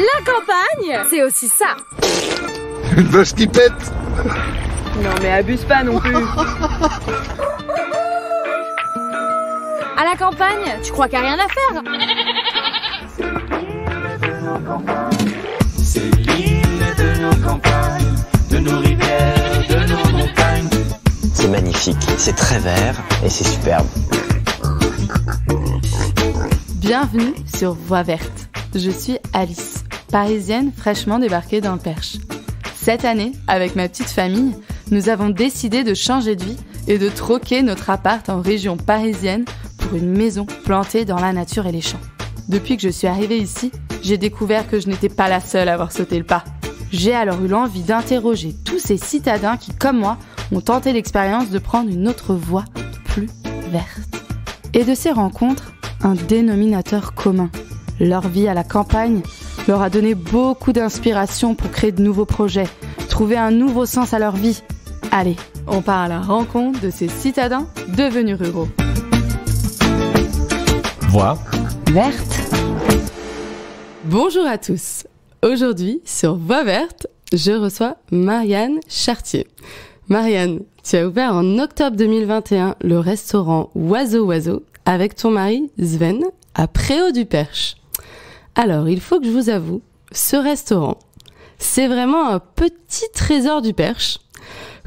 La campagne, c'est aussi ça. Une vache qui pète Non mais abuse pas non plus. à la campagne, tu crois qu'il n'y a rien à faire C'est de nos campagnes, de nos rivières, de nos C'est magnifique, c'est très vert et c'est superbe. Bienvenue sur Voie Verte. Je suis Alice parisienne fraîchement débarquée dans le Perche. Cette année, avec ma petite famille, nous avons décidé de changer de vie et de troquer notre appart en région parisienne pour une maison plantée dans la nature et les champs. Depuis que je suis arrivée ici, j'ai découvert que je n'étais pas la seule à avoir sauté le pas. J'ai alors eu l'envie d'interroger tous ces citadins qui, comme moi, ont tenté l'expérience de prendre une autre voie plus verte. Et de ces rencontres, un dénominateur commun. Leur vie à la campagne leur a donné beaucoup d'inspiration pour créer de nouveaux projets, trouver un nouveau sens à leur vie. Allez, on part à la rencontre de ces citadins devenus ruraux. Voix verte. Bonjour à tous. Aujourd'hui, sur Voix verte, je reçois Marianne Chartier. Marianne, tu as ouvert en octobre 2021 le restaurant Oiseau Oiseau avec ton mari Sven à Préau du Perche. Alors, il faut que je vous avoue, ce restaurant, c'est vraiment un petit trésor du perche.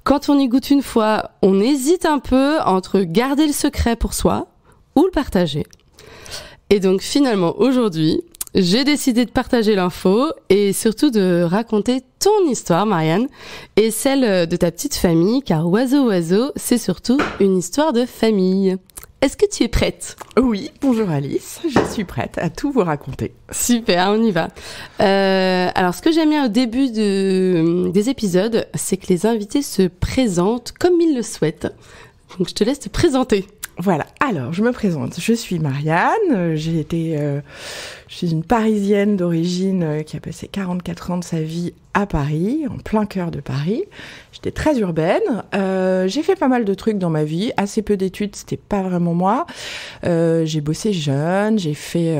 Quand on y goûte une fois, on hésite un peu entre garder le secret pour soi ou le partager. Et donc finalement aujourd'hui, j'ai décidé de partager l'info et surtout de raconter ton histoire, Marianne, et celle de ta petite famille, car Oiseau Oiseau, c'est surtout une histoire de famille. Est-ce que tu es prête Oui, bonjour Alice, je suis prête à tout vous raconter. Super, on y va. Euh, alors ce que j'aime bien au début des épisodes, c'est que les invités se présentent comme ils le souhaitent. Donc je te laisse te présenter. Voilà. Alors, je me présente. Je suis Marianne. Euh, j'ai été, euh, je suis une Parisienne d'origine euh, qui a passé 44 ans de sa vie à Paris, en plein cœur de Paris. J'étais très urbaine. j'ai fait pas mal de trucs dans ma vie. Assez peu d'études, c'était pas vraiment moi. j'ai bossé jeune. J'ai fait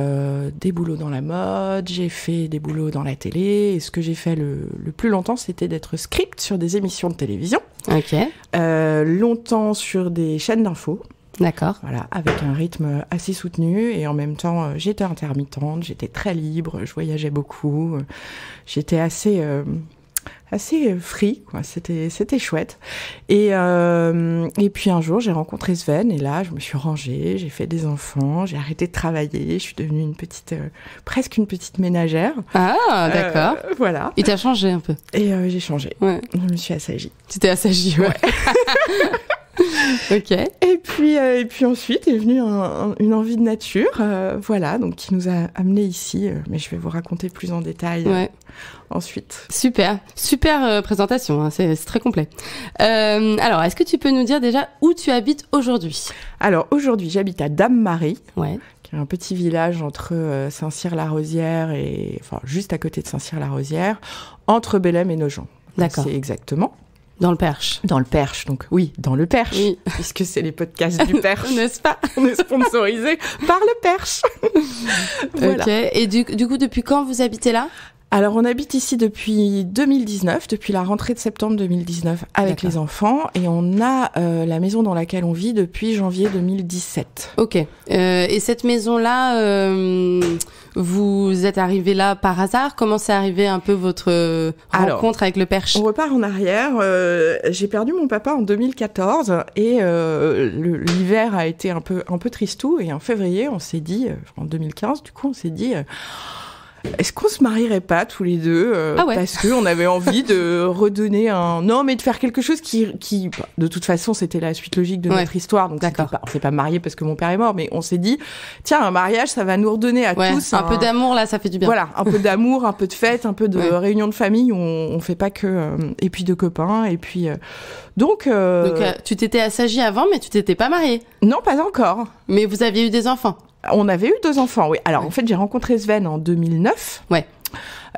des boulots dans la mode. J'ai fait des boulots dans la télé. Et ce que j'ai fait le, le plus longtemps, c'était d'être script sur des émissions de télévision. Ok. longtemps sur des chaînes d'infos. D'accord. Voilà, avec un rythme assez soutenu et en même temps, euh, j'étais intermittente, j'étais très libre, je voyageais beaucoup, euh, j'étais assez euh, assez free, quoi. C'était c'était chouette. Et et puis un jour, j'ai rencontré Sven et là, je me suis rangée, j'ai fait des enfants, j'ai arrêté de travailler, je suis devenue une petite presque une petite ménagère. Ah, d'accord. voilà. Et t'as changé un peu. Et j'ai changé. Je me suis assagie. Tu t'es assagie, ouais. ok. Et puis, euh, et puis ensuite est venue une envie de nature, euh, voilà, donc qui nous a amené ici. Euh, mais je vais vous raconter plus en détail ensuite. Super, super présentation, hein, c'est très complet. alors, est-ce que tu peux nous dire déjà où tu habites aujourd'hui Alors aujourd'hui, j'habite à Dame-Marie, qui est un petit village entre Saint-Cyr-la-Rosière et, enfin, juste à côté de Saint-Cyr-la-Rosière, entre Bellem et Nogent. D'accord. C'est exactement. Dans le Perche. Dans le Perche, donc oui, dans le Perche. Oui. Puisque c'est les podcasts du Perche. N'est-ce pas On est sponsorisé par le Perche. Ok. Et du, coup, depuis quand vous habitez là alors on habite ici depuis 2019, depuis la rentrée de septembre 2019 avec les enfants et on a euh, la maison dans laquelle on vit depuis janvier 2017. Ok. Euh, et cette maison-là, euh, vous êtes arrivé là par hasard Comment s'est arrivé un peu votre euh, rencontre avec le perche On repart en arrière. Euh, j'ai perdu mon papa en 2014 et euh, l'hiver a été un peu un peu tristou et en février on s'est dit en 2015 du coup on s'est dit est-ce qu'on se marierait pas tous les deux est euh, ah ouais. parce qu'on avait envie de redonner un non mais de faire quelque chose qui de toute façon c'était la suite logique de notre histoire donc d'accord on s'est pas marié parce que mon père est mort mais on s'est dit tiens un mariage ça va nous redonner à tous un, peu d'amour là ça fait du bien voilà un peu d'amour un peu de fête un peu de réunion de famille on, on fait pas que euh, et puis de copains et puis euh, donc, donc tu t'étais assagi avant mais tu t'étais pas marié non pas encore mais vous aviez eu des enfants on avait eu deux enfants, oui. Alors, en fait, j'ai rencontré Sven en 2009. Ouais.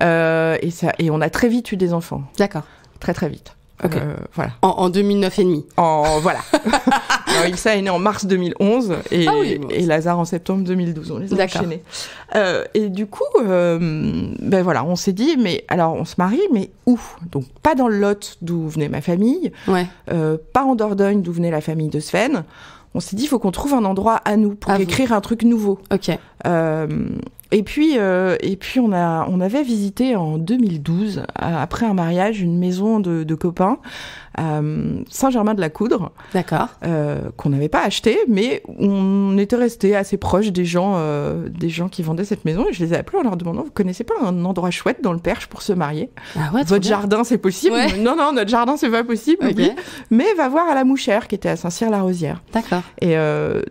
Euh, et, ça, et on a très vite eu des enfants. D'accord. Très, très vite. Okay. Euh, voilà. En, 2009 et demi. En voilà. Alors, Ilsa est né en mars 2011 ah et, Lazare en septembre 2012. On les a enchaînés. Euh, et du coup, ben voilà, on s'est dit, mais alors on se marie, mais où Donc pas dans le Lot d'où venait ma famille, ouais. pas en Dordogne d'où venait la famille de Sven on s'est dit, il faut qu'on trouve un endroit à nous pour écrire un truc nouveau. Ok. Euh, et puis, euh, et puis on, a, on avait visité en 2012, euh, après un mariage, une maison de copains euh, Saint-Germain-de-la-Coudre. D'accord. Euh, qu'on n'avait pas acheté, mais on était resté assez proche des gens, euh, des gens qui vendaient cette maison. Et je les ai appelés en leur demandant, vous connaissez pas un endroit chouette dans le Perche pour se marier ah Votre jardin, c'est possible Non, non, notre jardin, c'est pas possible. Mais va voir à la Mouchère, qui était à Saint-Cyr-la-Rosière. D'accord. Et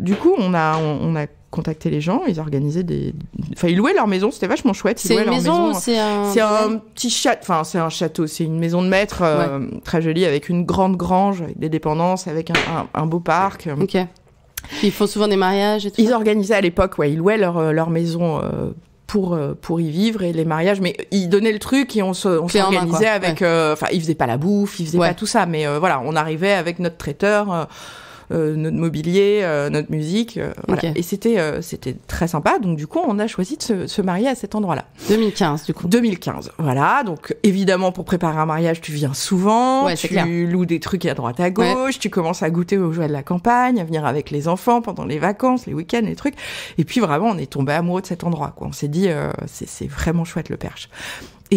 du coup, on a, on a contacter les gens, ils organisaient des. Enfin, ils louaient leur maison, c'était vachement chouette. C'est une maison, c'est un. C'est un petit château, enfin, c'est un château, c'est une maison de maître euh, très jolie avec une grande grange, des dépendances, avec un, beau parc. Ok. Ils font souvent des mariages et tout Ils organisaient à l'époque, ouais, ils louaient leur, euh, leur maison. Euh, pour, pour y vivre et les mariages mais ils donnaient le truc et on se on s'organisait avec enfin ils faisaient pas la bouffe ils faisaient pas tout ça mais voilà on arrivait avec notre traiteur euh, notre mobilier, euh, notre musique. Euh, Et c'était c'était très sympa. Donc du coup, on a choisi de se, marier à cet endroit-là. 2015, du coup. 2015, voilà. Donc évidemment, pour préparer un mariage, tu viens souvent, tu loues des trucs à droite à gauche, tu commences à goûter aux joies de la campagne, à venir avec les enfants pendant les vacances, les week-ends, les trucs. Et puis vraiment, on est tombé amoureux de cet endroit. Quoi. On s'est dit, c'est vraiment chouette le Perche.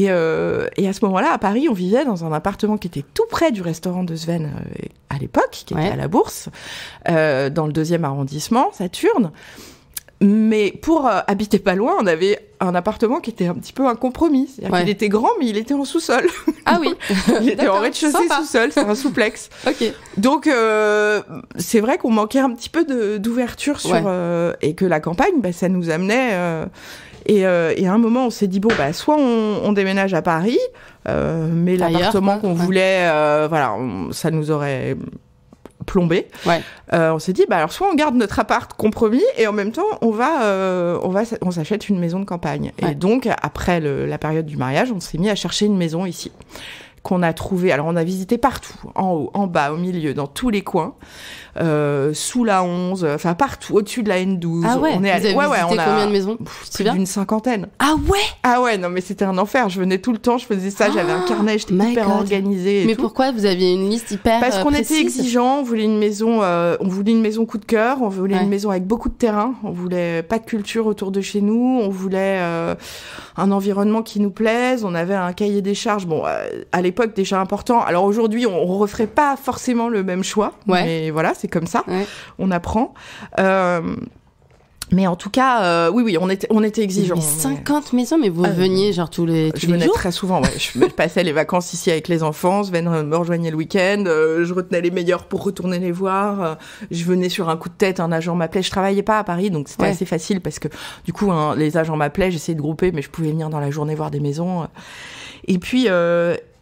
Euh, et, à ce moment-là, à Paris, on vivait dans un appartement qui était tout près du restaurant de Sven euh, à l'époque, qui était à la Bourse, euh, dans le deuxième arrondissement, Saturne. Mais pour habiter pas loin, on avait un appartement qui était un petit peu un compromis. Il était grand, mais il était en sous-sol. Ah oui. il était en rez-de-chaussée sous-sol, c'est un souplex. ok. Donc c'est vrai qu'on manquait un petit peu d'ouverture sur et que la campagne, bah, ça nous amenait euh, et, à un moment, on s'est dit, bon, bah, soit on, déménage à Paris, euh, mais l'appartement qu'on voulait, euh, voilà, ça nous aurait plombé. on s'est dit, bah, alors soit on garde notre appart compromis et en même temps, on va, on va, on s'achète une maison de campagne. Et donc, après la période du mariage, on s'est mis à chercher une maison ici qu'on a trouvé. Alors on a visité partout, en haut, en bas, au milieu, dans tous les coins. Euh, sous la 11, enfin partout, au-dessus de la N12. Ah ouais, on est ouais, ouais, on a combien de maisons Plus d'une cinquantaine. Ah ouais Ah ouais, non mais c'était un enfer. Je venais tout le temps, je faisais ça, j'avais un ah, carnet, j'étais hyper organisée. mais pourquoi vous aviez une liste hyper Parce euh, qu'on était exigeant, on voulait une maison, euh, on voulait une maison coup de cœur, on voulait une maison avec beaucoup de terrain, on voulait pas de culture autour de chez nous, on voulait un environnement qui nous plaise, on avait un cahier des charges, bon, à l'époque déjà important. Alors aujourd'hui, on referait pas forcément le même choix, mais voilà, c'est comme ça. On apprend. Euh, mais en tout cas, euh, oui, oui, on était, on était exigeants. 50 maisons, mais vous ah, veniez genre tous les, tous je venais très souvent, ouais. je passais les vacances ici avec les enfants, Sven me rejoignait le week-end, euh, je retenais les meilleurs pour retourner les voir, je venais sur un coup de tête, un agent m'appelait, je travaillais pas à Paris, donc c'était assez facile parce que du coup, hein, les agents m'appelaient, j'essayais de grouper, mais je pouvais venir dans la journée voir des maisons. Et puis,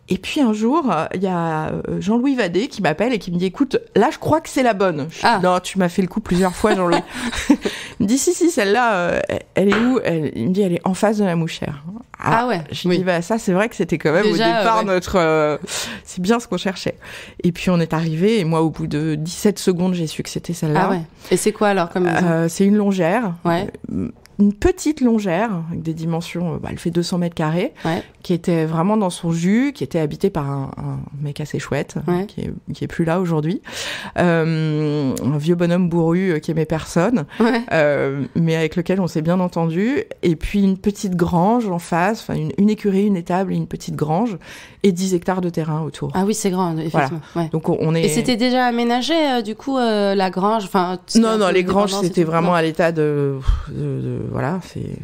et puis un jour, euh, il y a euh, Jean-Louis Vadet qui m'appelle et qui me dit écoute, là je crois que c'est la bonne. Ah. non, tu m'as fait le coup plusieurs fois, Jean-Louis. il me dit si si, celle-là, euh, elle est où Il me dit elle est en face de la mouchère. Ah, ah ouais. Je dis bah ça c'est vrai que c'était quand même au départ notre, c'est bien ce qu'on cherchait. Et puis on est arrivé et moi au bout de 17 secondes j'ai su que c'était celle-là. Ah ouais. Et c'est quoi alors comme C'est une longère. Ouais une petite longère avec des dimensions, euh, bah, elle fait 200 mètres carrés, qui était vraiment dans son jus, qui était habitée par un, mec assez chouette, hein, qui, est, plus là aujourd'hui, euh, un vieux bonhomme bourru euh, qui aimait personne, mais avec lequel on s'est bien entendu, et puis une petite grange en face, enfin une, écurie, une étable, et une petite grange, et 10 hectares de terrain autour. Ah oui, c'est grand, effectivement. Voilà. Donc on est. Et c'était déjà aménagé, du coup, la grange, enfin. Non, non, les granges c'était vraiment à l'état de voilà,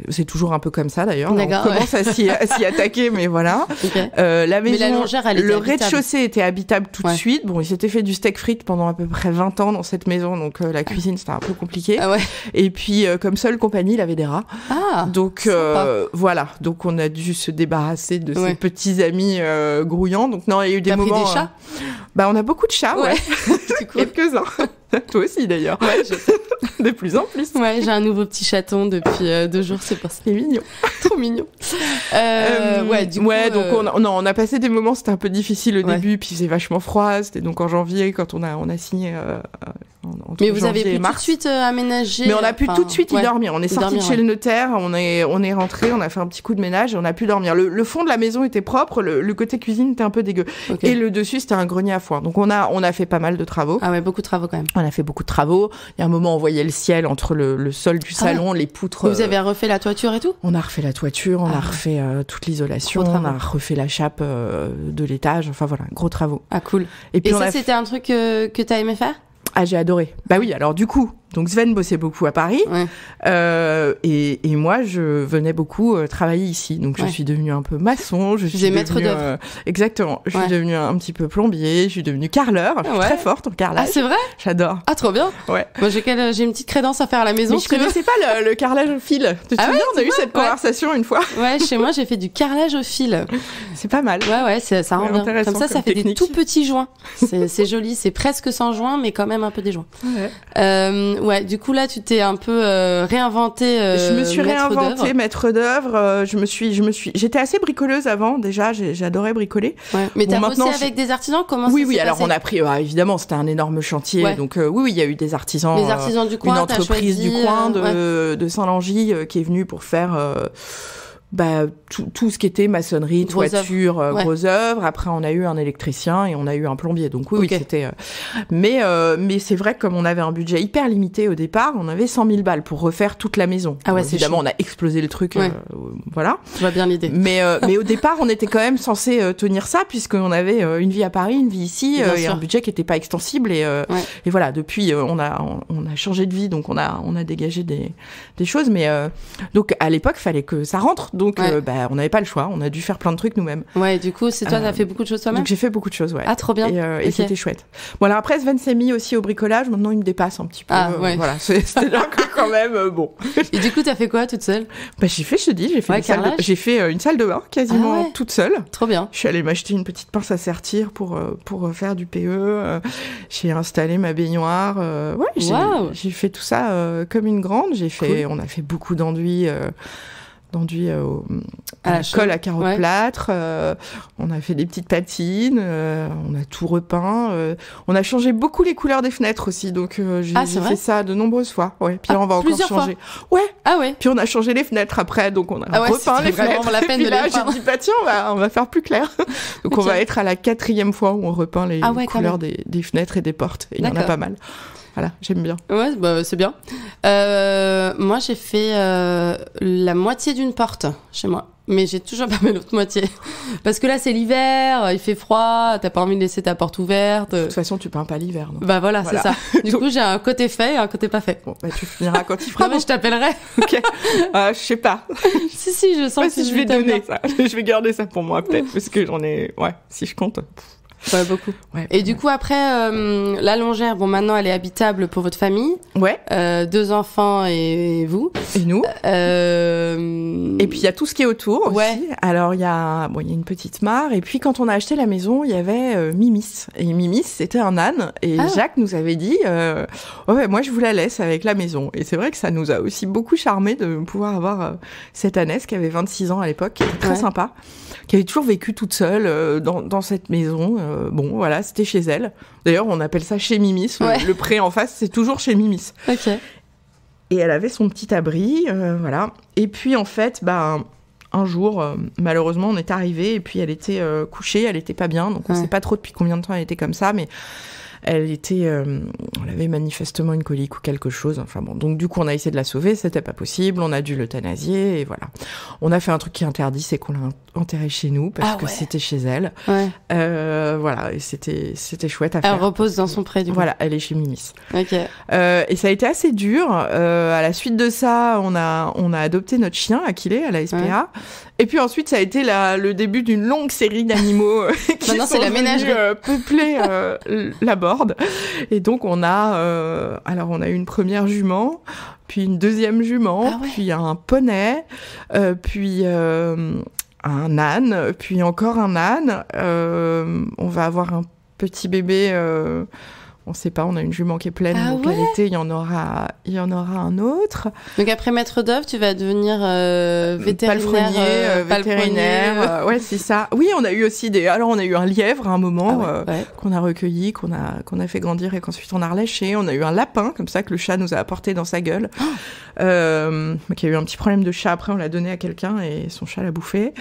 c'est toujours un peu comme ça d'ailleurs. On commence à s'y attaquer, mais voilà. Euh, la maison, mais la longère, elle le rez-de-chaussée était habitable tout de suite. Bon, il s'était fait du steak frites pendant à peu près 20 ans dans cette maison, donc euh, la cuisine c'était un peu compliqué. Ah ouais. Et puis euh, comme seule compagnie, il avait des rats. Ah, donc voilà, donc on a dû se débarrasser de ses petits amis grouillants. Donc non, il y a eu des moments. des chats bah on a beaucoup de chats, ouais. quelques uns. Toi aussi d'ailleurs. De plus en plus. Ouais, j'ai un nouveau petit chaton depuis euh, deux jours, c'est parce qu'il est mignon. Trop mignon. Euh, ouais, donc euh, on a, on a passé des moments, c'était un peu difficile au début, puis c'est vachement froid. C'était donc en janvier quand on a on a signé. mais vous avez pu tout de suite aménager. Mais on a pu tout de suite y dormir. On est sorti de chez le notaire, on est on est rentré, on a fait un petit coup de ménage et on a pu dormir. Le, fond de la maison était propre, le, côté cuisine était un peu dégueu et le dessus c'était un grenier à foin. Donc on a on a fait pas mal de travaux. Ah ouais, beaucoup de travaux quand même. On a fait beaucoup de travaux. Il y a un moment, on voyait le ciel entre le, sol du ah salon, les poutres. Vous euh, avez refait la toiture et tout On a refait la toiture, on ah a refait euh, toute l'isolation, on a refait la chape euh, de l'étage. Enfin voilà, gros travaux. Ah cool. Et, ça, c'était un truc que, que tu as aimé faire ah, j'ai adoré. Bah oui, alors du coup, donc Sven bossait beaucoup à Paris euh, et, moi je venais beaucoup euh, travailler ici. Donc je suis devenue un peu maçon, je suis maître d'œuvre. Euh, exactement, je suis devenue un petit peu plombier, je suis devenue carreleur, je très forte en carrelage. Ah c'est vrai J'adore. Ah trop bien. Ouais. Moi j'ai une petite crédence à faire à la maison. Mais je connaissais pas le, carrelage au fil. Tu te ah souviens, on a eu cette conversation une fois. Ouais, chez moi j'ai fait du carrelage au fil. C'est pas mal. Ouais ouais, ça rend intéressant Comme ça ça fait des tout petits joints. C'est joli, c'est presque sans joints mais quand même un peu des joints. Ouais ouais, du coup là, tu t'es un peu euh, réinventé. Euh, je me suis réinventé, maître d'œuvre. Euh, je me suis, je me suis, j'étais assez bricoleuse avant déjà. J'adorais bricoler. Mais t'as bossé avec des artisans Comment Oui, oui. Alors on a pris, évidemment, c'était un énorme chantier. Donc oui, oui, il y a eu des artisans. Les artisans du coin. Une entreprise du coin de, saint langis qui est venue pour faire bah, tout, tout, ce qui était maçonnerie, toiture, euh, gros œuvres. Après, on a eu un électricien et on a eu un plombier. Donc oui, euh, Mais euh, mais c'est vrai que comme on avait un budget hyper limité au départ, on avait 100 000 balles pour refaire toute la maison. Ah ouais, évidemment, on a explosé le truc. voilà. Je vois bien l'idée. Mais mais au départ, on était quand même censé tenir ça puisque on avait une vie à Paris, une vie ici et un budget qui n'était pas extensible. Et et voilà. Depuis, on a on, a changé de vie, donc on a on a dégagé des des choses. Mais donc à l'époque, fallait que ça rentre. Donc, euh, bah, on n'avait pas le choix. On a dû faire plein de trucs nous-mêmes. Ouais, du coup, c'est toi, qui as euh, fait beaucoup de choses toi-même Donc, j'ai fait beaucoup de choses, ouais. Ah, trop bien. Et, euh, c'était chouette. Bon, alors après, Sven s'est mis aussi au bricolage. Maintenant, il me dépasse un petit peu. Ah, ouais. Voilà, c'était là quand même, bon. et du coup, t'as fait quoi toute seule Bah, j'ai fait, je te dis, j'ai fait, j'ai fait une salle de bain quasiment ah, toute seule. Trop bien. Je suis allée m'acheter une petite pince à sertir pour, pour faire du PE. J'ai installé ma baignoire. Ouais, j'ai fait tout ça comme une grande. J'ai fait, on a fait beaucoup d'enduits d'enduit euh, à, la colle à carreau plâtre. Euh, on a fait des petites patines. Euh, on a tout repeint. on a changé beaucoup les couleurs des fenêtres aussi. Donc j'ai ah, fait ça de nombreuses fois. Ouais. Puis ah, on va encore changer. Fois. Ouais. Ah ouais. Puis on a changé les fenêtres après. Donc on a ah repeint les fenêtres. La peine puis là, j'ai dit tiens, on va, on va faire plus clair. donc on va être à la quatrième fois où on repeint les couleurs des, des, fenêtres et des portes. Il y en a pas mal. Voilà, j'aime bien. Ouais, bah, c'est bien. Euh, moi, j'ai fait euh, la moitié d'une porte chez moi, mais j'ai toujours pas fait l'autre moitié. Parce que là, c'est l'hiver, il fait froid, t'as pas envie de laisser ta porte ouverte. De toute façon, tu peins pas l'hiver. Bah voilà, c'est ça. Du coup, j'ai un côté fait et un côté pas fait. Bon, bah, tu finiras quand il fera. Ah, non, mais je t'appellerai. ok. Bah, je sais pas. si, si, je sens que si je vais donner ça. Je vais garder ça pour moi, peut-être, parce que j'en ai. Ouais, si je compte. Ouais, beaucoup. Ouais, et du coup, après, euh, la longère, bon, maintenant, elle est habitable pour votre famille. Ouais. Euh, deux enfants et vous. Et nous. Euh... Et puis, il y a tout ce qui est autour ouais. aussi. Alors, il y, a, bon, y a une petite mare. Et puis, quand on a acheté la maison, il y avait euh, Mimis. Et Mimis, c'était un âne. Et ah. Jacques nous avait dit euh, oh, ouais, Moi, je vous la laisse avec la maison. Et c'est vrai que ça nous a aussi beaucoup charmé de pouvoir avoir cette ânesse qui avait 26 ans à l'époque. Très sympa qui avait toujours vécu toute seule euh, dans, cette maison. Euh, bon, voilà, c'était chez elle. D'ailleurs, on appelle ça chez Mimis. Le, pré en face, c'est toujours chez Mimis. Ok. Et elle avait son petit abri, euh, voilà. Et puis, en fait, bah un jour, malheureusement, on est arrivé et puis elle était couchée, elle était pas bien, donc on ne sait pas trop depuis combien de temps elle était comme ça, mais elle était, euh, on avait manifestement une colique ou quelque chose. Enfin bon, donc du coup, on a essayé de la sauver, c'était pas possible, on a dû l'euthanasier et voilà. On a fait un truc qui est interdit, c'est qu'on l'a enterrée chez nous parce ah que c'était chez elle. Euh, voilà, et c'était, c'était chouette à elle faire. Elle repose dans son pré, du Voilà, elle est chez Minis. Ok. Euh, et ça a été assez dur. à la suite de ça, on a, on a adopté notre chien, Aquilé, à la SPA. Et puis ensuite, ça a été la, le début d'une longue série d'animaux qui Maintenant, sont venus, là-bas. Et donc on a, euh, alors on a une première jument, puis une deuxième jument, ah puis un poney, euh, puis euh, un âne, puis encore un âne. on va avoir un petit bébé on ne sait pas, on a une jument qui est pleine, ah donc à l'été, il y en aura, il y en aura un autre. Donc après maître d'œuvre, tu vas devenir euh, euh, vétérinaire, euh, vétérinaire, ouais, c'est ça. Oui, on a eu aussi des, alors on a eu un lièvre à un moment ah qu'on a recueilli, qu'on a, qu'on a fait grandir et qu'ensuite on a relâché. On a eu un lapin comme ça que le chat nous a apporté dans sa gueule, il ah. qui a eu un petit problème de chat. Après, on l'a donné à quelqu'un et son chat l'a bouffé.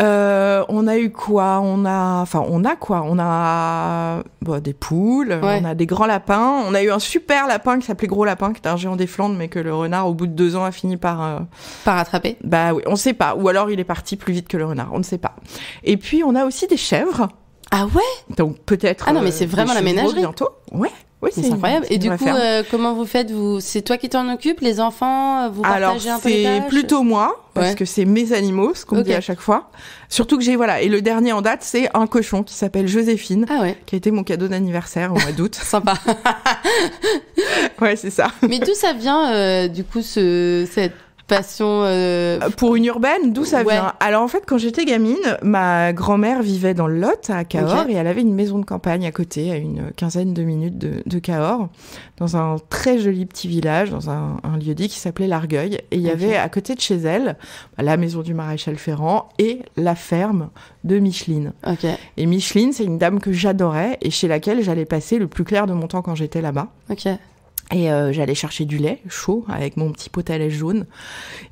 Euh, on a eu quoi On a, enfin, on a quoi On a bah, des poules, on a des grands lapins. On a eu un super lapin qui s'appelait Gros Lapin, qui était un géant des Flandres, mais que le renard, au bout de deux ans, a fini par euh, par attraper. Bah oui, on sait pas. Ou alors il est parti plus vite que le renard, on ne sait pas. Et puis on a aussi des chèvres. Ah ouais Donc peut-être. Ah non, mais euh, c'est vraiment la ménagerie. Bientôt. Ouais. Oui, c'est incroyable. Et du coup, euh, comment vous faites Vous, c'est toi qui t'en occupes Les enfants, euh, vous partagez un peu C'est plutôt moi parce que c'est mes animaux, ce qu'on dit à chaque fois. Surtout que j'ai voilà. Et le dernier en date, c'est un cochon qui s'appelle Joséphine, ah qui a été mon cadeau d'anniversaire au mois d'août. Sympa. ouais, c'est ça. Mais d'où ça vient du coup ce cette passion euh, euh, pour une urbaine d'où ça vient alors en fait quand j'étais gamine ma grand-mère vivait dans le Lot à Cahors et elle avait une maison de campagne à côté à une quinzaine de minutes de, Cahors dans un très joli petit village dans un, lieu-dit qui s'appelait l'Argueil et il y avait à côté de chez elle bah, la maison du maréchal Ferrand et la ferme de Micheline et Micheline c'est une dame que j'adorais et chez laquelle j'allais passer le plus clair de mon temps quand j'étais là-bas et euh, j'allais chercher du lait chaud avec mon petit pot à lait jaune.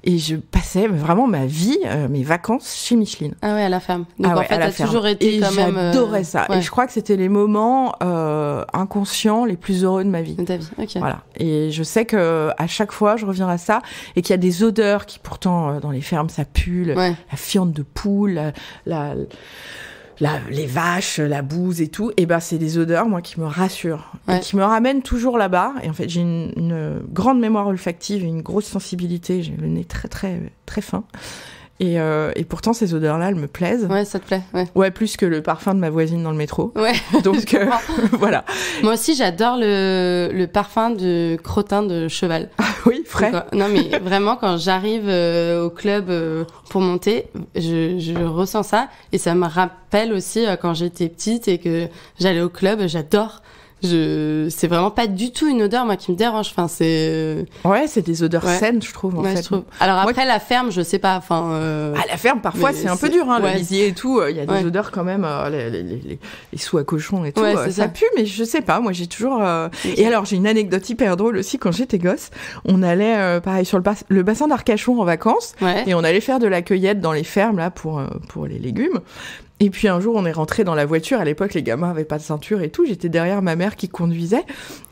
Et je passais vraiment ma vie, euh, mes vacances chez Micheline. Ah ouais, à la ferme. Donc ah en fait, t'as toujours été quand même. Euh, j'adorais ça. Et je crois que c'était les moments inconscients les plus heureux de ma vie. De ta vie, ok. Voilà. Et je sais que à chaque fois, je reviens à ça et qu'il y a des odeurs qui, pourtant, dans les fermes, ça pue. La fiente de poule, la les vaches, la bouse et tout, et ben c'est des odeurs moi qui me rassurent, et qui me ramènent toujours là-bas. Et en fait j'ai une, grande mémoire olfactive, et une grosse sensibilité, j'ai le nez très très très fin. Euh, et, pourtant, ces odeurs-là, elles me plaisent. Ouais, ça te plaît. Ouais, ouais plus que le parfum de ma voisine dans le métro. Ouais. Donc, euh, voilà. Moi aussi, j'adore le, le, parfum de crottin de cheval. Ah oui, frais. non, mais vraiment, quand j'arrive euh, au club pour monter, je, je, ressens ça. Et ça me rappelle aussi quand j'étais petite et que j'allais au club, j'adore je, c'est vraiment pas du tout une odeur moi qui me dérange. Enfin, c'est. Euh, ouais, c'est des odeurs saines, je trouve. En fait. Alors après la ferme, je sais pas. Enfin. À euh, ah, la ferme, parfois c'est un peu dur, hein, le lisier et tout. Euh, il y a des odeurs quand même, les, sous à cochon et tout. ça, pue, mais je sais pas. Moi, j'ai toujours. Et alors, j'ai une anecdote hyper drôle aussi. Quand j'étais gosse, on allait pareil sur le, le bassin d'Arcachon en vacances et on allait faire de la cueillette dans les fermes là pour pour les légumes. Et puis un jour, on est rentré dans la voiture. À l'époque, les gamins n'avaient pas de ceinture et tout. J'étais derrière ma mère qui conduisait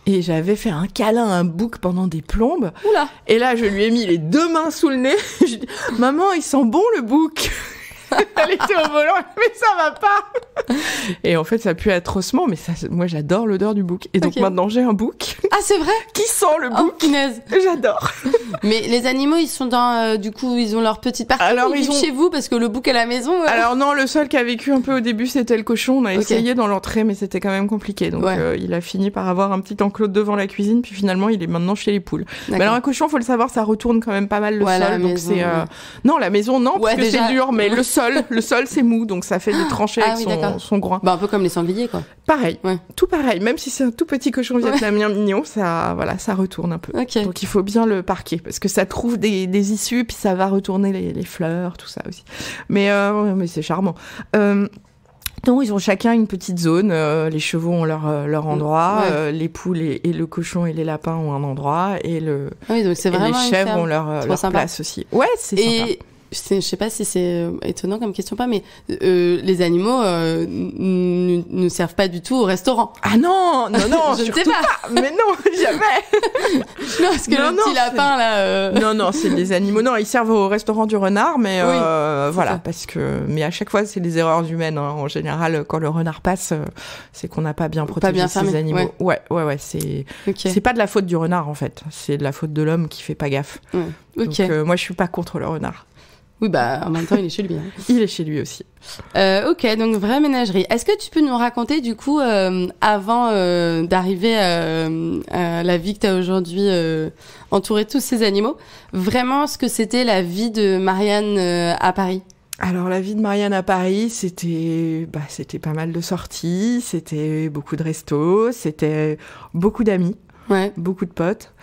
et j'avais fait un câlin à un bouc pendant des plombes. Et là, je lui ai mis les deux mains sous le nez. Je Maman, il sent bon le bouc. elle était au volant, mais ça va pas. Et en fait, ça pue atrocement, mais ça, moi, j'adore l'odeur du bouc. Et donc maintenant, j'ai un bouc. Ah, c'est vrai Qui sent le oh, bouc J'adore. Mais les animaux, ils sont dans. Euh, du coup, ils ont leur petite partie. Alors, chez vous parce que le bouc à la maison. Euh. Alors, non, le seul qui a vécu un peu au début, c'était le cochon. On a essayé dans l'entrée, mais c'était quand même compliqué. Donc, euh, il a fini par avoir un petit enclos devant la cuisine. Puis finalement, il est maintenant chez les poules. Mais alors, un cochon, faut le savoir, ça retourne quand même pas mal le sol. c'est. Non, la maison, non, parce que c'est dur. Mais le sol, le sol, c'est mou. Donc, ça fait des tranchées ah avec son, groin. Bah, un peu comme les sangliers, quoi. Pareil. Tout pareil. Même si c'est un tout petit cochon vietnamien ça, voilà, ça retourne un peu. Donc il faut bien le parquer parce que ça trouve des, issues, puis ça va retourner les, fleurs, tout ça aussi. Mais, euh, mais c'est charmant. donc euh, ils ont chacun une petite zone. Euh, les chevaux ont leur, leur mm, endroit, les poules et, le cochon et les lapins ont un endroit, et, le, les chèvres ont leur, leur place aussi. Ouais, c'est sympa je sais pas si c'est euh, étonnant comme question pas, mais euh, les animaux euh, ne servent pas du tout au restaurant. Ah non, non, non, je ne sais pas. Mais non, jamais. non, parce que non, le petit lapin là. Non, non, c'est les animaux. Non, ils servent au restaurant du renard, mais voilà, parce que. Mais à chaque fois, c'est des erreurs humaines. Hein. En général, quand le renard passe, c'est qu'on n'a pas bien protégé ces animaux. Ouais, ouais, ouais. c'est c'est pas de la faute du renard en fait. C'est de la faute de l'homme qui fait pas gaffe. Donc moi, je suis pas contre le renard. Oui, bah en même temps, il est chez lui. Hein. il est chez lui aussi. Euh, ok, donc vraie ménagerie. Est-ce que tu peux nous raconter du coup, euh, avant euh, d'arriver à, la vie que tu as aujourd'hui, entourée de tous ces animaux, vraiment ce que c'était la vie de Marianne à Paris alors la vie de Marianne à Paris, c'était bah, c'était pas mal de sorties, c'était beaucoup de restos, c'était beaucoup d'amis, beaucoup de potes.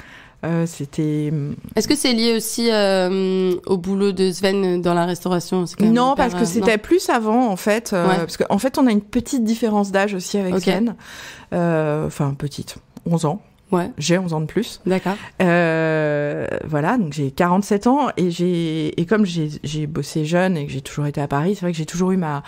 Euh, c'était. Mm, Est-ce que c'est lié aussi euh, au boulot de Sven dans la restauration Non, parce que euh, c'était plus avant en fait, parce qu'en en fait on a une petite différence d'âge aussi avec Sven, enfin petite, 11 ans. Ouais. J'ai 11 ans de plus. D'accord. voilà, donc j'ai 47 ans et j'ai et comme j'ai bossé jeune et que j'ai toujours été à Paris, c'est vrai que j'ai toujours eu ma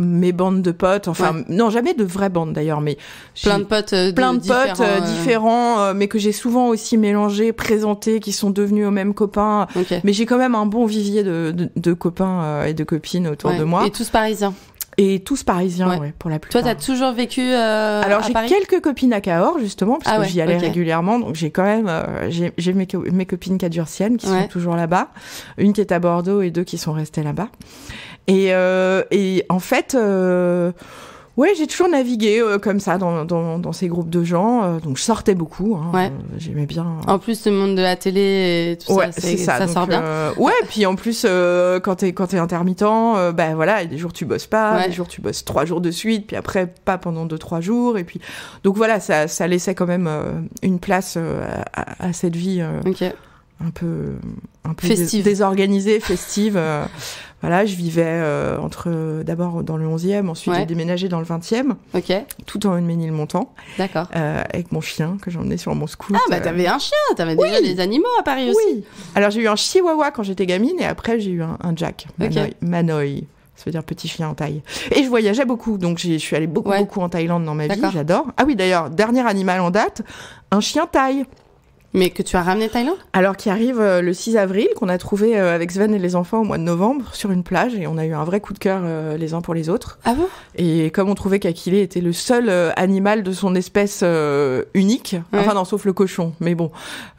mes bandes de potes, enfin non jamais de vraies bandes d'ailleurs, mais plein de potes, différents. Euh, plein de, potes euh, différents, euh, mais que j'ai souvent aussi mélangés, présentés, qui sont devenus aux mêmes copains. Mais j'ai quand même un bon vivier de, de, copains et de copines autour de moi. Et tous parisiens. Et tous parisiens, ouais. pour la plupart. Toi, t'as toujours vécu euh, Alors, j'ai quelques copines à Cahors, justement, parce ah que j'y allais régulièrement. Donc, j'ai quand même... j'ai mes, copines cadurciennes qui sont toujours là-bas. Une qui est à Bordeaux et deux qui sont restées là-bas. Euh, et, en fait, euh, Ouais, j'ai toujours navigué euh, comme ça dans, ces groupes de gens. donc je sortais beaucoup. Hein. J'aimais bien. En plus, le monde de la télé et tout ça, ça, ça sort bien. ouais, puis en plus, quand t'es es intermittent, ben voilà, des jours tu bosses pas, des jours tu bosses trois jours de suite, puis après pas pendant deux trois jours, et puis donc voilà, ça, laissait quand même une place à, cette vie un peu un peu désorganisée, festive. Euh, voilà, je vivais euh, entre d'abord dans le 11e, ensuite j'ai déménagé dans le 20e. Tout en une ménile montant. D'accord. Euh, avec mon chien que j'emmenais sur mon scooter. Ah bah t'avais un chien, t'avais déjà des animaux à Paris aussi. Alors j'ai eu un chihuahua quand j'étais gamine et après j'ai eu un, Jack Manoy. ça veut dire petit chien en taille. Et je voyageais beaucoup, donc je suis allée beaucoup, beaucoup en Thaïlande dans ma vie, j'adore. Ah oui, d'ailleurs, dernier animal en date, un chien taille. Mais que tu as ramené Thaïlande Alors qui arrive euh, le 6 avril, qu'on a trouvé euh, avec Sven et les enfants au mois de novembre sur une plage et on a eu un vrai coup de cœur euh, les uns pour les autres. Ah bon Et comme on trouvait qu'Aquilé était le seul animal de son espèce unique, enfin non, sauf le cochon, mais bon,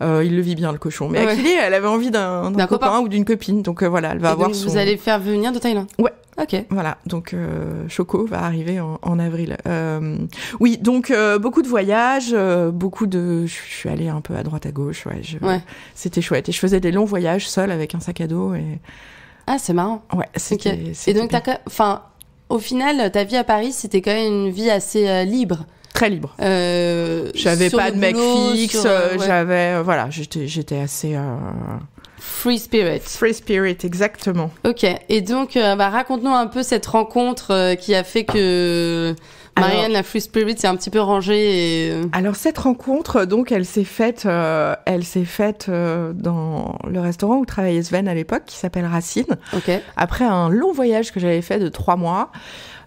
il le vit bien le cochon. Mais ouais. elle avait envie d'un copain, ou d'une copine, donc voilà, elle va voir avoir son... Vous allez faire venir de Thaïlande Ouais, Ok. Voilà, donc euh, Choco va arriver en, avril. Euh, oui, donc euh, beaucoup de voyages, beaucoup de. Je suis allée un peu à droite à gauche, ouais. C'était chouette. Et je faisais des longs voyages seul avec un sac à dos. Et... Ah, c'est marrant. Ouais, c'était. Et donc, Enfin, au final, ta vie à Paris, c'était quand même une vie assez libre. Très libre. j'avais pas de mec fixe, j'avais. voilà, j'étais assez Free Spirit. Free Spirit, exactement. Ok. Et donc, euh, bah, raconte-nous un peu cette rencontre euh, qui a fait que euh, Marianne, la Free Spirit, s'est un petit peu rangée. Et... Alors cette rencontre, donc, elle s'est faite, elle s'est faite dans le restaurant où travaillait Sven à l'époque, qui s'appelle Racine. Ok. Après un long voyage que j'avais fait de trois mois.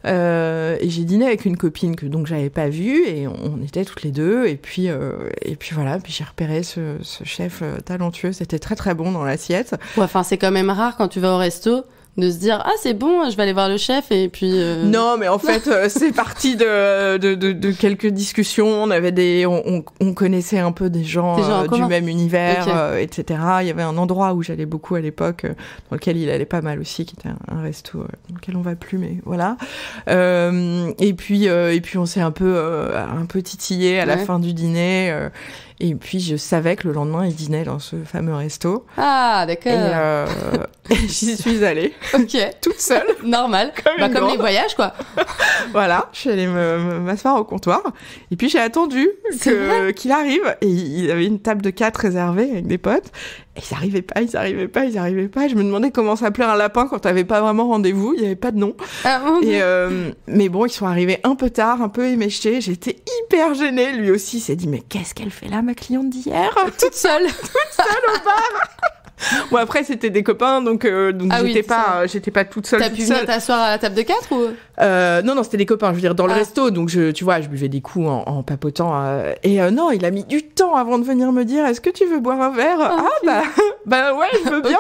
Euh, et j'ai dîné avec une copine que donc j'avais pas vue et on, était toutes les deux. Et puis, euh, et puis voilà, puis j'ai repéré ce, ce, chef euh, talentueux. C'était très très bon dans l'assiette. enfin, c'est quand même rare quand tu vas au resto de se dire ah c'est bon je vais aller voir le chef et puis euh, non mais en fait euh, c'est parti de, de, de, quelques discussions on avait des on, on connaissait un peu des gens, euh, du même univers etc il y avait un endroit où j'allais beaucoup à l'époque dans lequel il allait pas mal aussi qui était un, resto dans lequel on va plus mais voilà et puis et puis on s'est un peu un peu titillé à la fin du dîner et puis je savais que le lendemain, il dînait dans ce fameux resto. Ah, d'accord. Et, euh, j'y suis allée. Ok. Toute seule. Normal. Comme, bah, les voyages, quoi. voilà. Je suis allée m'asseoir au comptoir. Et puis j'ai attendu qu'il arrive. Et il avait une table de quatre réservée avec des potes ils n'arrivaient pas, ils n'arrivaient pas, ils n'arrivaient pas. Je me demandais comment s'appelait un lapin quand tu n'avais pas vraiment rendez-vous, il n'y avait pas de nom. Ah, euh, mais bon, ils sont arrivés un peu tard, un peu éméchés. J'étais hyper gênée. Lui aussi s'est dit, mais qu'est-ce qu'elle fait là, ma cliente d'hier Toute seule Toute seule au bar bon, après, c'était des copains, donc, euh, ah j'étais pas, j'étais pas toute seule. T'as pu venir t'asseoir à la table de quatre ou euh, Non, non, c'était des copains. Je veux dire, dans le ah. resto, donc je, tu vois, je buvais des coups en, papotant. Euh, et non, il a mis du temps avant de venir me dire, est-ce que tu veux boire un verre Ah, ah bah, bah ouais, je veux bien.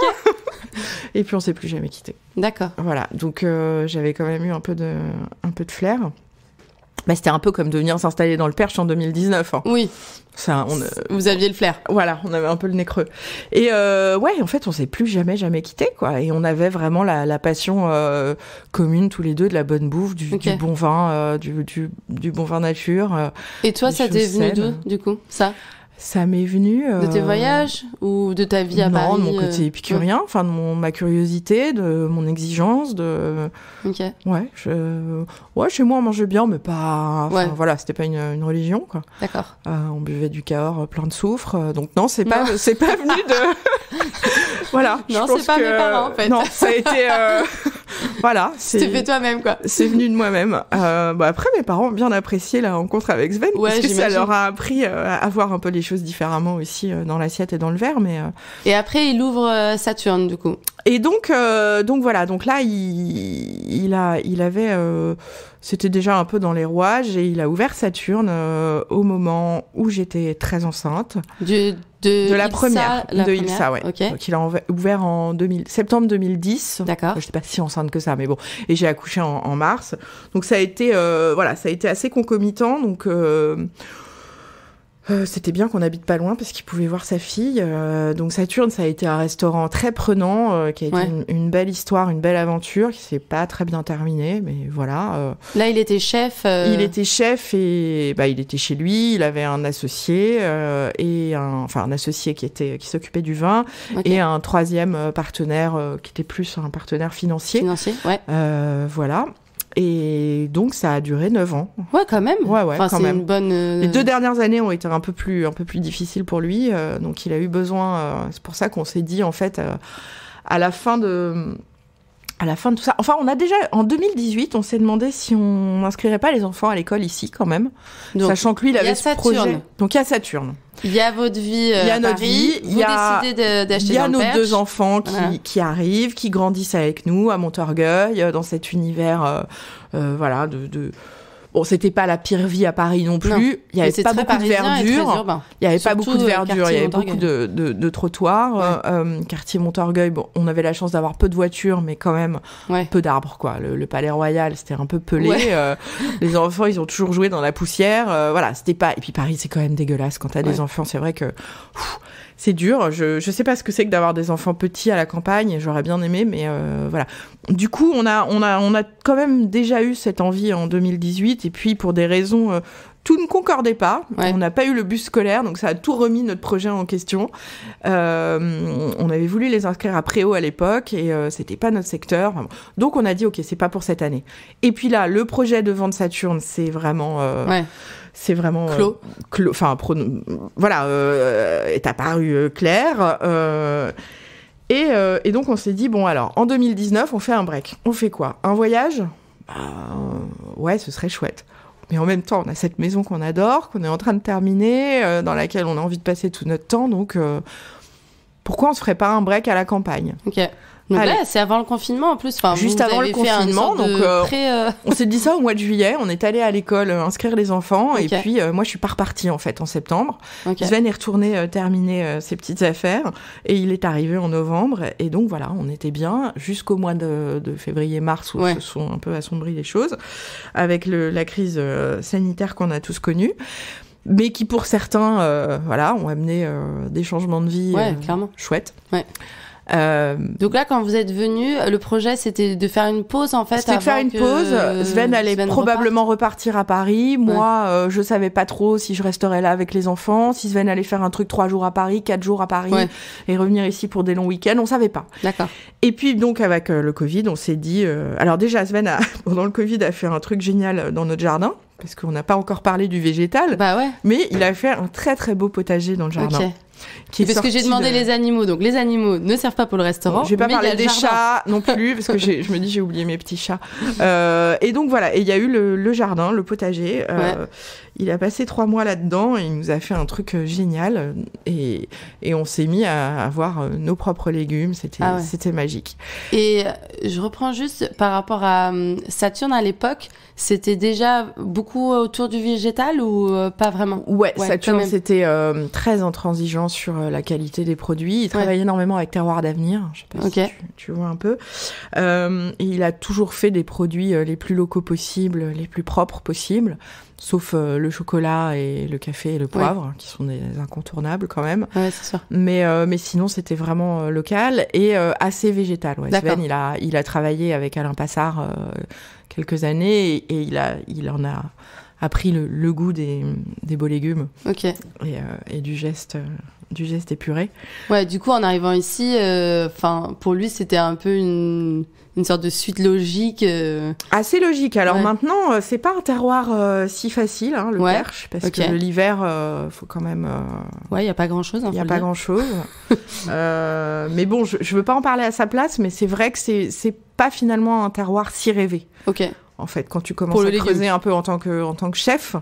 et puis on s'est plus jamais quitté. D'accord. Voilà, donc j'avais quand même eu un peu de flair. Bah, c'était un peu comme de venir s'installer dans le Perche en 2019. Hein. Oui. Ça, on, euh, Vous aviez le flair. Voilà, on avait un peu le nez creux. Et euh, ouais, en fait, on s'est plus jamais, jamais quitté, quoi. Et on avait vraiment la, passion euh, commune, tous les deux, de la bonne bouffe, du, bon vin, du, du, du, bon vin nature. Et toi, ça t'est venu d'où, du coup, ça ça m'est venu. De tes euh, voyages ou de ta vie à Paris Non, de mon côté euh, épicurien, enfin de mon, ma curiosité, de mon exigence, de. Ok. Ouais, je... ouais chez moi on mangeait bien, mais pas. Voilà, c'était pas une, une, religion, quoi. D'accord. Euh, on buvait du cahors plein de soufre, donc non, c'est pas, c'est pas venu de. voilà. Non, c'est pas mes parents, en fait. Non, ça a été. voilà. C'est fait toi-même, quoi. C'est venu de moi-même. bah, après, mes parents ont bien apprécié la rencontre avec Sven, ouais, parce que ça leur a appris à voir un peu les choses différemment aussi euh, dans l'assiette et dans le verre. Mais euh, et après, il ouvre euh, Saturne du coup. Et donc, donc voilà, donc là, il, a, il avait, c'était déjà un peu dans les rouages et il a ouvert Saturne au moment où j'étais très enceinte. de, la première, de première. Ilsa, ouais. Donc, il a ouvert en 2000, septembre 2010. D'accord. Je sais pas si enceinte que ça, mais bon. Et j'ai accouché en, mars. Donc ça a été, voilà, ça a été assez concomitant. Donc euh, c'était bien qu'on habite pas loin parce qu'il pouvait voir sa fille. Euh, donc Saturne, ça a été un restaurant très prenant, euh, qui a été une, belle histoire, une belle aventure, qui s'est pas très bien terminée, mais voilà. Là, il était chef. Il était chef et bah, il était chez lui. Il avait un associé et un, enfin un associé qui était qui s'occupait du vin et un troisième partenaire qui était plus un partenaire financier. Financier, ouais. voilà. Et donc ça a duré 9 ans. Ouais, quand même. Ouais, ouais, même. Une bonne... Euh, Les deux dernières années ont été un peu plus, un peu plus difficiles pour lui. Euh, donc il a eu besoin. Euh, c'est pour ça qu'on s'est dit en fait à la fin de à la fin de tout ça. Enfin, on a déjà, en 2018, on s'est demandé si on n'inscrirait pas les enfants à l'école ici, quand même. sachant que lui, il avait ce projet. Donc, il y a Saturne. Il y a votre vie, euh, il y a notre vie, vous il y a, décidez d'acheter Il y a nos deux enfants qui, arrivent, qui grandissent avec nous à Montorgueil, euh, dans cet univers, euh, voilà, de Bon, c'était pas la pire vie à Paris non plus. Il n'y bah, avait pas beaucoup de euh, verdure. Il n'y avait pas beaucoup de verdure. Il y avait beaucoup de, trottoirs. Euh, euh, quartier Montorgueil, on avait la chance d'avoir peu de voitures, mais quand même peu d'arbres, quoi. Le, Palais Royal, c'était un peu pelé. les enfants, ils ont toujours joué dans la poussière. voilà, c'était pas. Et puis Paris, c'est quand même dégueulasse. Quand as des enfants, c'est vrai que c'est dur. Je ne sais pas ce que c'est que d'avoir des enfants petits à la campagne. J'aurais bien aimé, mais euh, voilà. Du coup, on a on a on a quand même déjà eu cette envie en 2018. Et puis pour des raisons euh, tout ne concordait pas. On n'a pas eu le bus scolaire, donc ça a tout remis notre projet en question. Euh, on avait voulu les inscrire à Préau à l'époque et c'était pas notre secteur. Donc on a dit ok, c'est pas pour cette année. Et puis là, le projet de vente Saturne, c'est vraiment c'est vraiment clos. Euh, enfin, voilà, euh, est apparu euh, clair. Et, et, donc on s'est dit bon alors en 2019 on fait un break. On fait quoi Un voyage bah, Ouais, ce serait chouette mais en même temps, on a cette maison qu'on adore, qu'on est en train de terminer, dans laquelle on a envie de passer tout notre temps. Donc, pourquoi on se ferait pas un break à la campagne c'est avant le confinement en plus. Juste avant le confinement, donc euh, on euh, s'est dit ça au mois de juillet. On est allé à l'école euh, inscrire les enfants et puis moi je suis pas repartie en fait en septembre. Okay. Sven est retourné terminer ses petites affaires et il est arrivé en novembre et donc voilà, on était bien jusqu'au mois de, février-mars où se sont un peu assombries les choses avec la crise sanitaire qu'on a tous connue mais qui pour certains, voilà, ont amené des changements de vie ouais, chouettes. Euh, donc là, quand vous êtes venu, le projet c'était de faire une pause en fait. C'était de faire une pause. Sven allait probablement repartir à Paris. Moi, euh, je savais pas trop si je resterais là avec les enfants, si Sven allait faire un truc trois jours à Paris, quatre jours à Paris et revenir ici pour des longs week-ends. On savait pas. D'accord. Et puis donc avec euh, le Covid, on s'est dit. Alors déjà, Sven pendant le Covid a fait un truc génial dans notre jardin parce qu'on n'a pas encore parlé du végétal. Bah ouais. Mais il a fait un très très beau potager dans le jardin parce que j'ai demandé les animaux. Donc les animaux ne servent pas pour le restaurant. Je vais pas parler des chats non plus parce que je me dis j'ai oublié mes petits chats. Euh, et donc voilà, et il y a eu le, jardin, le potager. Euh, il a passé trois mois là-dedans et il nous a fait un truc euh, génial et, et on s'est mis à avoir nos propres légumes. C'était ah c'était magique. Et je reprends juste par rapport à Saturne à l'époque, c'était déjà beaucoup autour du végétal ou pas vraiment Ouais, Saturne c'était très intransigeant sur euh, la qualité des produits. Il travaille énormément avec Terroir d'avenir. Je sais pas si tu, vois un peu. Euh, il a toujours fait des produits euh, les plus locaux possibles, les plus propres possibles, sauf le chocolat et le café et le poivre, qui sont des incontournables quand même. Mais mais sinon c'était vraiment local et assez végétal. Sven, il a il a travaillé avec Alain Passard quelques années et, il a il en a appris le, goût des, beaux légumes et, et, du geste du geste épuré. Ouais, du coup, en arrivant ici, euh, enfin, pour lui, c'était un peu une, une sorte de suite logique. Euh. Assez logique. Alors maintenant, euh, c'est pas un terroir si facile, hein, le Perche, parce que l'hiver, faut quand même. Ouais, il y a pas grand chose. Il hein, n'y y a pas grand chose. mais bon, je, je veux pas en parler à sa place, mais c'est vrai que c'est c'est pas finalement un terroir si rêvé. Ok en fait, quand tu commences à creuser un peu en tant que en tant que chef.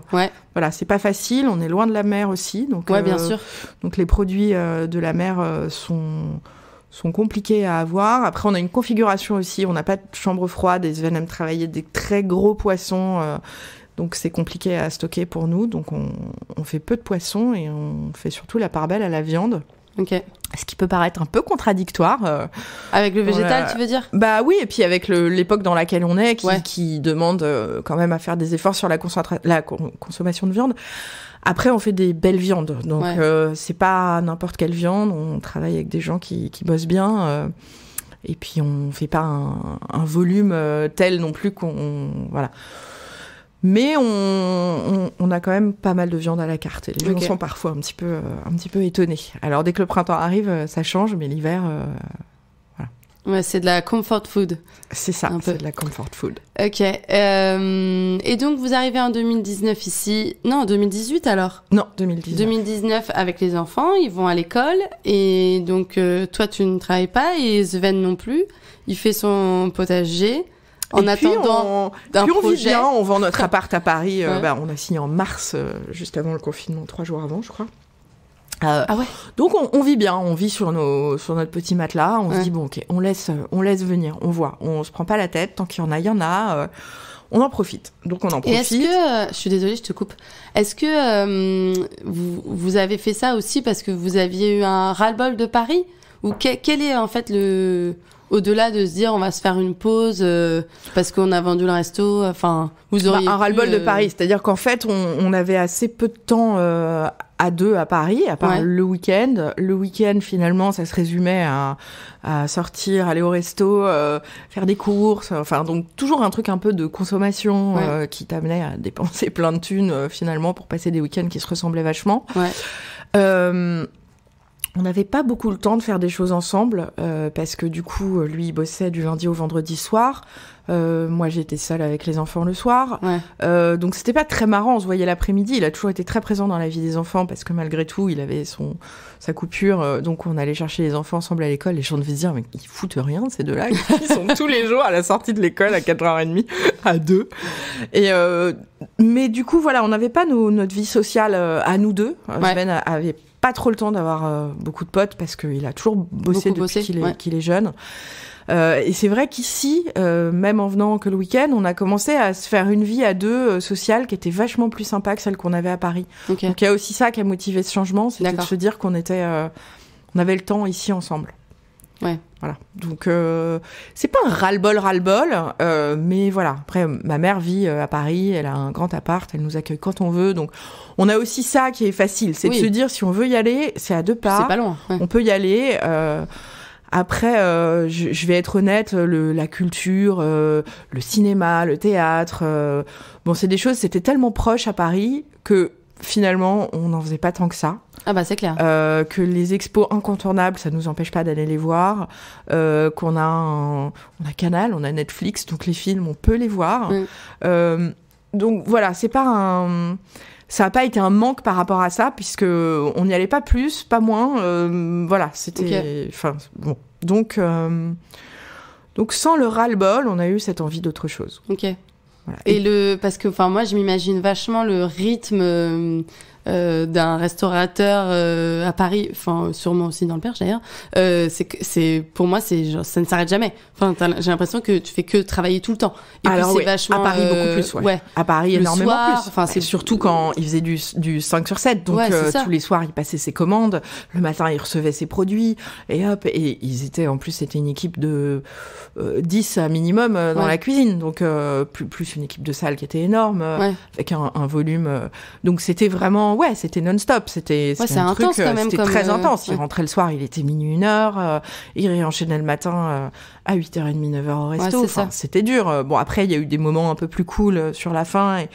Voilà, c'est pas facile. On est loin de la mer aussi, donc. Euh, donc les produits euh, de la mer euh, sont sont compliqués à avoir. Après, on a une configuration aussi. On n'a pas de chambre froide. Et Sven travailler des très gros poissons. donc c'est compliqué à stocker pour nous, donc on, on fait peu de poissons et on fait surtout la part belle à la viande. Ce qui peut paraître un peu contradictoire. Euh, avec le végétal, tu veux dire Bah oui, et puis avec l'époque dans laquelle on est, qui, demande euh, quand même à faire des efforts sur la, la consommation de viande. Après, on fait des belles viandes, donc euh, c'est pas n'importe quelle viande. On travaille avec des gens qui, bossent bien. et puis on fait pas un, un volume tel non plus qu'on voilà mais on, on, a quand même pas mal de viande à la carte. les gens sont parfois un petit, peu, euh, un petit peu étonnés. Alors dès que le printemps arrive, euh, ça change, mais l'hiver... Euh, voilà. Ouais, c'est de la comfort food. C'est ça, c'est de la comfort food. Ok. et donc, vous arrivez en 2019 ici. Non, en 2018 alors Non, 2019. 2019 avec les enfants, ils vont à l'école. Et donc, toi, tu ne travailles pas et Sven non plus. Il fait son potager en et attendant puis on, Vit bien, on vend notre appart à Paris. Euh, bah, on a signé en mars, euh, juste avant le confinement, trois jours avant, je crois. Euh, ah ouais. Donc on, vit bien, on vit sur nos sur notre petit matelas, on se dit bon ok, on laisse on laisse venir, on voit, on se prend pas la tête, tant qu'il y en a, il y en a, on en profite. Donc on en profite. est-ce que je suis désolée, je te coupe. Est-ce que vous, avez fait ça aussi parce que vous aviez eu un ras-le-bol de Paris ou quel est en fait le au-delà de se dire on va se faire une pause euh, parce qu'on a vendu le resto, enfin vous bah, aurez... un ras-le-bol de euh, Paris, c'est-à-dire qu'en fait on, avait assez peu de temps euh, à deux à Paris, à part le week-end. Le week-end finalement ça se résumait à, sortir, aller au resto, faire des courses, enfin donc toujours un truc un peu de consommation qui t'amenait à dépenser plein de thunes finalement pour passer des week-ends qui se ressemblaient vachement. Ouais. On n'avait pas beaucoup le temps de faire des choses ensemble euh, parce que du coup, euh, lui, il bossait du lundi au vendredi soir. Euh, moi, j'étais seule avec les enfants le soir. donc, c'était pas très marrant. On se voyait l'après-midi. Il a toujours été très présent dans la vie des enfants parce que malgré tout, il avait son sa coupure. donc, on allait chercher les enfants ensemble à l'école. Les gens devaient se dire, mais ils foutent rien ces deux-là. Ils sont tous les jours à la sortie de l'école à 4h30, à deux. Et mais du coup, voilà, on n'avait pas notre vie sociale à nous deux. Ben avait pas trop le temps d'avoir euh, beaucoup de potes parce qu'il a toujours bossé depuis qu'il est, jeune. Euh, et c'est vrai qu'ici, euh, même en venant que le week-end, on a commencé à se faire une vie à deux sociale qui était vachement plus sympa que celle qu'on avait à Paris. Donc il y a aussi ça qui a motivé ce changement, c'est de se dire qu'on était, on avait le temps ici ensemble. Ouais. Voilà. Donc euh, c'est pas un ras-le-bol ras-le-bol, euh, mais voilà. Après ma mère vit euh, à Paris, elle a un grand appart, elle nous accueille quand on veut. Donc on a aussi ça qui est facile, c'est de se dire si on veut y aller, c'est à deux pas. C'est pas loin. On peut y aller. après, je, vais être honnête, la culture, le cinéma, le théâtre, bon, c'est des choses, c'était tellement proche à Paris que finalement, on n'en faisait pas tant que ça. Ah bah c'est clair. Euh, que les expos incontournables, ça nous empêche pas d'aller les voir. Euh, qu'on a un, on a Canal, on a Netflix, donc les films, on peut les voir. Mm. Euh, donc voilà, c'est pas un, ça n'a pas été un manque par rapport à ça puisque on n'y allait pas plus, pas moins. voilà, c'était, enfin bon, donc. donc sans le ras-le-bol, on a eu cette envie d'autre chose. Ok. Et, et le parce que enfin moi je m'imagine vachement le rythme euh, euh, d'un restaurateur euh, à Paris, enfin sûrement aussi dans le Perche d'ailleurs, euh, c'est c'est pour moi c'est genre, ça ne s'arrête jamais. Enfin j'ai l'impression que tu fais que travailler tout le temps. Et Alors puis, vachement, à Paris beaucoup euh, plus, ouais. À Paris énormément plus. Enfin c'est surtout quand il faisait du du 5 sur 7, donc tous les soirs il passait ses commandes, le matin il recevait ses produits et hop et ils étaient en plus c'était une équipe de 10 à minimum dans la cuisine, donc plus plus une équipe de salle qui était énorme avec un, un volume. donc c'était vraiment ouais, c'était non-stop. C'était un truc, euh, c'était très euh, intense. Il rentrait le soir, il était minuit, une heure. Euh, il réenchaînait le matin à 8h30, 9h au resto. c'était dur. Bon, après, il y a eu des moments un peu plus cool sur la fin. Et,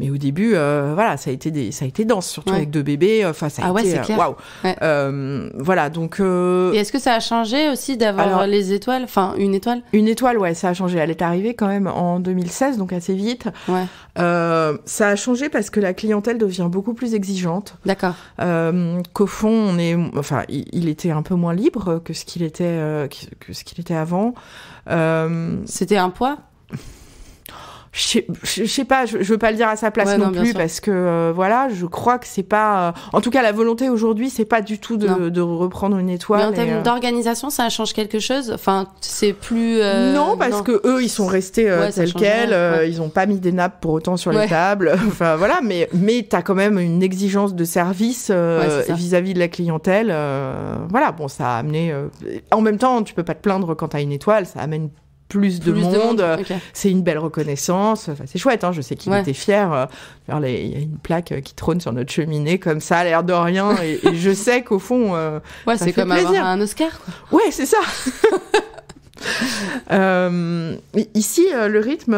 mais au début, euh, voilà, ça a été ça a été dense, surtout avec deux bébés. Euh, enfin, ça a ah ouais, été euh, waouh. voilà, donc. Et est-ce que ça a changé aussi d'avoir les étoiles, enfin une étoile Une étoile, ouais, ça a changé. Elle est arrivée quand même en 2016, donc assez vite. Ouais. ça a changé parce que la clientèle devient beaucoup plus exigeante. D'accord. Qu'au fond, on est, enfin, il, il, était un peu moins libre que ce qu'il était, que ce qu'il était avant. C'était un poids je sais pas, je, je, veux pas le dire à sa place non, plus parce que euh, voilà, je crois que c'est pas, euh, en tout cas la volonté aujourd'hui, c'est pas du tout de, reprendre une étoile. Mais en termes euh, d'organisation, ça change quelque chose Enfin, c'est plus non parce que eux, ils sont restés tels quels, ils ont pas mis des nappes pour autant sur les tables. enfin voilà, mais mais t'as quand même une exigence de service vis-à-vis de la clientèle. voilà, bon, ça a amené. en même temps, tu peux pas te plaindre quand t'as une étoile, ça amène plus, de monde. C'est une belle reconnaissance. c'est chouette, hein, je sais qu'il était fier. Euh, il y a une plaque euh, qui trône sur notre cheminée, comme ça, à l'air de rien. et, je sais qu'au fond. Euh, ouais, c'est comme un Oscar. Quoi. Ouais, c'est ça. ici, le rythme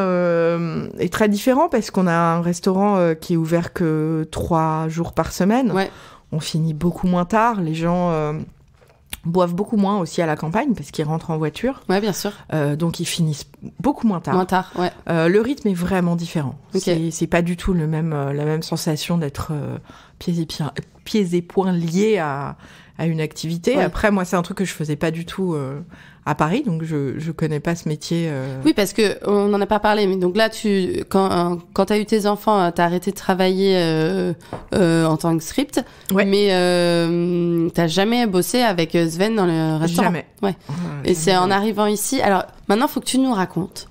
est très différent parce qu'on a un restaurant qui est ouvert que trois jours par semaine. On finit beaucoup moins tard. Les gens boivent beaucoup moins aussi à la campagne parce qu'ils rentrent en voiture. Ouais, bien sûr. Euh, donc ils finissent beaucoup moins tard. Moins tard, ouais. Euh, le rythme est vraiment différent. Okay. C'est pas du tout le même, euh, la même sensation d'être et pieds, pieds et poings liés à à une activité. Après, moi, c'est un truc que je faisais pas du tout euh, à Paris, donc je je connais pas ce métier. Euh. Oui, parce que on n'en a pas parlé, mais donc là, tu quand euh, quand t'as eu tes enfants, t'as arrêté de travailler en tant que script, ouais. mais t'as jamais bossé avec Sven dans le restaurant. Jamais. Ouais. Et c'est en arrivant ici. Alors maintenant, faut que tu nous racontes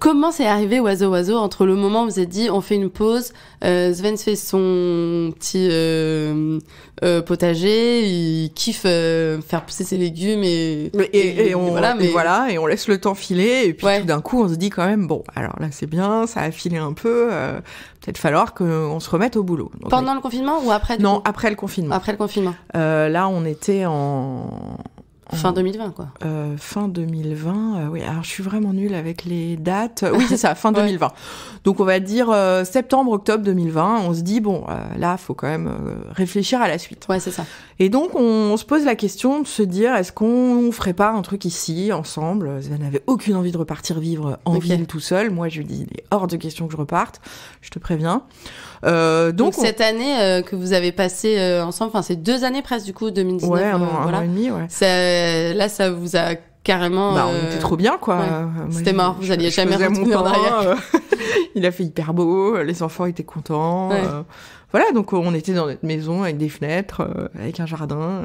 Comment c'est arrivé Oiseau Oiseau entre le moment où vous avez dit on fait une pause, euh, Sven fait son petit euh, euh potager, il kiffe euh, faire pousser ses légumes et, et, on, voilà, et on laisse le temps filer et puis tout d'un coup on se dit quand même bon alors là c'est bien, ça a filé un peu, euh, peut-être falloir qu'on se remette au boulot. Pendant le confinement ou après Non après le confinement. Après le confinement. là on était en Fin 2020, quoi. Euh, fin 2020, euh, oui. Alors, je suis vraiment nulle avec les dates. Oui, c'est ça, fin 2020. Donc, on va dire euh, septembre, octobre 2020. On se dit, bon, là, faut quand même réfléchir à la suite. Ouais, c'est ça. Et donc, on, se pose la question de se dire, est-ce qu'on ferait pas un truc ici, ensemble Sven n'avait aucune envie de repartir vivre en ville tout seul. Moi, je lui dis, il est hors de question que je reparte. Je te préviens. Euh, donc, donc cette année euh, que vous avez passée euh, ensemble, enfin c'est deux années presque du coup 2019. Ouais, un, voilà. et demi. Ouais. Ça, là ça vous a carrément. Bah, on était trop bien, quoi. C'était mort, vous n'alliez jamais retourner en arrière. il a fait hyper beau, les enfants étaient contents. voilà, donc on était dans notre maison avec des fenêtres, avec un jardin.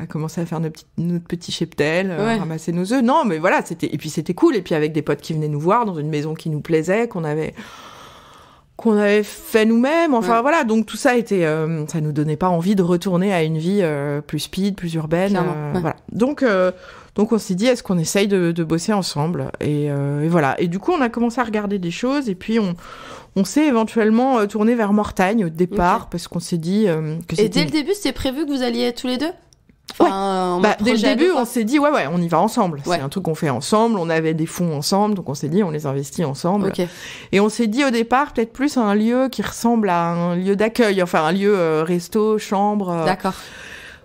à commencer à faire nos notre petit cheptel, ramasser nos œufs. Non, mais voilà, c'était et puis c'était cool. Et puis avec des potes qui venaient nous voir dans une maison qui nous plaisait, qu'on avait, qu'on avait fait nous-mêmes. Enfin voilà, donc tout ça était, euh, ça nous donnait pas envie de retourner à une vie euh, plus speed, plus urbaine. Euh, voilà. Donc donc on s'est dit est-ce qu'on essaye de, de, bosser ensemble et, voilà. Et du coup on a commencé à regarder des choses et puis on on s'est éventuellement tourné vers Mortagne au départ parce qu'on s'est dit que. Et dès le début c'était prévu que vous alliez tous les deux. Euh, bah, dès le début, on s'est dit ouais ouais, on y va ensemble. C'est un truc qu'on fait ensemble. On avait des fonds ensemble, donc on s'est dit on les investit ensemble. Et on s'est dit au départ peut-être plus un lieu qui ressemble à un lieu d'accueil, enfin un lieu euh, resto, chambre. Euh. D'accord.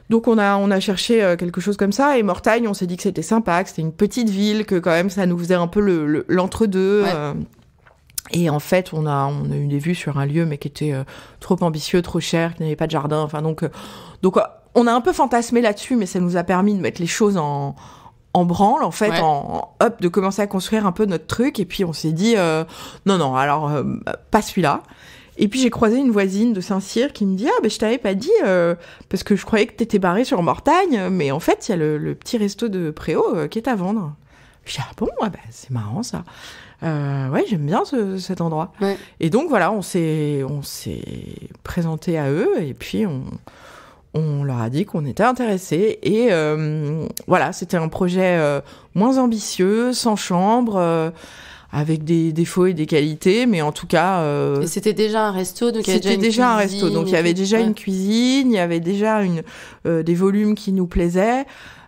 Donc on a on a cherché quelque chose comme ça et Mortagne, on s'est dit que c'était sympa, que c'était une petite ville, que quand même ça nous faisait un peu le l'entre-deux. Et en fait, on a, on a eu des vues sur un lieu, mais qui était trop ambitieux, trop cher, qui n'avait pas de jardin. Enfin, donc, donc on a un peu fantasmé là-dessus, mais ça nous a permis de mettre les choses en, branle en fait en, hop de commencer à construire un peu notre truc et puis on s'est dit euh, non non alors euh, pas celui-là et puis j'ai croisé une voisine de Saint-Cyr qui me dit ah ben je t'avais pas dit euh, parce que je croyais que t'étais barré sur Mortagne mais en fait il y a le, petit resto de Préau qui est à vendre puis ah bon ah, ben, c'est marrant ça ouais j'aime bien cet endroit et donc voilà on s'est on s'est présenté à eux et puis on on leur a dit qu'on était intéressé et euh, voilà, c'était un projet euh, moins ambitieux, sans chambre, euh, avec des défauts et des qualités, mais en tout cas. c'était déjà un resto, donc c'était déjà un resto, donc il y avait déjà, une cuisine, il y avait déjà une des volumes qui nous plaisaient.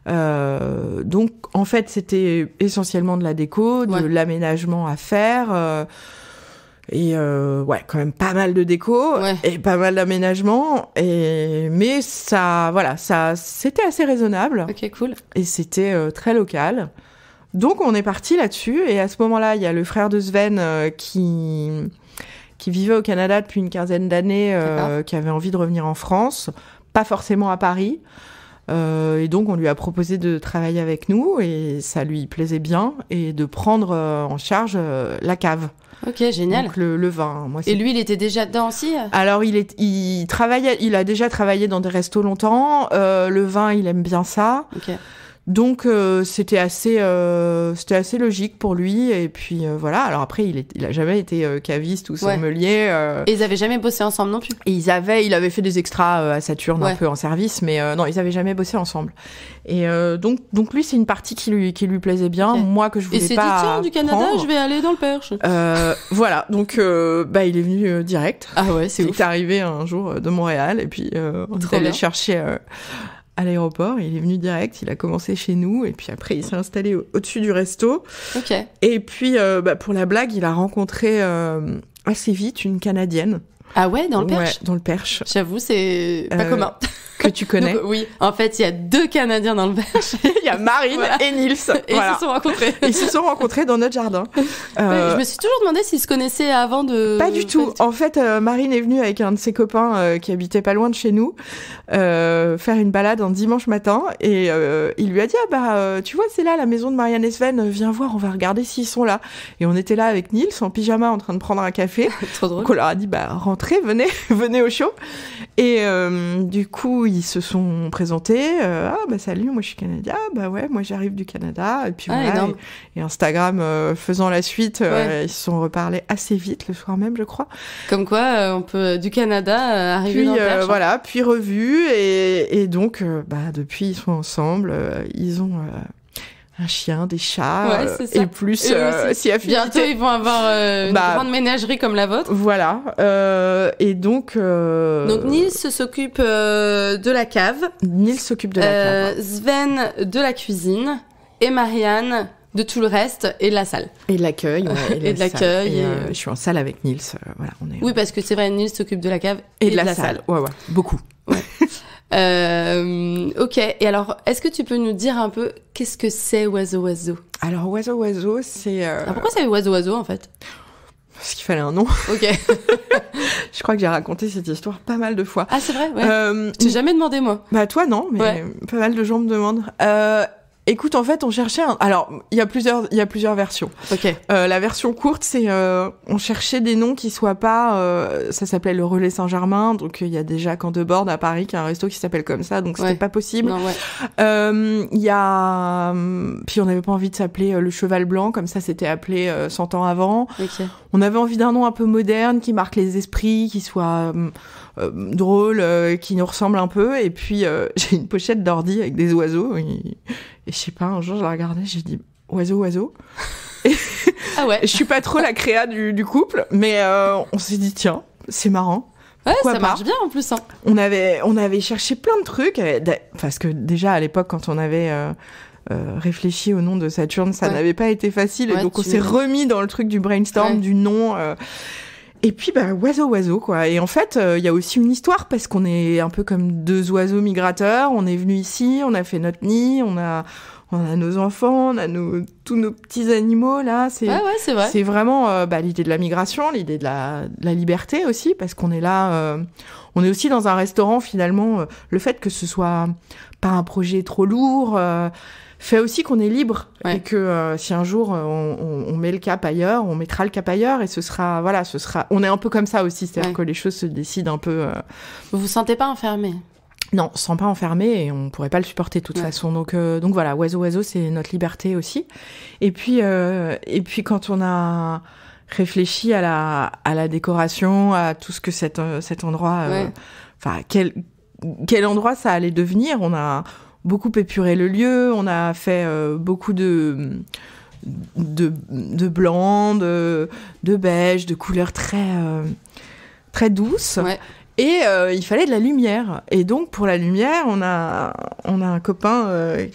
donc en fait, c'était essentiellement de la déco, de l'aménagement à faire et euh, ouais quand même pas mal de déco et pas mal d'aménagement et mais ça voilà ça c'était assez raisonnable cool et c'était euh, très local donc on est parti là-dessus et à ce moment-là il y a le frère de Sven euh, qui qui vivait au Canada depuis une quinzaine d'années qui avait envie de revenir en France pas forcément à Paris et donc, on lui a proposé de travailler avec nous et ça lui plaisait bien et de prendre en charge la cave. Ok, génial. Donc le, vin, hein, moi. Et lui, il était déjà dedans aussi. Euh Alors il est, il travaillait, il a déjà travaillé dans des restos longtemps. Euh, le vin, il aime bien ça. Ok. Donc euh, c'était assez, euh, c'était assez logique pour lui. Et puis euh, voilà. Alors après, il, est, il a jamais été caviste ou sommelier. Et ils avaient jamais bossé ensemble non plus. Et ils avaient, il avait fait des extras à Saturne un peu en service, mais non, ils avaient jamais bossé ensemble. Et donc, donc lui, c'est une partie qui lui, qui lui plaisait bien. Moi que je voulais pas. Et c'est du Canada, je vais aller dans le Perche. voilà. Donc bah il est venu direct. Ah ouais, c'est. Il est arrivé un jour de Montréal et puis on est allé chercher à l'aéroport. Il est venu direct, il a commencé chez nous et puis après il s'est installé au-dessus du resto. Et puis euh, bah, pour la blague, il a rencontré euh, assez vite une Canadienne ah ouais, dans le Perche dans le Perche. J'avoue, c'est pas euh, commun. Que tu connais Oui. En fait, il y a deux Canadiens dans le Perche. Il y a Marine et Nils. Et ils se sont rencontrés. ils se sont rencontrés dans notre jardin. Je euh, me suis toujours demandé s'ils se connaissaient avant de... Pas du tout. En fait, euh, Marine est venue avec un de ses copains qui habitait pas loin de chez nous faire une balade un dimanche matin et il lui a dit « Ah bah, tu vois, c'est là la maison de Marianne et Sven. Viens voir, on va regarder s'ils sont là. » Et on était là avec Nils en pyjama en train de prendre un café. Trop drôle. on leur a dit « Bah, rentre venez, venez au show. Et euh, du coup, ils se sont présentés. Euh, ah, bah salut, moi je suis canadien. Ah, bah ouais, moi j'arrive du Canada. Et puis ah, voilà. Et, Instagram euh, faisant la suite, ils se sont reparlés assez vite le soir même, je crois. Comme quoi, on peut du Canada arriver puis, dans hein. Voilà, puis revu. Et, et donc, bah depuis, ils sont ensemble. ils ont un chien, des chats, euh, et plus euh, Bientôt, ils vont avoir euh, une bah, grande ménagerie comme la vôtre. Voilà. et donc. Donc Nils s'occupe de la cave. Nils s'occupe de la cave. Sven de la cuisine et Marianne de tout le reste et de la salle. Et de l'accueil. Ouais, et, de l'accueil. Euh, euh, je suis en salle avec Nils. Euh, voilà, on est, oui, parce que c'est vrai, Nils s'occupe de la cave et, de, la, salle. Ouais, ouais, beaucoup. Ouais. euh, ok, et alors, est-ce que tu peux nous dire un peu qu'est-ce que c'est Oiseau Oiseau Alors, Oiseau Oiseau, c'est. Ah, pourquoi c'est Oiseau Oiseau en fait parce qu'il fallait un nom. Ok. je crois que j'ai raconté cette histoire pas mal de fois. Ah, c'est vrai, ouais. tu t'ai jamais demandé, moi. Bah, toi, non, mais pas mal de gens me demandent. Euh, Écoute, en fait, on cherchait. Un... Alors, il y a plusieurs, il y a plusieurs versions. Ok. Euh, la version courte, c'est euh, on cherchait des noms qui soient pas. Euh, ça s'appelait le Relais Saint-Germain, donc euh, il y a déjà Camp de Borde à Paris qui a un resto qui s'appelle comme ça, donc c'était pas possible. Euh, il y a. Hum, puis on n'avait pas envie de s'appeler euh, le Cheval Blanc, comme ça c'était appelé 100 ans avant. Ok. On avait envie d'un nom un peu moderne qui marque les esprits, qui soit hum, euh, drôle, euh, qui nous ressemble un peu. Et puis euh, j'ai une pochette d'ordi avec des oiseaux. Et, je sais pas, un jour je la regardais, j'ai dit oiseau, oiseau. ah ouais. je suis pas trop la créa du, couple, mais on s'est dit tiens, c'est marrant. Ouais, ça marche bien en plus. Hein. On avait on avait cherché plein de trucs parce que déjà à l'époque quand on avait réfléchi au nom de Saturne, ça n'avait pas été facile donc on s'est remis dans le truc du brainstorm du nom. Et puis, bah, oiseau, oiseau, quoi. Et en fait, il euh, y a aussi une histoire parce qu'on est un peu comme deux oiseaux migrateurs. On est venu ici, on a fait notre nid, on a, on a nos enfants, on a nos, tous nos petits animaux, là. C'est, c'est vrai. vraiment euh, bah, l'idée de la migration, l'idée de la, la, liberté aussi, parce qu'on est là, euh, on est aussi dans un restaurant, finalement. le fait que ce soit pas un projet trop lourd, fait aussi qu'on est libre et que euh, si un jour euh, on, met le cap ailleurs, on mettra le cap ailleurs et ce sera voilà, ce sera. On est un peu comme ça aussi, c'est-à-dire que les choses se décident un peu. Vous euh. Vous vous sentez pas enfermé Non, sans pas enfermé et on pourrait pas le supporter de toute façon. Donc donc voilà, oiseau oiseau, c'est notre liberté aussi. Et puis et puis quand on a réfléchi à la à la décoration, à tout ce que cet cet endroit, enfin quel quel endroit ça allait devenir. On a, beaucoup épuré le lieu, on a fait euh, beaucoup de de, de blanc, de, beige, de couleurs très euh, très douces. Et euh, il fallait de la lumière. Et donc pour la lumière, on a on a un copain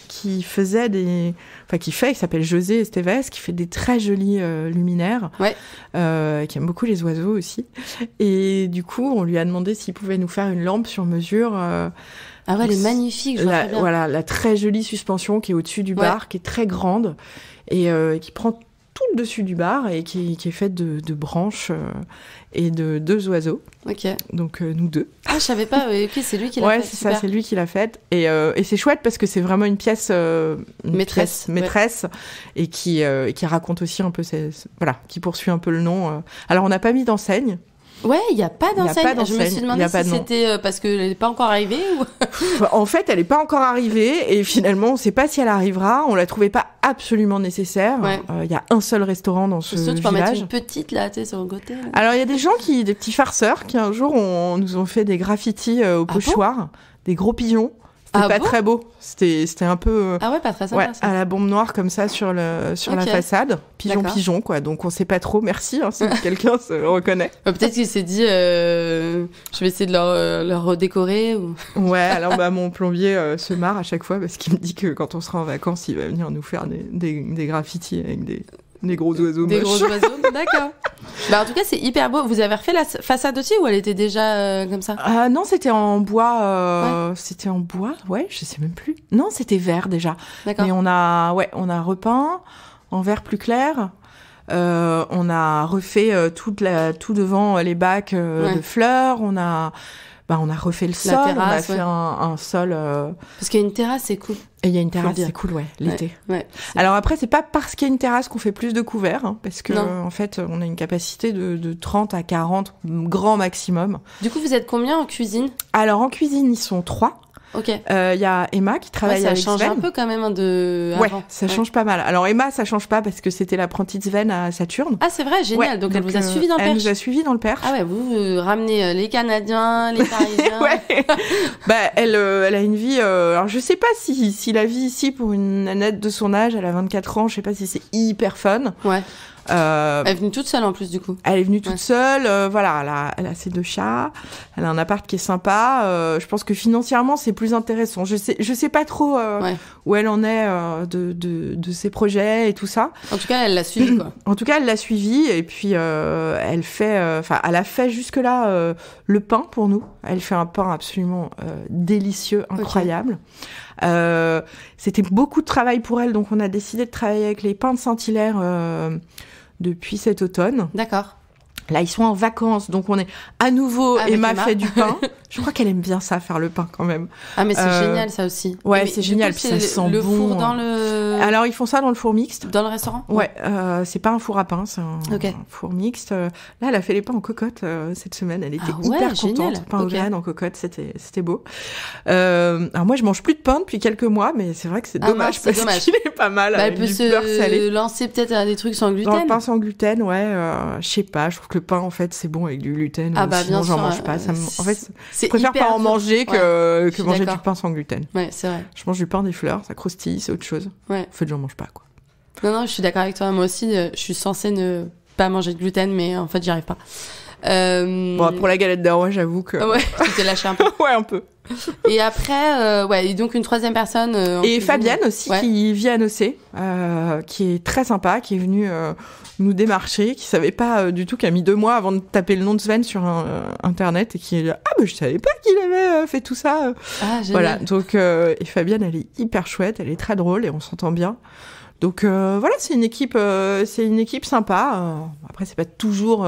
qui faisait des, enfin qui fait, il s'appelle José Esteves, qui fait des très jolis luminaires, ouais. qui aime beaucoup les oiseaux aussi. Et du coup, on lui a demandé s'il pouvait nous faire une lampe sur mesure ah ouais, elle est magnifique. voilà, la très jolie suspension qui est au-dessus du bar, qui est très grande et euh, qui prend tout le dessus du bar et qui, est faite de, branches euh, et de deux oiseaux. Ok. Donc euh, nous deux. Ah, je savais pas. puis, c'est lui qui l'a faite. Ouais, c'est ça, c'est lui qui l'a faite. Et, c'est chouette parce que c'est vraiment une pièce maîtresse, maîtresse, et qui qui raconte aussi un peu ses, voilà, qui poursuit un peu le nom. Alors on n'a pas mis d'enseigne Ouais, il n'y a pas d'enseigne. Je me suis demandé si c'était euh, parce qu'elle n'est pas encore arrivée ou... en fait, elle n'est pas encore arrivée et finalement, on ne sait pas si elle arrivera. On la trouvait pas absolument nécessaire. Euh, il y a un seul restaurant dans ce Surtout, village. Tu peux mettre une petite là, tu sais, sur le côté. Alors, il y a des gens qui, des petits farceurs, qui un jour on, nous ont fait des graffitis euh, au ah pochoir, des gros pigeons. C'était ah pas très beau. C'était un peu. Euh, ah ouais, pas très sympa. Ouais, à la bombe noire comme ça sur, le, sur la façade. Pigeon, pigeon, quoi. Donc on sait pas trop. Merci hein, si quelqu'un se reconnaît. Bah, peut-être qu'il s'est dit, euh, je vais essayer de leur, euh, leur redécorer. Ou... ouais, alors bah, mon plombier euh, se marre à chaque fois parce qu'il me dit que quand on sera en vacances, il va venir nous faire des, des, des graffitis avec des, des gros oiseaux Des gros oiseaux, d'accord. Bah, en tout cas, c'est hyper beau. Vous avez refait la façade aussi ou elle était déjà euh, comme ça Ah Non, c'était en bois. Euh, c'était en bois, ouais, je sais même plus. Non, c'était vert déjà. D'accord. Mais on a, ouais, on a repeint en vert plus clair. Euh, on a refait la, tout devant les bacs de fleurs. On a bah, on a refait le sol, on a fait un, sol. Euh, parce qu'il y a une terrasse, c'est cool. Et il y a une terrasse, c'est cool, ouais, l'été. Alors après, c'est pas parce qu'il y a une terrasse qu'on fait plus de couverts, hein, parce que euh, en fait, on a une capacité de, de, 30 à 40 grand maximum. Du coup, vous êtes combien en cuisine Alors en cuisine, ils sont trois. Ok. Il euh, y a Emma qui travaille ça avec Ça change un peu quand même hein, de. Ouais, ça change pas mal. Alors Emma, ça change pas parce que c'était l'apprentie de Sven à Saturne. Ah c'est vrai, génial. donc, elle vous a euh, suivi dans le père. Elle vous a suivi dans le père Ah ouais, vous, ramenez euh, les Canadiens, les Parisiens. ouais. bah elle, elle a une vie. alors je sais pas si si la vie ici pour une nanette de son âge, elle a 24 ans, je sais pas si c'est hyper fun. Ouais. Euh, elle est venue toute seule en plus du coup. Elle est venue toute seule, euh, voilà, elle a, ses deux chats, elle a un appart qui est sympa. Euh, je pense que financièrement c'est plus intéressant. Je sais, je sais pas trop où elle en est de, de, de, ses projets et tout ça. En tout cas, elle l'a suivi quoi. en tout cas, elle l'a suivi et puis elle fait, enfin, elle a fait jusque là le pain pour nous. Elle fait un pain absolument délicieux, incroyable. C'était beaucoup de travail pour elle, donc on a décidé de travailler avec les pains de Saint-Hilaire depuis cet automne. D'accord. Là, ils sont en vacances, donc on est à nouveau Emma, fait du pain. Je crois qu'elle aime bien ça, faire le pain quand même. Ah, mais c'est euh, génial ça aussi. Ouais, c'est génial. puis, ça le, sent le Four hein. dans le... Alors, ils font ça dans le four mixte. Dans le restaurant Ouais, euh, c'est pas un four à pain, c'est un, four mixte. Là, elle a fait les pains en cocotte euh, cette semaine. Elle était ah hyper contente. Pain au en cocotte, c'était beau. Euh, alors, moi, je mange plus de pain depuis quelques mois, mais c'est vrai que c'est ah dommage parce qu'il est pas mal. Bah, elle peut se lancer peut-être à des trucs sans gluten. Dans pain sans gluten, ouais. je sais pas. Je trouve que le pain, en fait, c'est bon avec du gluten. Ah, bah, bien sûr. mange pas. En fait, je préfère pas en manger que, que manger du pain sans gluten. Ouais, c'est vrai. Je mange du pain, des fleurs, ça croustille, c'est autre chose. Ouais. En fait, j'en mange pas, quoi. Non, non, je suis d'accord avec toi. Moi aussi, euh, je suis censée ne pas manger de gluten, mais en fait, j'y arrive pas. Euh, bon, pour la galette roi j'avoue que. tu t'es lâché un peu. ouais, un peu. Et après, euh, ouais, et donc une troisième personne. Euh, et Fabienne aussi, qui vit à Nocé, qui est très sympa, qui est venue nous démarcher, qui savait pas du tout, qui a mis deux mois avant de taper le nom de Sven sur Internet et qui est là, ah, bah je savais pas qu'il avait fait tout ça. Ah, voilà, donc, et Fabienne, elle est hyper chouette, elle est très drôle et on s'entend bien. Donc euh, voilà, c'est une équipe, euh, c'est une équipe sympa. Euh, après, c'est pas toujours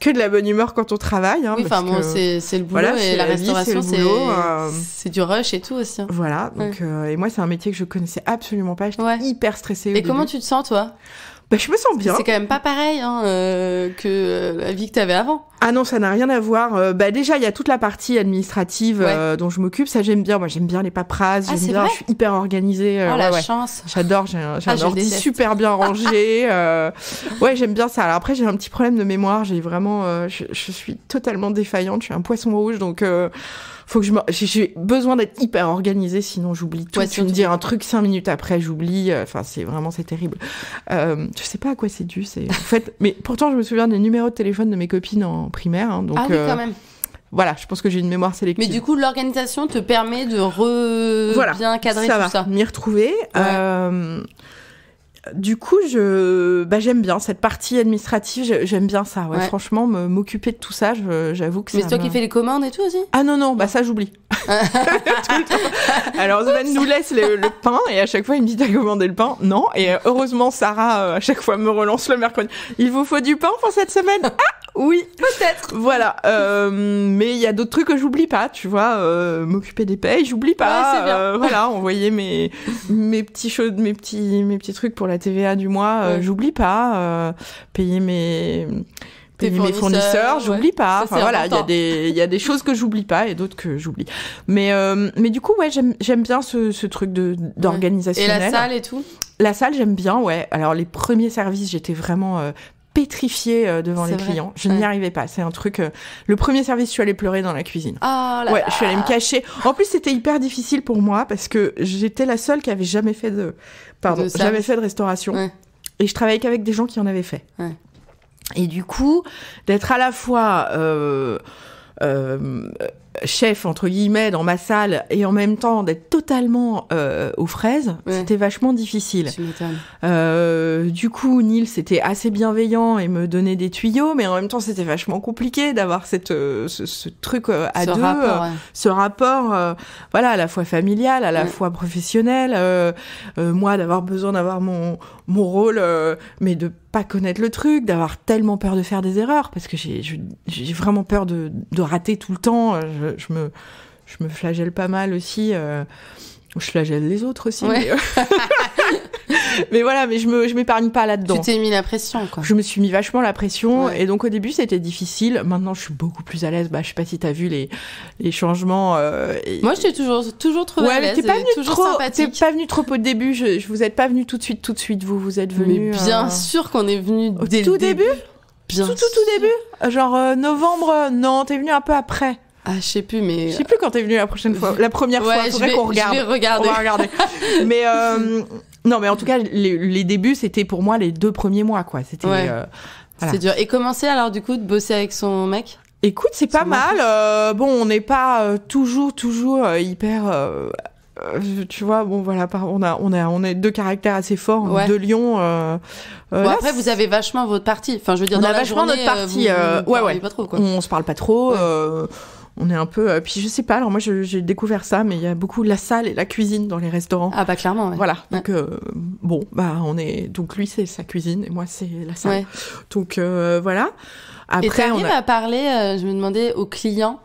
que de la bonne humeur quand on travaille. Hein, oui, enfin bon, c'est le boulot et la, restauration, c'est du rush et tout aussi. Hein. Voilà. Donc et moi, c'est un métier que je connaissais absolument pas. J'étais hyper stressée. Et comment tu te sens toi bah, je me sens bien. C'est quand même pas pareil hein, euh, que euh, la vie que t'avais avant. Ah non, ça n'a rien à voir. Euh, bah déjà, il y a toute la partie administrative dont je m'occupe. Ça, j'aime bien. Moi, j'aime bien les paperasses. Ah, j'aime bien. Je suis hyper organisée. Oh, la chance. J'adore. J'ai un, ah, super bien rangé. ouais, j'aime bien ça. Alors après, j'ai un petit problème de mémoire. J'ai vraiment, je, suis totalement défaillante. Je suis un poisson rouge, donc faut que je j'ai besoin d'être hyper organisée, sinon j'oublie tout. tu me dis un truc cinq minutes après, j'oublie. Euh, enfin, c'est vraiment c'est terrible. Euh, je sais pas à quoi c'est dû. C'est en fait, mais pourtant je me souviens des numéros de téléphone de mes copines en primaire. Hein, donc, ah oui, quand euh, même voilà, je pense que j'ai une mémoire sélective. Mais du coup, l'organisation te permet de re... Voilà, bien cadrer tout ça. M'y retrouver. Euh, du coup, je, bah, j'aime bien cette partie administrative. J'aime bien ça. Ouais, Franchement, m'occuper de tout ça, j'avoue que c'est. Mais c'est toi qui fais les commandes et tout aussi Ah non non, bah ça j'oublie. Alors Zoban nous laisse le, pain et à chaque fois il me dit t'as commandé le pain Non. Et euh, heureusement Sarah euh, à chaque fois me relance le mercredi. Il vous faut du pain pour cette semaine ah oui, peut-être. Voilà. Euh, mais il y a d'autres trucs que j'oublie pas, tu vois. Euh, m'occuper des payes, j'oublie pas. bien. Euh, voilà, envoyer mes mes petits choses, mes petits mes petits trucs pour la TVA du mois, j'oublie pas. payer mes payer mes fournisseurs, j'oublie pas. voilà, il y a des il y a des choses que j'oublie pas et d'autres que j'oublie. Mais mais du coup ouais, j'aime bien ce ce truc de d'organisationnel. Et la salle et tout. La salle, j'aime bien, ouais. Alors les premiers services, j'étais vraiment pétrifiée euh, devant les clients. Je n'y arrivais pas. C'est un truc. Euh, le premier service, je suis allée pleurer dans la cuisine. Oh ouais, je suis allée me cacher. En plus, c'était hyper difficile pour moi parce que j'étais la seule qui avait jamais fait de, pardon, fait de restauration. Et je travaillais qu'avec des gens qui en avaient fait. Et du coup, d'être à la fois euh, chef entre guillemets dans ma salle et en même temps d'être totalement euh, aux fraises, c'était vachement difficile. Euh, du coup, Nils était assez bienveillant et me donnait des tuyaux, mais en même temps, c'était vachement compliqué d'avoir cette euh, ce, truc à deux, ce rapport, voilà, à la fois familial, à la fois professionnel. moi, d'avoir besoin d'avoir mon mon rôle, mais de pas connaître le truc, d'avoir tellement peur de faire des erreurs parce que j'ai vraiment peur de, de rater tout le temps je, me, je me flagelle pas mal aussi. Euh, je flagelle les autres aussi. Mais, voilà, mais je me, je m'épargne pas là-dedans. Tu t'es mis la pression, quoi. Je me suis mis vachement la pression. Et donc, au début, c'était difficile. Maintenant, je suis beaucoup plus à l'aise. Bah, je sais pas si t'as vu les, les changements. Euh, Moi, je t'ai toujours, toujours trop ouais, à l'aise. T'es pas venu trop, t'es pas venu trop au début. Je, je vous êtes pas venu tout de suite, tout de suite. Vous, vous êtes venu. Euh, bien sûr qu'on est venu dès tout début. tout, tout, tout début. Genre, novembre, non, t'es venu un peu après. Ah, je sais plus, mais. Je sais euh, plus quand t'es venu la prochaine fois. La première fois, faudrait qu'on regarde. On va regarder. mais euh, non, mais en tout cas, les, les débuts, c'était pour moi les deux premiers mois, quoi. C'était. Euh, C'est dur. Et commencer alors, du coup, de bosser avec son mec Écoute, c'est pas mal. Euh, bon, on n'est pas toujours, toujours hyper. tu vois, bon voilà, on a, on a, on est deux caractères assez forts, ouais. de Lyon. après, vous avez vachement votre partie. Enfin, je veux dire, on dans a la vachement notre partie. ouais, ouais. Pas trop, On, se parle pas trop on est un peu. Euh, puis je sais pas, alors moi j'ai découvert ça, mais il y a beaucoup la salle et la cuisine dans les restaurants. Ah bah clairement. Ouais. Voilà. Donc euh, bon, bah on est. Donc lui c'est sa cuisine et moi c'est la salle. Donc euh, voilà. Après, et on a... à parler. je me demandais aux clients.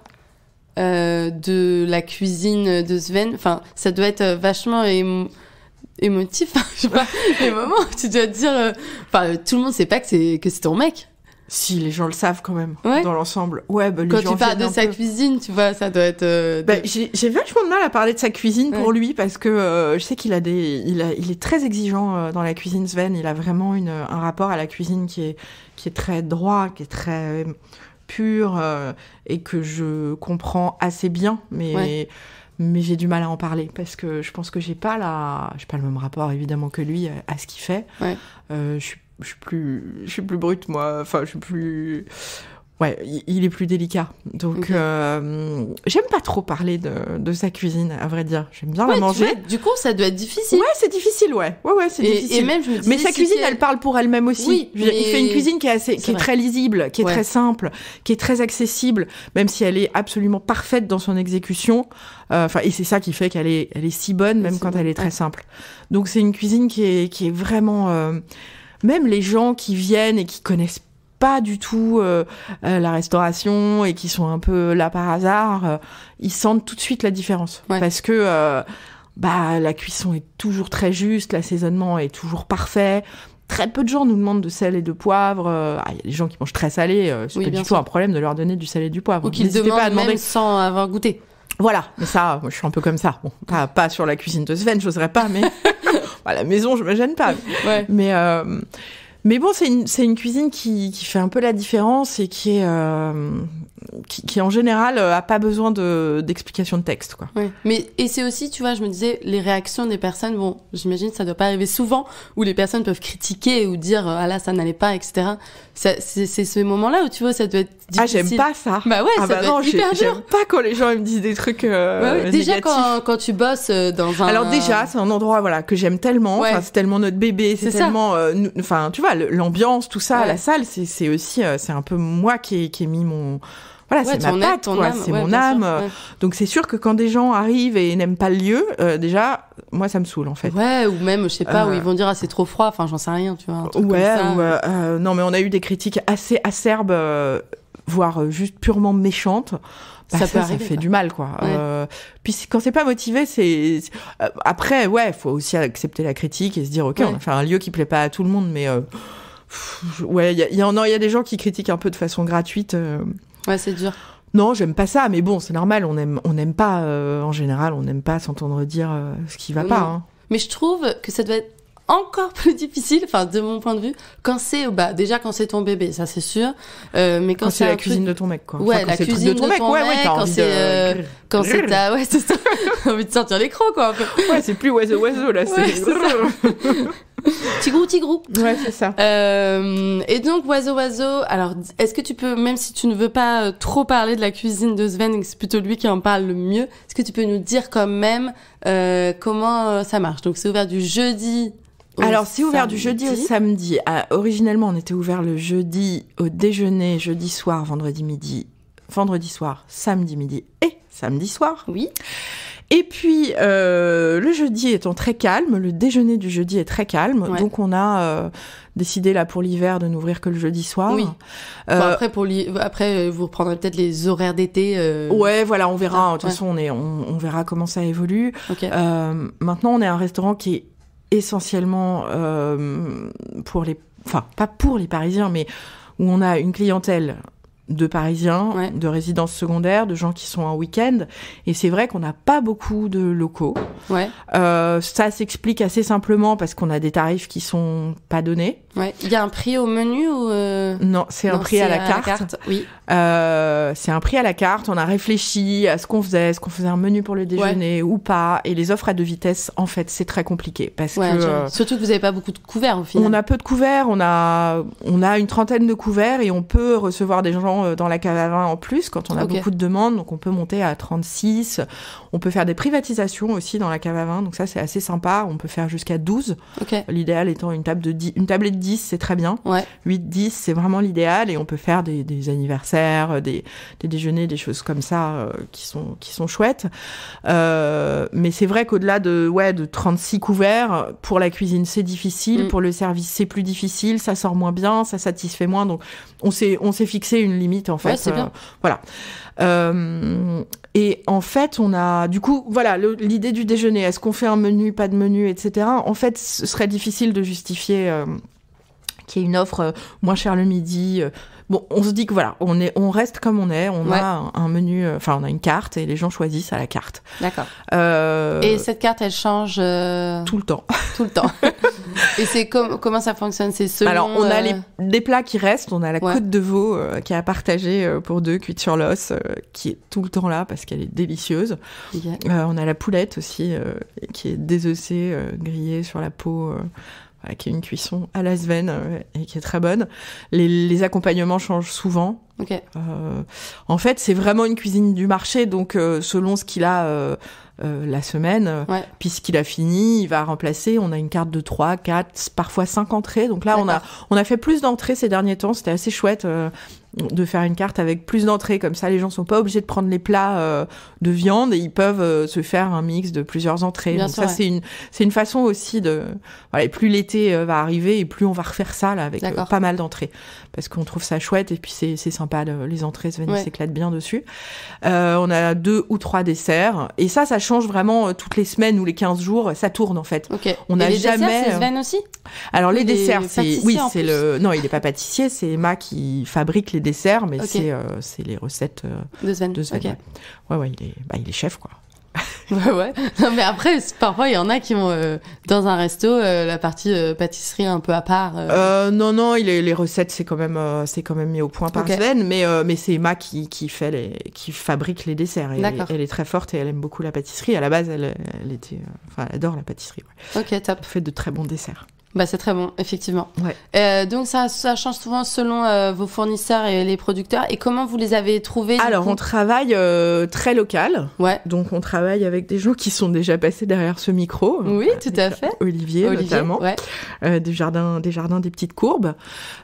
de la cuisine de Sven, enfin ça doit être vachement émotif, hein, je sais pas, les moments tu dois te dire, enfin tout le monde sait pas que c'est que c'est ton mec si les gens le savent quand même dans l'ensemble. Bah, quand tu parles de sa cuisine, tu vois, ça doit être. Euh, bah, j'ai vachement de mal à parler de sa cuisine pour lui parce que euh, je sais qu'il a des, il, a, il est très exigeant euh, dans la cuisine. Sven, il a vraiment une, un rapport à la cuisine qui est qui est très droit, qui est très pur et que je comprends assez bien, mais. Mais j'ai du mal à en parler parce que je pense que j'ai pas la, j'ai pas le même rapport évidemment que lui à, ce qu'il fait. je suis je suis plus, je suis plus brute moi. Enfin, je suis plus. Ouais, il est plus délicat. Donc, mhm. euh, j'aime pas trop parler de, sa cuisine, à vrai dire. J'aime bien la manger. du coup, ça doit être difficile. Ouais, c'est difficile, ouais. Ouais, ouais, c'est difficile. mais sa cuisine, elle... parle pour elle-même aussi. Oui, il fait une cuisine qui est, assez, qui est très lisible, qui est très simple, qui est très accessible, même si elle est absolument parfaite dans son exécution. Euh, enfin, et c'est ça qui fait qu'elle est, elle est si bonne, même quand elle est très simple. Donc, c'est une cuisine qui est, qui est vraiment. Euh, même les gens qui viennent et qui connaissent pas du tout euh, euh, la restauration et qui sont un peu là par hasard, euh, ils sentent tout de suite la différence. Parce que bah, la cuisson est toujours très juste, l'assaisonnement est toujours parfait. Très peu de gens nous demandent de sel et de poivre. Ah, il y a des gens qui mangent très salé, c'est oui, pas du tout un problème de leur donner du sel et du poivre. Ou qu'ils demandent pas demander. même sans avoir goûté. Voilà, mais ça, je suis un peu comme ça. Bon, pas, sur la cuisine de Sven, j'oserais pas, mais à la maison, je me gêne pas. Mais euh, mais bon, c'est une cuisine qui fait un peu la différence et qui est euh, qui, en général euh, a pas besoin de d'explication de texte quoi. Mais et c'est aussi, tu vois, je me disais les réactions des personnes. Bon, j'imagine que ça doit pas arriver souvent où les personnes peuvent critiquer ou dire ah là ça n'allait pas, etc c'est ce moment-là où tu vois, ça doit être difficile. Ah, j'aime pas ça. Bah ouais, ah ça bah doit non, être hyper dur. pas quand les gens me disent des trucs. Euh, bah déjà quand, quand tu bosses euh, dans un. Alors déjà, c'est un endroit voilà que j'aime tellement. c'est tellement notre bébé, c'est tellement. Euh, enfin, tu vois, l'ambiance, tout ça, la salle, c'est aussi, c'est un peu moi qui qui ai mis mon voilà, c'est ma patte, c'est mon âme. Euh, donc c'est sûr que quand des gens arrivent et n'aiment pas le lieu, euh, déjà, moi ça me saoule en fait. Ouais, ou même je sais pas, où euh, ils vont dire ah c'est trop froid, enfin j'en sais rien, tu vois. ouais, ou, non mais on a eu des critiques assez acerbes, voire juste purement méchantes. Bah, ça, ça, fait du mal quoi. puis quand c'est pas motivé, c'est après ouais, faut aussi accepter la critique et se dire ok, enfin on a fait un lieu qui plaît pas à tout le monde, mais ouais, il y, a, a, il y a des gens qui critiquent un peu de façon gratuite. Ouais, c'est dur. Non, j'aime pas ça, mais bon, c'est normal. On aime, on n'aime pas euh, en général, on n'aime pas s'entendre dire euh, ce qui va pas. Hein. Mais je trouve que ça doit être encore plus difficile, enfin de mon point de vue, quand c'est bah déjà quand c'est ton bébé, ça c'est sûr, euh, mais quand, c'est la cuisine de ton mec quoi. Ouais, la cuisine de ton, mec, ouais, ouais, quand c'est quand c'est ta ouais, c'est ça. envie de sortir l'écran quoi un peu. Ouais, c'est plus oiseau oiseau là, ouais, c'est tigrou, tigrou. Ouais, c'est ça. Euh, et donc, oiseau, oiseau. Alors, est-ce que tu peux, même si tu ne veux pas euh, trop parler de la cuisine de Sven, c'est plutôt lui qui en parle le mieux, est-ce que tu peux nous dire quand même euh, comment ça marche Donc, c'est ouvert du jeudi alors, c'est ouvert du jeudi au samedi. Ah, originellement, on était ouvert le jeudi au déjeuner, jeudi soir, vendredi midi, vendredi soir, samedi midi et samedi soir. Oui. Et puis euh, le jeudi étant très calme, le déjeuner du jeudi est très calme, donc on a euh, décidé là pour l'hiver de n'ouvrir que le jeudi soir. Oui. Euh, après pour après vous reprendrez peut-être les horaires d'été. Euh. Ouais, voilà, on verra. de toute façon, on est on, verra comment ça évolue. Okay. Euh, maintenant, on est un restaurant qui est essentiellement pour les, enfin pas pour les Parisiens, mais où on a une clientèle de Parisiens, de résidences secondaires, de gens qui sont en week-end. Et c'est vrai qu'on n'a pas beaucoup de locaux. Euh, ça s'explique assez simplement parce qu'on a des tarifs qui sont pas donnés. Il y a un prix au menu euh? Non, c'est un prix à, la, carte. oui. Euh, c'est un prix à la carte. On a réfléchi à ce qu'on faisait, est-ce qu'on faisait un menu pour le déjeuner ou pas. Et les offres à deux vitesses, en fait, c'est très compliqué parce que surtout que vous n'avez pas beaucoup de couverts au final. On a peu de couverts. On a on a une trentaine de couverts et on peut recevoir des gens euh, dans la cave à vin en plus quand on a beaucoup de demandes. Donc on peut monter à 36. On peut faire des privatisations aussi dans la cave à vin. Donc ça, c'est assez sympa. On peut faire jusqu'à 12. L'idéal étant une table de 10, une tablette 10, c'est très bien. 8, 10, c'est vraiment l'idéal. Et on peut faire des, anniversaires, des, déjeuners, des choses comme ça euh, qui, sont, qui sont chouettes. Euh, mais c'est vrai qu'au-delà de, ouais, de 36 couverts, pour la cuisine, c'est difficile. Mm. Pour le service, c'est plus difficile. Ça sort moins bien. Ça satisfait moins. Donc on s'est fixé une limite en fait. Euh, bien. voilà. Euh, et en fait, on a du coup, voilà, l'idée du déjeuner. Est-ce qu'on fait un menu, pas de menu, etc. En fait, ce serait difficile de justifier euh, qu'il y ait une offre moins chère le midi bon, on se dit que voilà, on est, on reste comme on est, on a un menu, euh, enfin on a une carte et les gens choisissent à la carte. D'accord. Euh, et cette carte, elle change euh, tout le temps. Tout le temps. et c'est comment ça fonctionne C'est selon. Alors on a les, des plats qui restent, on a la côte de veau qui est à partager pour deux cuite sur l'os, qui est tout le temps là parce qu'elle est délicieuse. on a la poulette aussi qui est désossée, grillée sur la peau qui est une cuisson à la sven euh, et qui est très bonne. Les, accompagnements changent souvent. Euh, en fait, c'est vraiment une cuisine du marché, donc euh, selon ce qu'il a la semaine, ouais. puis ce qu'il a fini, il va remplacer. On a une carte de 3, 4, parfois 5 entrées. Donc là, on a, on a fait plus d'entrées ces derniers temps, c'était assez chouette de faire une carte avec plus d'entrées. Comme ça, les gens sont pas obligés de prendre les plats euh, de viande et ils peuvent euh, se faire un mix de plusieurs entrées. Donc ça, c'est une c'est une façon aussi de voilà. Et plus l'été euh, va arriver et plus on va refaire ça là avec pas mal d'entrées parce qu'on trouve ça chouette et puis c'est c'est sympa les entrées. Sven s'éclate bien dessus. on a deux ou trois desserts et ça, ça change vraiment toutes les semaines ou les 15 jours. Ça tourne en fait. On a jamais. C'est Sven aussi. Alors les, desserts, c'est oui, c'est le non, il est pas pâtissier, c'est Emma qui fabrique les dessert, mais euh, c'est les recettes euh, de Sven. ouais. il est, bah, il est chef, quoi. ouais, mais après, parfois, il y en a qui vont euh, dans un resto la partie pâtisserie un peu à part. non, non, il est, les recettes, c'est quand même, c'est quand même mis au point par Sven, mais, mais c'est Emma qui, fait les, qui fabrique les desserts. Elle, est très forte et elle aime beaucoup la pâtisserie. À la base, elle, elle était, enfin, adore la pâtisserie. Ok, top. Elle fait de très bons desserts. Bah, c'est très bon, effectivement. Ouais. Euh, donc ça, ça change souvent selon euh, vos fournisseurs et les producteurs. Et comment vous les avez trouvés Alors on travaille euh, très local. Ouais. Donc on travaille avec des gens qui sont déjà passés derrière ce micro. Oui, euh, tout à fait. Olivier, notamment. des jardins, des jardins des petites courbes.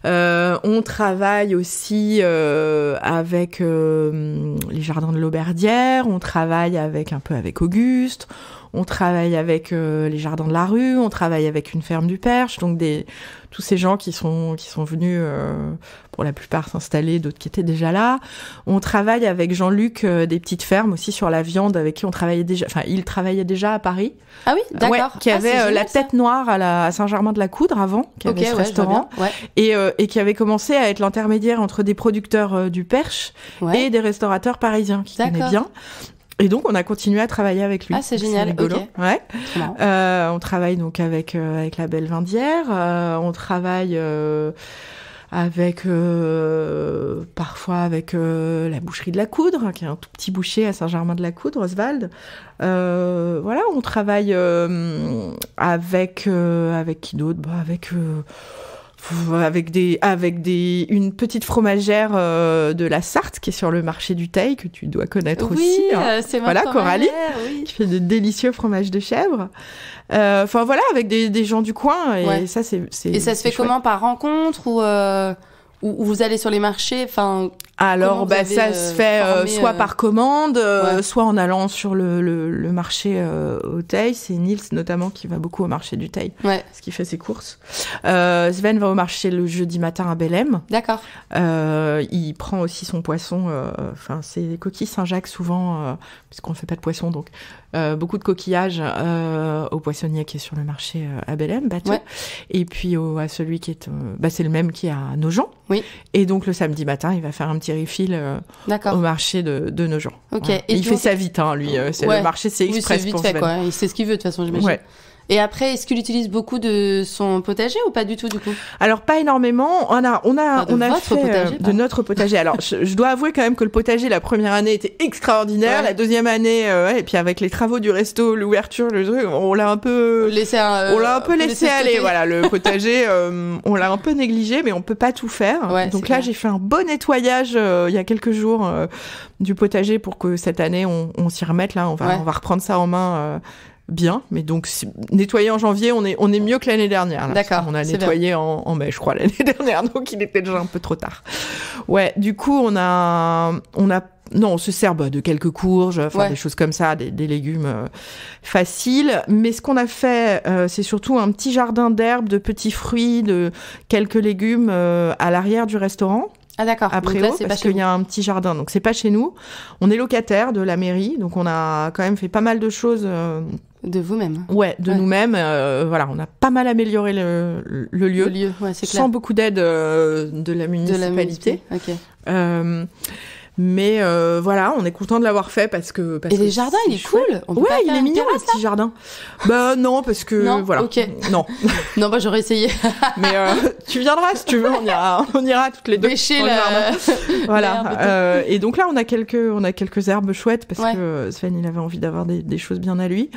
on travaille aussi avec les jardins de l'Auberdière. On travaille avec un peu avec Auguste. On travaille avec euh, les jardins de la rue, on travaille avec une ferme du Perche, donc des, tous ces gens qui sont, qui sont venus euh, pour la plupart s'installer, d'autres qui étaient déjà là. On travaille avec Jean-Luc euh, des petites fermes aussi sur la viande avec qui on travaillait déjà, enfin il travaillait déjà à Paris. Ah oui, d'accord. qui ah, avait la tête noire à, la, Saint-Germain-de-la-Coudre avant, qui avait ce restaurant, et, qui avait commencé à être l'intermédiaire entre des producteurs du Perche et des restaurateurs parisiens qui connaissaient bien. Et donc, on a continué à travailler avec lui. Ah, c'est génial. Ouais. Euh, on travaille donc avec euh, avec la Belle Vindière. Euh, on travaille avec parfois avec la boucherie de la Coudre, hein, qui est un tout petit boucher à Saint-Germain-de-la-Coudre, Oswald. voilà, on travaille avec avec qui d'autre bah, avec avec des avec des une petite fromagère euh, de la Sarthe qui est sur le marché du Tail que tu dois connaître aussi. Hein. Euh, c'est voilà Coralie qui fait de délicieux fromages de chèvre. Euh, enfin voilà avec des, des gens du coin et ça c'est et ça se fait comment par rencontre ou ou, vous allez sur les marchés enfin alors bah, ça se euh, fait euh, soit euh, par commande soit en allant sur le, marché au Thaï. c'est Nils notamment qui va beaucoup au marché du Thaï, ouais. parce qu'il fait ses courses Sven va au marché le jeudi matin à Belém d'accord il prend aussi son poisson enfin c'est coquilles Saint-Jacques souvent puisqu'on ne fait pas de poisson donc euh, beaucoup de coquillages euh, au poissonnier qui est sur le marché euh, à Belém, et puis au, à celui qui est, bah, c'est le même qui est à Nogent. Oui. Et donc le samedi matin, il va faire un petit refill au marché de, de Nogent. Ok. Et, il fait ça vite, hein, lui. c'est le marché, c'est express oui, vite quoi. Il sait ce qu'il veut de toute façon, j'imagine. Ouais. Et après, est-ce qu'il utilise beaucoup de son potager ou pas du tout du coup Alors pas énormément. On a, on a, on a fait euh, de notre potager. Alors je, dois avouer quand même que le potager la première année était extraordinaire, la deuxième année, euh, ouais, et puis avec les travaux du resto, l'ouverture, le truc, on l'a un peu laissé, on l'a un peu euh, laissé, aller. Voilà, le potager, on l'a un peu négligé, mais on peut pas tout faire. Donc là, j'ai fait un beau nettoyage il y a quelques jours du potager pour que cette année on, on s'y remette. Là, on va, on va reprendre ça en main bien. Mais donc, nettoyer en janvier, on est, on est mieux que l'année dernière. D'accord. On a nettoyé en, mai, je crois, l'année dernière. Donc, il était déjà un peu trop tard. Ouais, du coup, on a, on a, non, on se sert de quelques courges, des choses comme ça, des, légumes euh, faciles. Mais ce qu'on a fait, euh, c'est surtout un petit jardin d'herbes, de petits fruits, de quelques légumes euh, à l'arrière du restaurant. Ah d'accord. Après parce qu'il y a un petit jardin, donc c'est pas chez nous. On est locataire de la mairie, donc on a quand même fait pas mal de choses. Euh, de vous-même. Ouais, de nous-mêmes. Euh, voilà, on a pas mal amélioré le, lieu. Le lieu ouais, sans beaucoup d'aide euh, de la municipalité. Mais euh, voilà, on est content de l'avoir fait parce que. et que jardins jardins, il est cool. ouais, il est mignon le petit jardin. Bah non, parce que non, voilà. Ok. Non. non, bah j'aurais essayé. mais euh, tu viendras si tu veux. On ira, toutes les deux. Bêcher le voilà. Euh, et donc là, on a quelques, on a quelques herbes chouettes parce que Sven, il avait envie d'avoir des, choses bien à lui.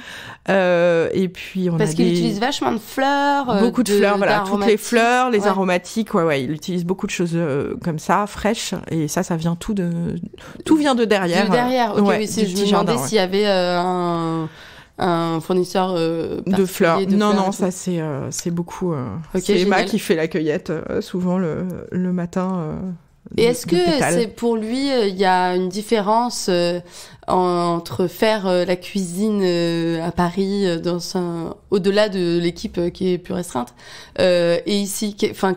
et puis on parce qu'il utilise vachement de fleurs. Beaucoup de, fleurs, voilà. Toutes les fleurs, les aromatiques. Ouais, ouais. Il utilise beaucoup de choses comme ça, fraîches. Et ça, ça vient tout de tout vient de derrière. De derrière, ok, euh, je me demandais s'il y avait euh, un fournisseur euh, de fleurs. non, non, ça c'est c'est beaucoup. c'est Emma qui fait la cueillette souvent le, le matin. et est-ce que c'est pour lui il y a une différence entre faire la cuisine à Paris dans un au-delà de l'équipe qui est plus restreinte et ici enfin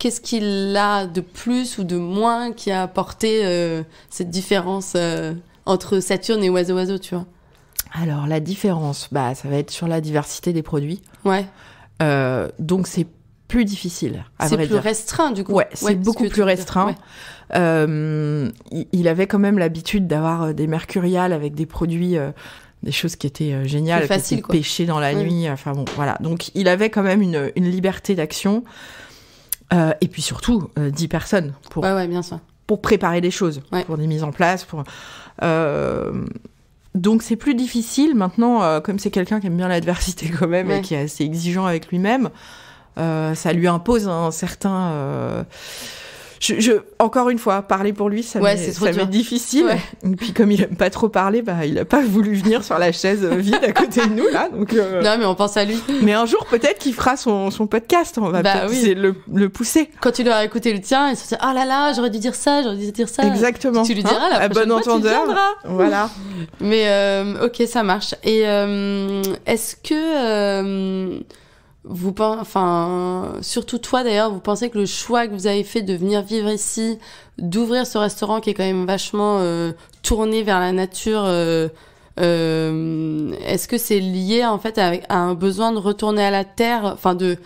qu'est-ce qu'il a de plus ou de moins qui a apporté euh, cette différence euh, entre Saturne et Oiseau Oiseau, tu vois Alors la différence, bah ça va être sur la diversité des produits. Ouais. Euh, donc c'est plus difficile. C'est plus restreint du coup. Ouais, c'est beaucoup plus restreint. il avait quand même l'habitude d'avoir des mercuriales avec des produits, des choses qui étaient géniales, facile, qui étaient dans la nuit. Enfin bon, voilà. Donc il avait quand même une liberté d'action. Euh, et puis surtout, 10 euh, personnes pour, pour préparer des choses, pour des mises en place. Pour, euh, donc c'est plus difficile maintenant, comme c'est quelqu'un qui aime bien l'adversité quand même et qui est assez exigeant avec lui-même, ça lui impose un certain je, encore une fois, parler pour lui, ça ouais, m'est difficile. Et puis comme il aime pas trop parler, bah il a pas voulu venir sur la chaise euh, vide à côté de nous là. Donc euh, non, mais on pense à lui. Mais un jour peut-être qu'il fera son, son, podcast. On va bah peut-être le, pousser. Quand tu l'auras écouté le tien, il se dit oh là là, j'aurais dû dire ça, j'aurais dû dire ça. Exactement. Tu lui diras la ah, à bon entendeur. voilà. Mais euh, ok, ça marche. Et est-ce que vous pensez, enfin, surtout toi d'ailleurs, vous pensez que le choix que vous avez fait de venir vivre ici, d'ouvrir ce restaurant qui est quand même vachement euh, tourné vers la nature, euh, euh, est-ce que c'est lié en fait à, un besoin de retourner à la terre, enfin de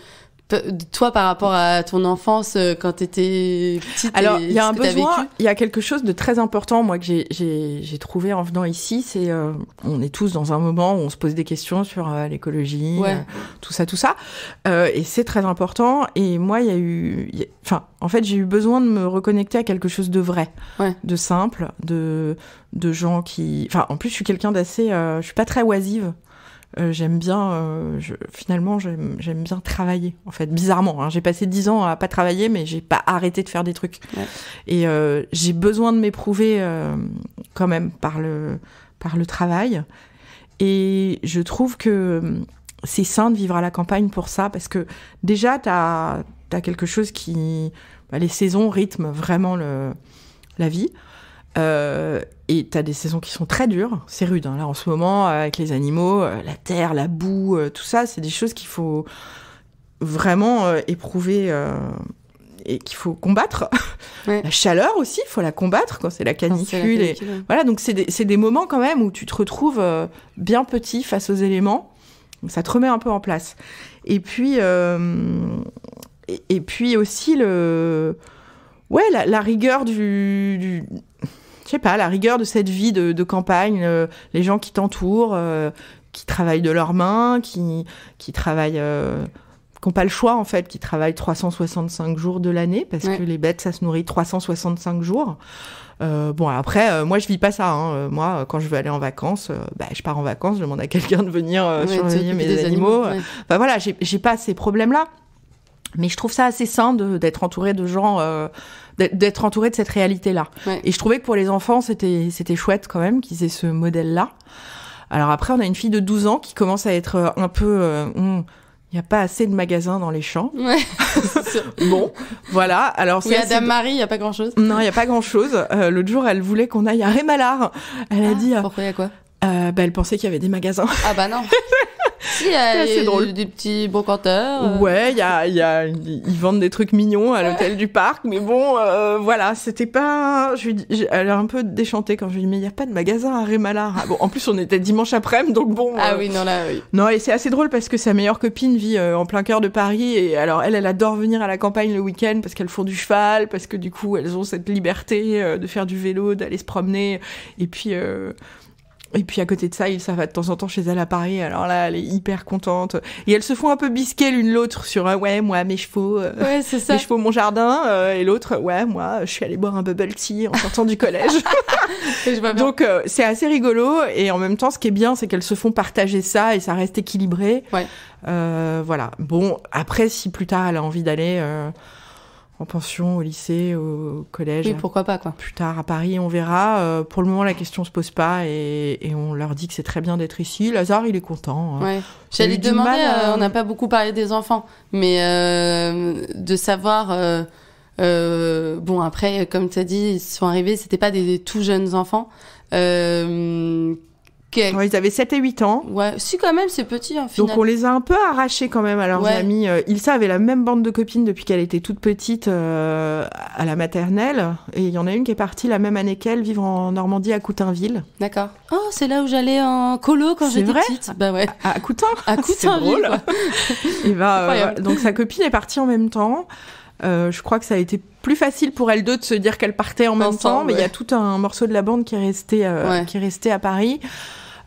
toi par rapport à ton enfance euh, quand t'étais petite alors il y a un besoin il y a quelque chose de très important moi que j'ai trouvé en venant ici c'est euh, on est tous dans un moment où on se pose des questions sur euh, l'écologie tout ça tout ça et c'est très important et moi il y a eu enfin en fait j'ai eu besoin de me reconnecter à quelque chose de vrai de simple de de gens qui enfin en plus je suis quelqu'un d'assez je suis pas très oisive euh, j'aime bien, euh, finalement, j'aime bien travailler, en fait, bizarrement. Hein. J'ai passé dix ans à pas travailler, mais j'ai pas arrêté de faire des trucs. Et euh, j'ai besoin de m'éprouver quand même par le, travail. Et je trouve que c'est sain de vivre à la campagne pour ça, parce que déjà, tu as, quelque chose qui... Bah, les saisons rythment vraiment la vie. Euh, et t'as des saisons qui sont très dures, c'est rude. Hein. Là en ce moment, euh, avec les animaux, euh, la terre, la boue, euh, tout ça, c'est des choses qu'il faut vraiment éprouver et qu'il faut combattre. la chaleur aussi, il faut la combattre quand c'est la canicule. et... Voilà, donc c'est des, des, moments quand même où tu te retrouves bien petit face aux éléments. ça te remet un peu en place. Et puis, et, puis aussi le, ouais, la, rigueur du je sais pas, la rigueur de cette vie de, campagne, euh, les gens qui t'entourent, euh, qui travaillent de leurs mains, qui, qui travaillent, n'ont euh, pas le choix en fait, qui travaillent 365 jours de l'année parce que les bêtes ça se nourrit 365 jours. bon après, moi je vis pas ça. Hein. Moi, quand je veux aller en vacances, bah, je pars en vacances, je demande à quelqu'un de venir surveiller mes animaux. Enfin voilà, j'ai pas ces problèmes-là. Mais je trouve ça assez sain d'être entouré de gens d'être entouré de cette réalité-là. Et je trouvais que pour les enfants, c'était c'était chouette quand même qu'ils aient ce modèle-là. Alors après, on a une fille de 12 ans qui commence à être euh, un peu... Euh, hmm, il n'y a pas assez de magasins dans les champs. Ouais, bon, voilà. Alors, oui, Adam Marie, il n'y a pas grand-chose. Non, il n'y a pas grand-chose. Euh, l'autre jour, elle voulait qu'on aille à Rémalard. Elle a ah, dit... Pourquoi, il y quoi euh, bah, Elle pensait qu'il y avait des magasins. Ah bah non si, c'est drôle. Des petits brocanteurs. Euh. Ouais, il y a, y ils vendent des trucs mignons à l'hôtel du parc, mais bon, euh, voilà, c'était pas. Je elle est un peu déchantée quand je lui dis mais il y a pas de magasin à Rémalard. Ah, en plus on était dimanche après-midi, donc bon. Ah euh, oui, non là, oui. Non, et c'est assez drôle parce que sa meilleure copine vit en plein cœur de Paris et alors elle, elle adore venir à la campagne le week-end parce qu'elles font du cheval, parce que du coup elles ont cette liberté de faire du vélo, d'aller se promener, et puis. Et puis à côté de ça, ça va de temps en temps chez elle à Paris. Alors là, elle est hyper contente. Et elles se font un peu bisquer l'une l'autre sur euh, ouais moi mes chevaux, euh, ça. mes chevaux mon jardin euh, et l'autre ouais moi je suis allée boire un bubble tea en sortant du collège. Donc c'est assez rigolo et en même temps ce qui est bien c'est qu'elles se font partager ça et ça reste équilibré. Ouais. voilà. Bon après si plus tard elle a envie d'aller en pension au lycée, au collège. Oui, pourquoi pas quoi. Plus tard à Paris, on verra. Euh, pour le moment, la question se pose pas et, on leur dit que c'est très bien d'être ici. Lazare, il est content. Hein. Ouais. J'allais demander. Euh, on n'a pas beaucoup parlé des enfants, mais euh, de savoir. bon après, comme tu as dit, ils sont arrivés. C'était pas des, des tout jeunes enfants ils avaient 7 et 8 ans. Ouais, si quand même, c'est petit hein, Donc on les a un peu arrachés quand même à leurs amis. Euh, ils avait la même bande de copines depuis qu'elle était toute petite euh, à la maternelle. Et il y en a une qui est partie la même année qu'elle vivre en Normandie à Coutainville. D'accord. Oh, c'est là où j'allais en colo quand j'étais petite. Bah ouais. À, Coutain À ben, euh, donc sa copine est partie en même temps. je crois que ça a été plus facile pour elles deux de se dire qu'elles partaient en même temps, mais il y a tout un morceau de la bande qui est resté, qui est resté à Paris.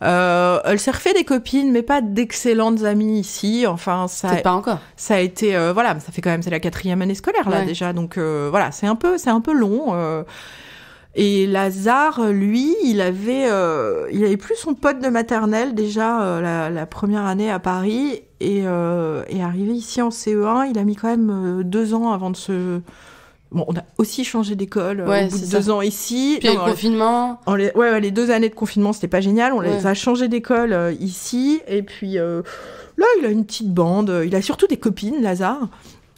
Euh, elle s'est refait des copines, mais pas d'excellentes amies ici. Enfin, ça. A, pas encore. Ça a été, euh, voilà, ça fait quand même, c'est la quatrième année scolaire là déjà, donc euh, voilà, c'est un peu, c'est un peu long. Et Lazare, lui, il avait, il avait plus son pote de maternelle déjà la, première année à Paris et, et arrivé ici en CE1, il a mis quand même deux ans avant de se Bon, on a aussi changé d'école euh, au bout de deux ans ici. Puis le confinement. On les... Ouais, les deux années de confinement, c'était pas génial. On les a changé d'école euh, ici. Et puis euh, là, il a une petite bande. Il a surtout des copines, Lazare.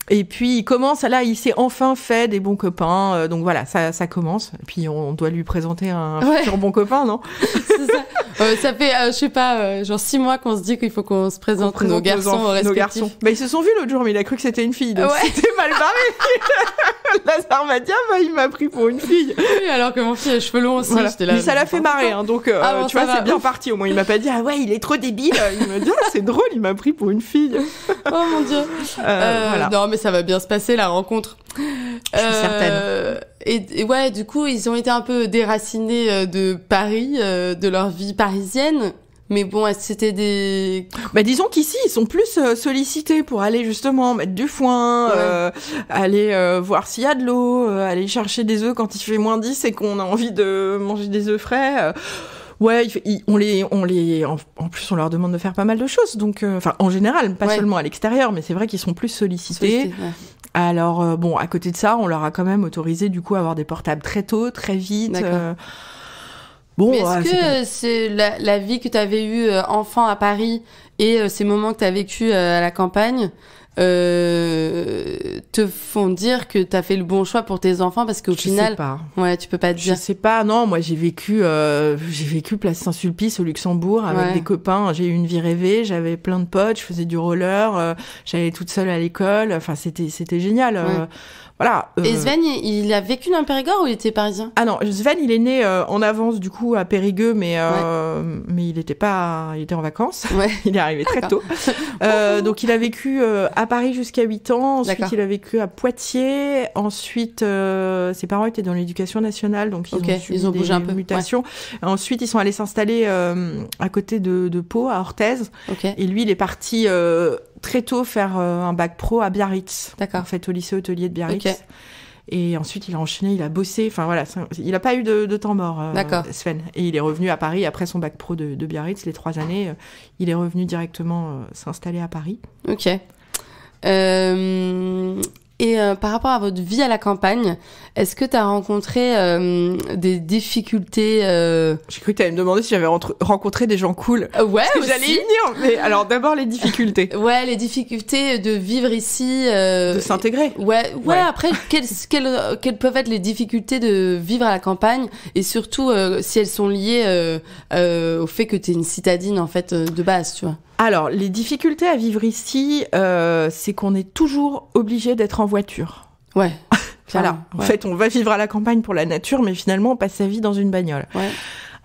Et puis il commence, là, il s'est enfin fait des bons copains. donc voilà, ça, ça commence. Et puis on doit lui présenter un bon copain, non C'est ça. Euh, ça fait, euh, je sais pas, euh, genre six mois qu'on se dit qu'il faut qu'on se présente, nos garçons au respectifs. Nos bah, ils se sont vus l'autre jour, mais il a cru que c'était une fille. Donc ouais. c'était mal barré. Lazare m'a dit, ah, bah, il m'a pris pour une fille. Oui, alors que mon fils a les cheveux longs aussi. c'était Là, mais ça l'a fait marrer, hein, donc ah, tu vois, c'est bien parti. Au moins, il m'a pas dit, ah ouais, il est trop débile. Il m'a dit, ah, c'est drôle, il m'a pris pour une fille. oh mon dieu. Voilà. Non, mais ça va bien se passer la rencontre. Je suis certaine. Et, et, ouais, du coup, ils ont été un peu déracinés de Paris, de leur vie parisienne. Mais bon, c'était des. Bah disons qu'ici ils sont plus euh, sollicités pour aller justement mettre du foin, euh, aller euh, voir s'il y a de l'eau, aller chercher des œufs quand il fait moins 10 et qu'on a envie de manger des œufs frais. Ouais, on les, on les, en, plus on leur demande de faire pas mal de choses, donc enfin en général, pas seulement à l'extérieur, mais c'est vrai qu'ils sont plus sollicités. Alors bon, à côté de ça, on leur a quand même autorisé du coup à avoir des portables très tôt, très vite. Bon, est-ce que c'est la, vie que tu avais eue euh, enfant à Paris et euh, ces moments que tu as vécu euh, à la campagne te font dire que tu as fait le bon choix pour tes enfants parce qu'au final sais pas. ouais tu peux pas te dire je sais pas non moi j'ai vécu j'ai vécu place Saint-Sulpice au Luxembourg avec des copains j'ai eu une vie rêvée j'avais plein de potes je faisais du roller j'allais toute seule à l'école enfin c'était c'était génial voilà. Euh, Et Sven, il a vécu dans Périgord ou il était parisien Ah non, Sven, il est né euh, en avance du coup à Périgueux, mais euh, mais il était pas, il était en vacances. Ouais. il est arrivé très tôt. Euh, donc il a vécu à Paris jusqu'à 8 ans. Ensuite, il a vécu à Poitiers. Ensuite, ses parents étaient dans l'éducation nationale, donc ils ont subi bougé des un peu. mutations. Ensuite, ils sont allés s'installer à côté de, de Pau, à Orthez. Et lui, il est parti très tôt faire euh, un bac pro à Biarritz. D'accord. En fait, au lycée hôtelier de Biarritz. Et ensuite, il a enchaîné, il a bossé. Enfin voilà, il n'a pas eu de, temps mort, euh, Sven. Et il est revenu à Paris après son bac pro de, Biarritz, les trois années. Euh, il est revenu directement s'installer à Paris. Ok. Et euh, par rapport à votre vie à la campagne, est-ce que tu as rencontré euh, des difficultés euh J'ai cru que tu allais me demander si j'avais rencontré des gens cool. ouais, Parce que j'allais y Mais alors d'abord les difficultés. ouais, les difficultés de vivre ici. De s'intégrer. Ouais, ouais, Après, quelles, quelles, peuvent être les difficultés de vivre à la campagne et surtout si elles sont liées au fait que tu es une citadine en fait de base, tu vois. Alors, les difficultés à vivre ici, euh, c'est qu'on est toujours obligé d'être en voiture. Ouais. voilà. En fait, on va vivre à la campagne pour la nature, mais finalement, on passe sa vie dans une bagnole. Ouais.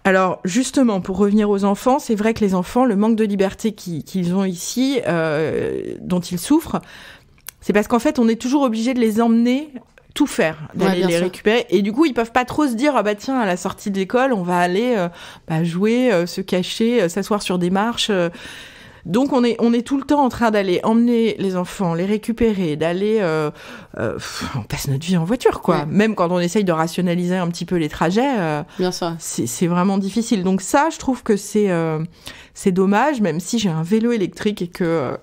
Alors justement, pour revenir aux enfants, c'est vrai que les enfants, le manque de liberté qu'ils ont ici, euh, dont ils souffrent, c'est parce qu'en fait, on est toujours obligé de les emmener tout faire, d'aller les récupérer. Et du coup, ils peuvent pas trop se dire, ah bah tiens, à la sortie de l'école, on va aller euh, bah, jouer, se cacher, s'asseoir sur des marches. Donc on est on est tout le temps en train d'aller emmener les enfants, les récupérer, d'aller euh, euh, on passe notre vie en voiture quoi. Même quand on essaye de rationaliser un petit peu les trajets, euh, C'est vraiment difficile. Donc ça, je trouve que c'est c'est dommage, même si j'ai un vélo électrique et que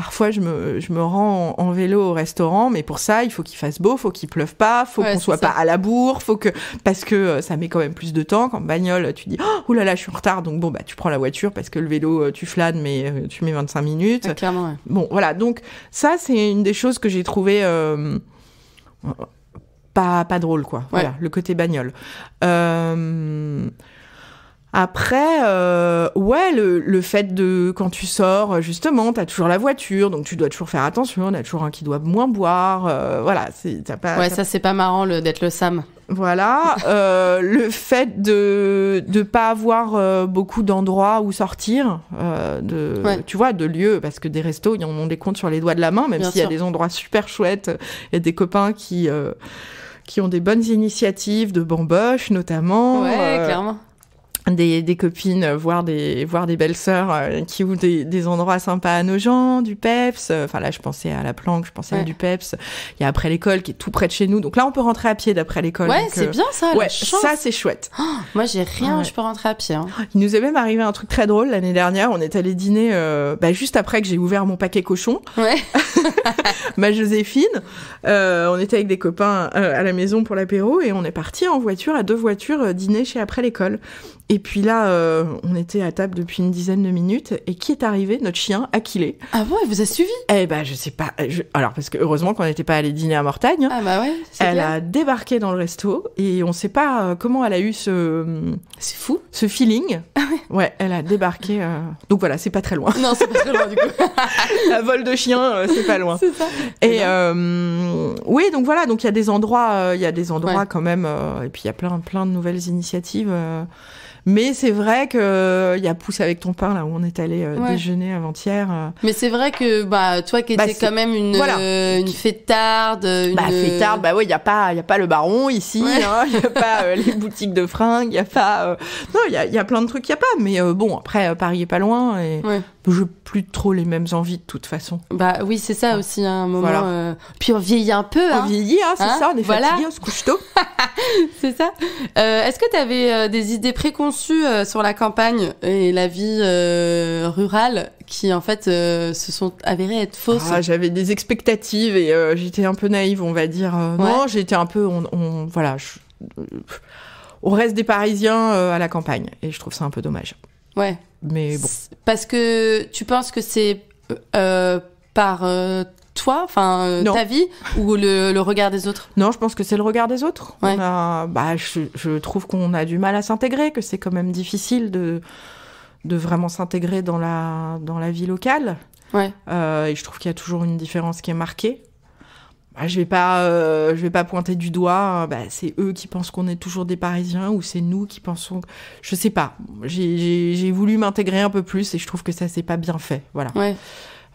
Parfois, je me, je me rends en, vélo au restaurant, mais pour ça, il faut qu'il fasse beau, il faut qu'il pleuve pas, faut qu'on soit pas à la bourre, faut que parce que euh, ça met quand même plus de temps Quand bagnole. Tu dis oh là là, je suis en retard, donc bon bah tu prends la voiture parce que le vélo euh, tu flânes, mais euh, tu mets 25 minutes. clairement. Bon voilà, donc ça c'est une des choses que j'ai trouvé pas pas drôle quoi. Voilà le côté bagnole. Euh, après, euh, ouais, le, le, fait de quand tu sors, justement, t'as toujours la voiture, donc tu dois toujours faire attention. a toujours un qui doit moins boire, euh, voilà. pas. Ouais, ça c'est pas marrant d'être le Sam. Voilà, euh, le fait de de pas avoir euh, beaucoup d'endroits où sortir, euh, de tu vois, de lieux, parce que des restos, ils en ont des comptes sur les doigts de la main, même s'il y a des endroits super chouettes euh, et des copains qui qui ont des bonnes initiatives de bamboche notamment. Ouais, clairement des, copines, euh, voir des, belles sœurs euh, qui ouvrent des, endroits sympas à nos gens, du PEPS. Euh, enfin là, je pensais à la planque, je pensais à du PEPS. Il y a après l'école qui est tout près de chez nous. Donc là, on peut rentrer à pied d'après l'école. Ouais, c'est bien ça. Ouais, ça c'est chouette. Oh, moi, j'ai rien, je peux rentrer à pied. Hein. Oh, il nous est même arrivé un truc très drôle l'année dernière. On est allé dîner bah, juste après que j'ai ouvert mon paquet cochon. Ouais. Ma Joséphine. on était avec des copains à la maison pour l'apéro et on est parti en voiture à deux voitures dîner chez après l'école. Et puis là, euh, on était à table depuis une dizaine de minutes. Et qui est arrivé Notre chien, Aquilé. Ah bon, elle vous a suivi Eh ben, je sais pas. Alors, parce que heureusement qu'on n'était pas allé dîner à Mortagne. Ah bah ouais. Elle a débarqué dans le resto et on sait pas euh, comment elle a eu ce. C'est fou. Ce feeling. Ah ouais. elle a débarqué. Euh, donc voilà, c'est pas très loin. Non, c'est pas très loin du coup. La vol de chien, c'est pas loin. c'est ça. Et oui, donc voilà, donc il y a des endroits, il y a des endroits quand même, et puis il y a plein, plein de nouvelles initiatives. Mais c'est vrai que euh, il y a Pousse avec ton pain là où on est allé euh, déjeuner avant-hier. Euh. Mais c'est vrai que bah toi qui bah, étais quand même une voilà. une fêtarde, bah fêtarde, bah ouais, il y a pas il y a pas le baron ici, il hein, y a pas les boutiques de fringues, il y a pas non, il y a, plein de trucs qu'il y a pas mais bon après Paris est pas loin et je plus trop les mêmes envies de toute façon. Bah oui, c'est ça aussi hein, un moment. Euh, puis on vieillit un peu. Hein. On vieillit, hein, c'est hein, ça, on est voilà. fatigué, on se couche tôt. c'est ça. Euh, est-ce que tu avais euh, des idées préconçues sur la campagne et la vie rurale qui en fait se sont avérées être fausses ah, J'avais des expectatives et j'étais un peu naïve, on va dire. Non, j'étais un peu, on, voilà. On reste des Parisiens à la campagne et je trouve ça un peu dommage. Ouais. Mais Parce que tu penses que c'est euh, euh, par euh, toi, enfin ta vie, ou le, regard des autres Non, je pense que c'est le regard des autres. On a, bah, je, trouve qu'on a du mal à s'intégrer, que c'est quand même difficile de, de vraiment s'intégrer dans la, dans la vie locale. Ouais. et je trouve qu'il y a toujours une différence qui est marquée. Ah, je vais pas, euh, je vais pas pointer du doigt. Euh, bah, c'est eux qui pensent qu'on est toujours des Parisiens ou c'est nous qui pensons. Je sais pas. J'ai voulu m'intégrer un peu plus et je trouve que ça s'est pas bien fait. Voilà.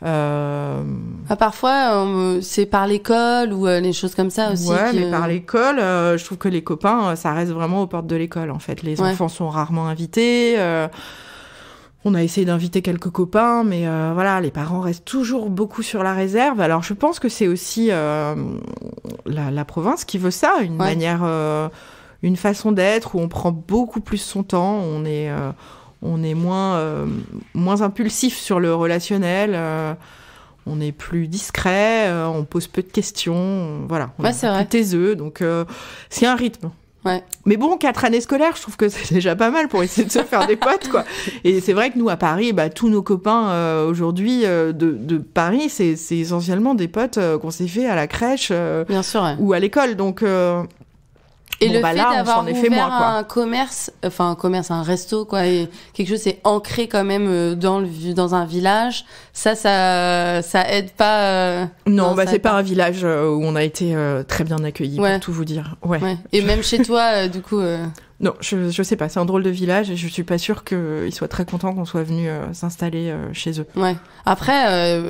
Euh, ah, parfois, c'est par l'école ou les choses comme ça aussi. Ouais, mais par l'école, je trouve que les copains, ça reste vraiment aux portes de l'école en fait. Les enfants sont rarement invités on a essayé d'inviter quelques copains, mais euh, voilà, les parents restent toujours beaucoup sur la réserve. Alors je pense que c'est aussi euh, la, province qui veut ça, une manière, euh, une façon d'être où on prend beaucoup plus son temps, on est, on est moins, moins impulsif sur le relationnel. on est plus discret, on pose peu de questions, voilà, on est, plus taiseux, donc c'est un rythme. Mais bon, quatre années scolaires, je trouve que c'est déjà pas mal pour essayer de se faire des potes, quoi. Et c'est vrai que nous, à Paris, bah, tous nos copains euh, aujourd'hui euh, de, de, Paris, c'est essentiellement des potes euh, qu'on s'est fait à la crèche Bien sûr, ou à l'école. Donc, et le bah fait d'avoir ouvert un commerce, enfin un commerce, un resto, quoi, et quelque chose c'est ancré quand même euh, dans le dans un village. Ça, ça, ça aide pas. Euh, non, bah c'est pas, un village euh, où on a été très bien accueillis pour tout vous dire. Ouais. Et même chez toi, du coup. Non, je, je sais pas. C'est un drôle de village et je suis pas sûre qu'ils soient très contents qu'on soit venu s'installer chez eux. Ouais. Après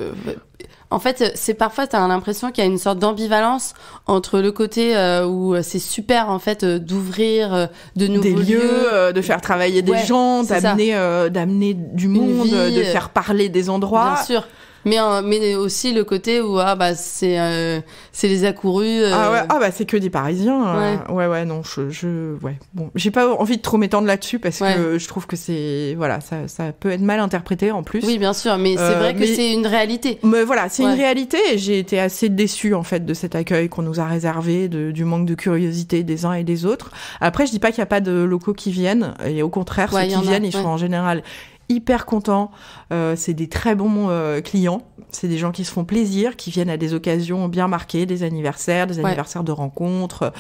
en fait, euh, c'est parfois, tu as l'impression qu'il y a une sorte d'ambivalence entre le côté euh, où euh, c'est super, en fait, d'ouvrir de nouveaux lieux, de faire travailler des gens, d'amener, d'amener du monde, de faire parler des endroits. Bien sûr mais euh, mais aussi le côté où ah bah c'est euh, c'est les accourus. Euh. Ah ouais, ah, bah c'est que des Parisiens. Hein. Ouais. ouais, non, je, je ouais bon, j'ai pas envie de trop m'étendre là-dessus parce que je trouve que c'est voilà ça, ça peut être mal interprété en plus. Oui bien sûr, mais c'est vrai que c'est une réalité. Mais voilà, c'est une réalité. et J'ai été assez déçue en fait de cet accueil qu'on nous a réservé, de, du manque de curiosité des uns et des autres. Après, je dis pas qu'il n'y a pas de locaux qui viennent et au contraire ceux qui viennent ils sont en général hyper contents. Euh, c'est des très bons euh, clients. C'est des gens qui se font plaisir, qui viennent à des occasions bien marquées, des anniversaires, des anniversaires de rencontres.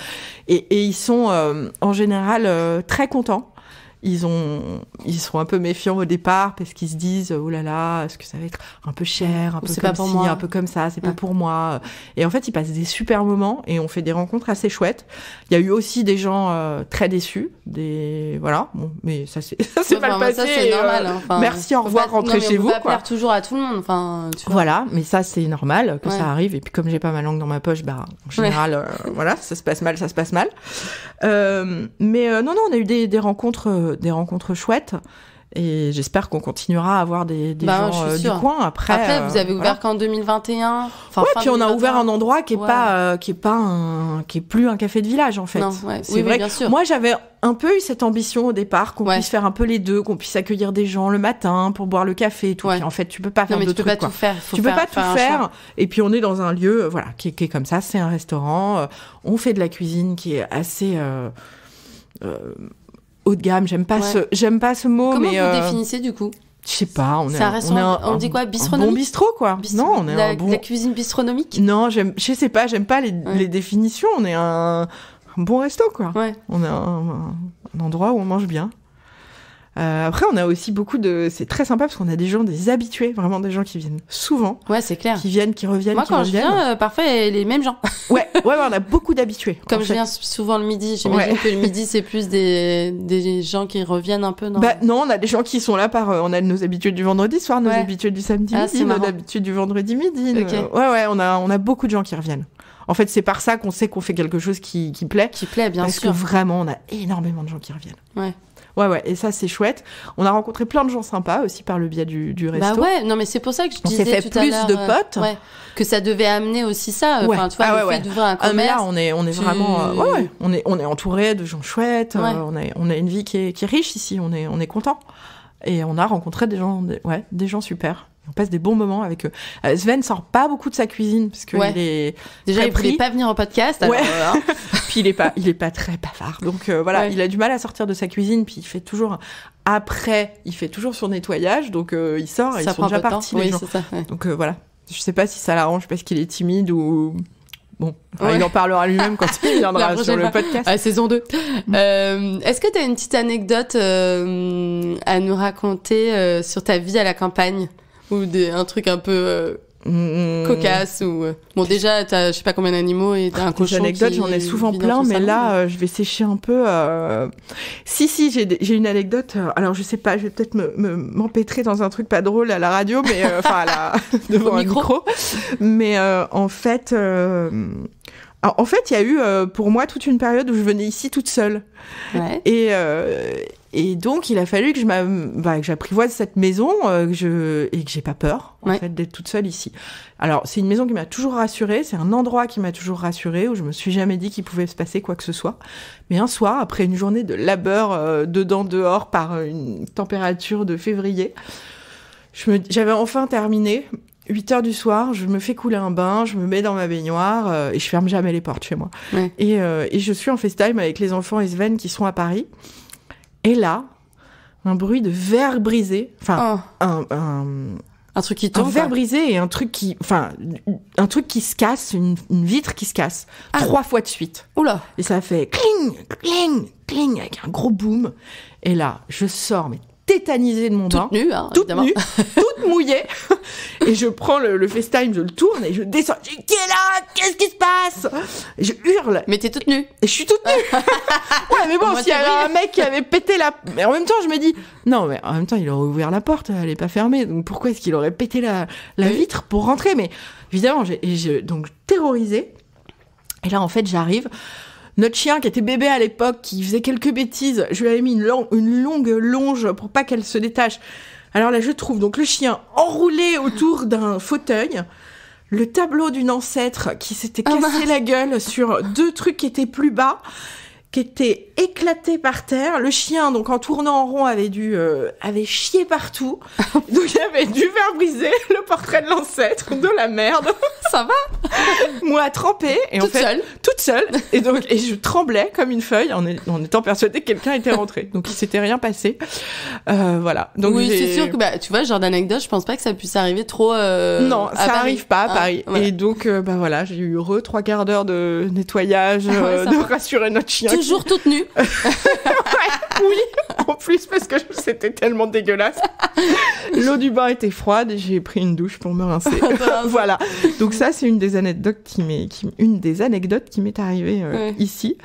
Et, ils sont euh, en général très contents ils, ont, ils sont un peu méfiants au départ parce qu'ils se disent oh là là, est-ce que ça va être un peu cher, un peu comme pas pour moi. un peu comme ça, c'est pas pour moi. Et en fait, ils passent des super moments et on fait des rencontres assez chouettes. Il y a eu aussi des gens euh, très déçus, des voilà, bon, mais ça c'est c'est mal passé. Ça, normal. Euh, hein. Enfin, merci, au revoir, rentrer rentrez chez vous. Pas quoi. toujours à tout le monde. Enfin, voilà, mais ça c'est normal que ça arrive. Et puis comme j'ai pas ma langue dans ma poche, bah en général, euh, voilà, ça se passe mal, ça se passe mal. mais non non, on a eu des, des rencontres des rencontres chouettes. Et j'espère qu'on continuera à avoir des, des bah, gens euh, du coin après. Euh, vous avez ouvert qu'en 2021. Enfin, puis on a ouvert un endroit qui est pas, euh, qui est pas un, qui est plus un café de village en fait. C'est oui, vrai. bien sûr. Moi, j'avais un peu eu cette ambition au départ qu'on puisse faire un peu les deux, qu'on puisse accueillir des gens le matin pour boire le café et tout. en fait, tu peux pas faire non, mais tu peux pas tout faire. tu ne peux pas tout faire. Et puis on est dans un lieu, voilà, qui est, comme ça. C'est un restaurant. on fait de la cuisine qui est assez. Euh, haut de gamme. J'aime pas, ce, j'aime pas ce mot. Comment vous euh, définissez du coup je sais pas, on est, on, est on dit quoi un bon bistrot quoi. non, on est la, un bon... la cuisine bistronomique. Non, je sais pas, j'aime pas les, définitions, on est un, bon resto quoi. On est un, endroit où on mange bien. Euh, après, on a aussi beaucoup de. C'est très sympa parce qu'on a des gens, des habitués, vraiment des gens qui viennent souvent. Ouais, c'est clair. Qui viennent, qui reviennent. Moi, quand je viens, euh, parfait, les mêmes gens. ouais, ouais, on a beaucoup d'habitués. Comme je viens souvent le midi, j'imagine que le midi, c'est plus des, des gens qui reviennent un peu, non Bah non, on a des gens qui sont là par. Euh, on a nos habitudes du vendredi soir, nos habitués habitudes du samedi ah, midi, nos habitudes du vendredi midi. Euh, ouais, ouais, on a, on a beaucoup de gens qui reviennent. En fait, c'est par ça qu'on sait qu'on fait quelque chose qui, qui plaît. Qui plaît, bien sûr. Parce que vraiment, on a énormément de gens qui reviennent. Ouais. Ouais, ouais, et ça, c'est chouette. On a rencontré plein de gens sympas aussi par le biais du, du bah resto. Bah ouais, non, mais c'est pour ça que je disais. fait tout plus à de euh, potes. que ça devait amener aussi ça. Euh, ouais. Enfin, tu vois, ah d'ouvrir un commerce. Ah, on est, on est vraiment. Euh, ouais, On est, on est entouré de gens chouettes. on, a, on a une vie qui est, qui est riche ici. On est, on est content. Et on a rencontré des gens, des, ouais, des gens super. On passe des bons moments avec eux. Euh, Sven sort pas beaucoup de sa cuisine parce que il est déjà il voulait pas venir au podcast. Euh, hein. puis il est pas il est pas très bavard. Donc euh, voilà, il a du mal à sortir de sa cuisine. Puis il fait toujours après, il fait toujours son nettoyage. Donc il sort, et ça ils sont déjà partis Donc voilà, je sais pas si ça l'arrange parce qu'il est timide ou Bon, il en parlera lui-même quand il viendra sur le podcast. À saison 2. Mm. Est-ce que tu as une petite anecdote à nous raconter sur ta vie à la campagne ou un truc un peu euh, cocasse ou euh. bon déjà t'as je sais pas combien d'animaux et t'as un ah, cochon. anecdote, j'en ai souvent plein mais là euh, je vais sécher un peu. Si si j'ai une anecdote alors je sais pas je vais peut-être m'empêtrer dans un truc pas drôle à la radio mais enfin devant un micro. mais en fait. en fait, il y a eu pour moi toute une période où je venais ici toute seule. Et, et donc, il a fallu que je bah, j'apprivoise cette maison euh, que je... et que j'ai pas peur en fait d'être toute seule ici. Alors, c'est une maison qui m'a toujours rassurée, c'est un endroit qui m'a toujours rassurée où je me suis jamais dit qu'il pouvait se passer quoi que ce soit. Mais un soir, après une journée de labeur euh, dedans dehors par une température de février, j'avais me... enfin terminé 8 heures du soir, je me fais couler un bain, je me mets dans ma baignoire euh, et je ferme jamais les portes chez moi. Et, euh, et, je suis en FaceTime avec les enfants et Sven qui sont à Paris. Et là, un bruit de verre brisé, enfin ah. un, un, truc qui tombe, un verre brisé et un truc qui, enfin un truc qui se casse, une, vitre qui se casse ah. trois fois de suite. Oula Et ça fait cling, cling, cling avec un gros boom. Et là, je sors mais tétanisée de mon toute bain. Nue, hein, toute nue, toute mouillée. Et je prends le, le, FaceTime, je le tourne et je descends. qui est là Qu'est-ce qui se passe Je hurle. Mais t'es toute nue. Et je suis toute nue. ouais, mais bon, s'il y avait un mec qui avait pété la... Mais en même temps, je me dis, non, mais en même temps, il aurait ouvert la porte, elle n'est pas fermée. Donc pourquoi est-ce qu'il aurait pété la, la vitre pour rentrer Mais évidemment, j'ai donc terrorisée. Et là, en fait, j'arrive. Notre chien qui était bébé à l'époque, qui faisait quelques bêtises, je lui avais mis une, longue longe pour pas qu'elle se détache. Alors là, je trouve donc le chien enroulé autour d'un fauteuil, le tableau d'une ancêtre qui s'était oh, cassé la gueule sur deux trucs qui étaient plus bas, qui était éclaté par terre. Le chien, donc en tournant en rond, avait dû euh, avait chié partout. donc il avait dû faire briser le portrait de l'ancêtre, de la merde. Ça va Moi trempée et toute en fait, seule, toute seule. Et donc et je tremblais comme une feuille en, étant persuadée que quelqu'un était rentré. Donc il s'était rien passé. Euh, voilà. Donc oui, c'est sûr que bah, tu vois, genre d'anecdote, je pense pas que ça puisse arriver trop. Euh, non, ça n'arrive arrive pas à ah, Paris. Et donc bah voilà, j'ai eu heureux trois quarts d'heure de nettoyage, ah de rassurer notre chien toujours toute nue. ouais, oui en plus parce que c'était tellement dégueulasse. L'eau du bain était froide et j'ai pris une douche pour me rincer. Ah, voilà. Donc ça, c'est une des anecdotes qui m'est, une des anecdotes qui m'est arrivée euh, ici.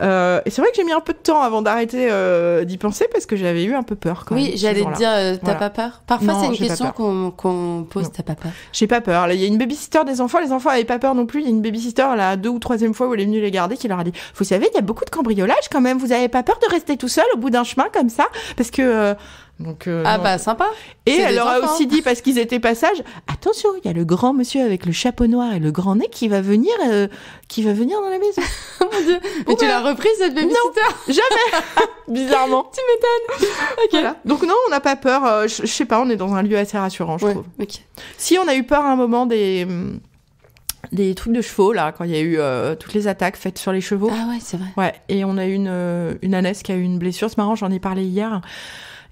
Euh, et c'est vrai que j'ai mis un peu de temps avant d'arrêter euh, d'y penser parce que j'avais eu un peu peur. oui, j'allais te dire, t'as pas peur Parfois, c'est une question qu'on pose, t'as pas peur J'ai pas peur. il y a une babysitter des enfants. Les enfants avaient pas peur non plus. Il y a une babysitter la deux ou troisième fois où elle est venue les garder qui leur a dit, vous savez, il y a beaucoup de cambriolage quand même. Vous avez pas peur de rester tout seul au bout d'un chemin comme ça parce que euh, donc, euh, ah bah sympa. Et elle leur a aussi dit parce qu'ils étaient passage. Attention, il y a le grand monsieur avec le chapeau noir et le grand nez qui va venir, euh, qui va venir dans la maison. Mon Mais tu l'as reprise cette babysitter Non, jamais. Bizarrement. tu m'étonnes. Donc non, on n'a pas peur. Je, sais pas, on est dans un lieu assez rassurant, je trouve. Si on a eu peur à un moment des hum, des trucs de chevaux là quand il y a eu euh, toutes les attaques faites sur les chevaux. Ah ouais, c'est vrai. Ouais, et on a eu une euh, une ânesse qui a eu une blessure, c'est marrant, j'en ai parlé hier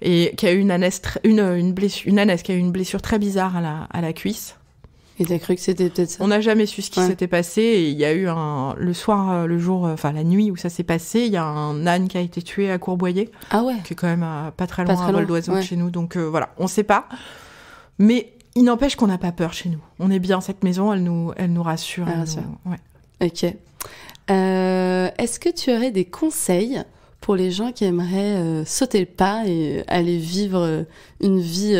et qui a eu une ânesse une euh, une blessure une ânesse qui a eu une blessure très bizarre à la à la cuisse. Et t'as cru que c'était peut-être ça On n'a jamais su ce qui s'était passé. il y a eu un le soir, le jour, enfin la nuit où ça s'est passé, il y a un âne qui a été tué à Courboyer. Ah ouais. Qui est quand même pas très loin, pas très vol d'oiseau chez nous. Donc voilà, on ne sait pas. Mais il n'empêche qu'on n'a pas peur chez nous. On est bien, cette maison, elle nous, elle nous rassure. Ah ok. Euh, est-ce que tu aurais des conseils pour les gens qui aimeraient euh, sauter le pas et aller vivre euh, une vie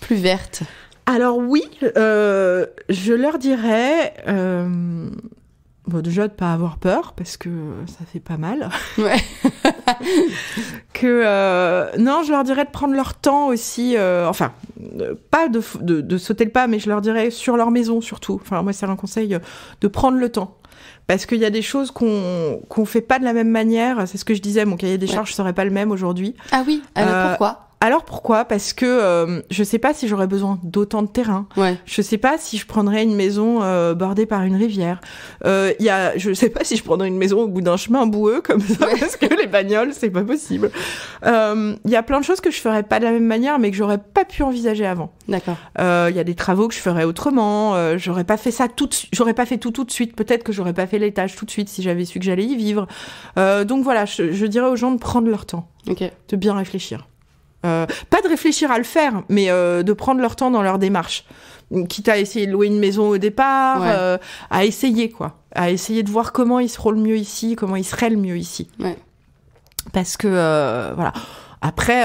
plus verte Alors oui, je leur dirais Bon, déjà de pas avoir peur parce que ça fait pas mal. Ouais. que euh, non, je leur dirais de prendre leur temps aussi. Euh, enfin, euh, pas de, de, sauter le pas, mais je leur dirais sur leur maison surtout. Enfin, moi c'est un conseil de prendre le temps parce qu'il y a des choses qu'on qu'on fait pas de la même manière. C'est ce que je disais, mon cahier des charges serait pas le même aujourd'hui. Ah oui, alors ah, pourquoi alors pourquoi Parce que euh, je ne sais pas si j'aurais besoin d'autant de terrain. Je ne sais pas si je prendrais une maison euh, bordée par une rivière. Je euh, y je sais pas si je prendrais une maison au bout d'un chemin boueux comme ça parce que les bagnoles c'est pas possible. Il y a plein de choses que je ferais pas de la même manière mais que j'aurais pas pu envisager avant. D'accord. Il y a des travaux que je ferais autrement. j'aurais pas fait ça tout. J'aurais pas fait tout tout de suite. Peut-être que j'aurais pas fait l'étage tout de suite si j'avais su que j'allais y vivre. donc voilà, je, dirais aux gens de prendre leur temps, de bien réfléchir. Euh, pas de réfléchir à le faire, mais euh, de prendre leur temps dans leur démarche. Quitte à essayer de louer une maison au départ, euh, à essayer quoi, à essayer de voir comment ils seront le mieux ici, comment ils seraient le mieux ici. Parce que voilà. Après,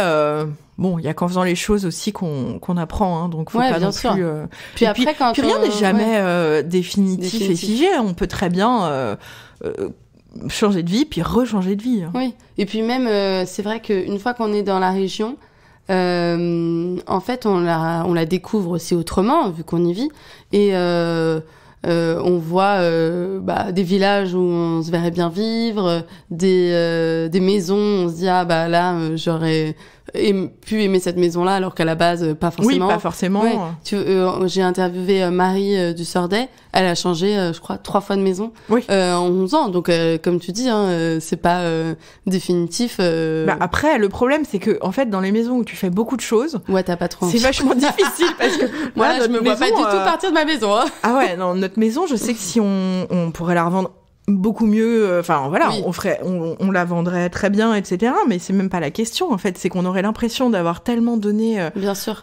bon, il y a qu'en faisant les choses aussi qu'on apprend, hein, donc faut pas bien sûr. plus. Puis, après, rien n'est jamais définitif, et figé. On peut très bien changer de vie puis rechanger de vie. Hein. Oui. Et puis même, c'est vrai qu'une fois qu'on est dans la région euh, en fait, on la, on la découvre aussi autrement, vu qu'on y vit. Et euh, euh, on voit bah, des villages où on se verrait bien vivre, des, maisons, on se dit, ah bah là, j'aurais et pu aimer cette maison-là, alors qu'à la base, euh, pas forcément. Oui, pas forcément. Tu, euh, j'ai interviewé euh, Marie du Sordet. Elle a changé, je crois, trois fois de maison oui. en 11 ans. Donc, comme tu dis, hein, c'est pas définitif. Bah après, le problème, c'est que en fait, dans les maisons où tu fais beaucoup de choses, ouais, t'as pas trop. C'est vachement difficile parce que moi, je me vois pas du tout partir de ma maison. Hein. Ah ouais, non, notre maison, je sais que si on, on pourrait la revendre beaucoup mieux. Euh, enfin, voilà, on ferait, on, la vendrait très bien, etc. Mais c'est même pas la question, en fait. C'est qu'on aurait l'impression d'avoir tellement donné euh,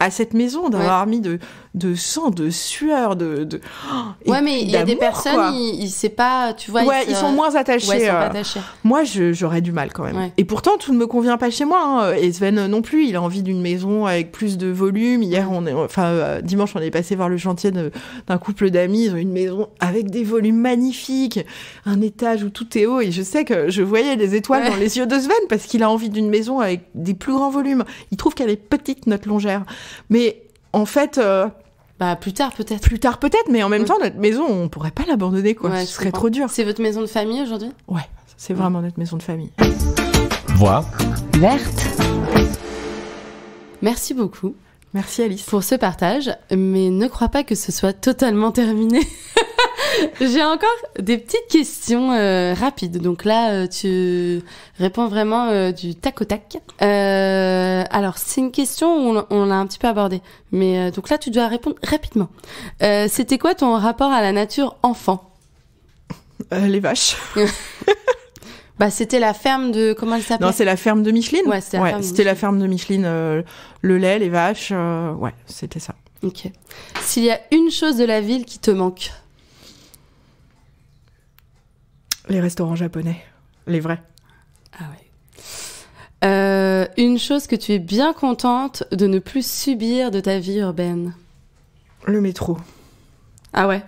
à cette maison, d'avoir mis de, de sang, de sueur, de. de... ouais, mais il y a des personnes, ils, ne sait pas, tu vois. Ouais, ils, sont moins attachés. Euh. Moi, j'aurais du mal quand même. Et pourtant, tout ne me convient pas chez moi. Hein. Et Sven non plus, il a envie d'une maison avec plus de volume. Hier, on est, enfin, euh, dimanche, on est passé voir le chantier d'un couple d'amis. Ils ont une maison avec des volumes magnifiques, un étage où tout est haut. Et je sais que je voyais des étoiles dans les yeux de Sven parce qu'il a envie d'une maison avec des plus grands volumes. Il trouve qu'elle est petite, notre longère. Mais en fait, euh, bah plus tard peut-être. Plus tard peut-être, mais en même temps notre maison, on pourrait pas l'abandonner quoi. Ce serait trop dur. C'est votre maison de famille aujourd'hui. Ouais, c'est vraiment notre maison de famille. Voilà. verte. Merci beaucoup. Merci Alice. Pour ce partage, mais ne crois pas que ce soit totalement terminé. J'ai encore des petites questions euh, rapides. Donc là, euh, tu réponds vraiment euh, du tac au tac. alors, c'est une question où on, l'a un petit peu abordée. Mais donc là, tu dois répondre rapidement. C'était quoi ton rapport à la nature enfant Les vaches. Bah, c'était la ferme de comment elle s'appelle Non, c'est la ferme de Micheline. Ouais, c'était la, ferme, de Micheline. le lait, les vaches, ouais, c'était ça. Ok. S'il y a une chose de la ville qui te manque les restaurants japonais, les vrais. Ah ouais. Euh, une chose que tu es bien contente de ne plus subir de ta vie urbaine Le métro. Ah ouais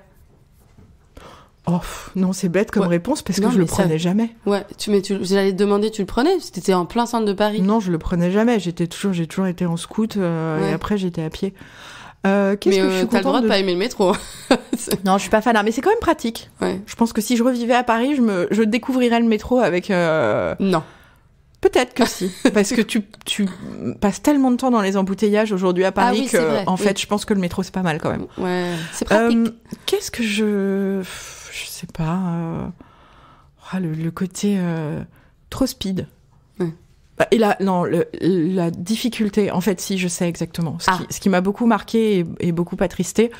Oh, non, c'est bête comme réponse parce que je le prenais jamais. Ouais, tu, mais tu, j'allais te demander, tu le prenais C'était en plein centre de Paris. Non, je le prenais jamais. J'étais toujours, j'ai toujours été en scout euh, et après j'étais à pied. Euh, mais Qu'est-ce je suis euh, le droit de... pas aimer le métro. Hein. non, je suis pas fan. Hein, mais c'est quand même pratique. Je pense que si je revivais à Paris, je découvrirais le métro avec. Euh, non. Peut-être que si, parce que tu, passes tellement de temps dans les embouteillages aujourd'hui à Paris ah que, en fait, je pense que le métro c'est pas mal quand même. Ouais, c'est pratique. Qu'est-ce que je, je sais pas, oh, le, côté trop speed. Bah, et là, non, la difficulté, en fait, si je sais exactement. Ce qui, ah. m'a beaucoup marqué et, beaucoup attristé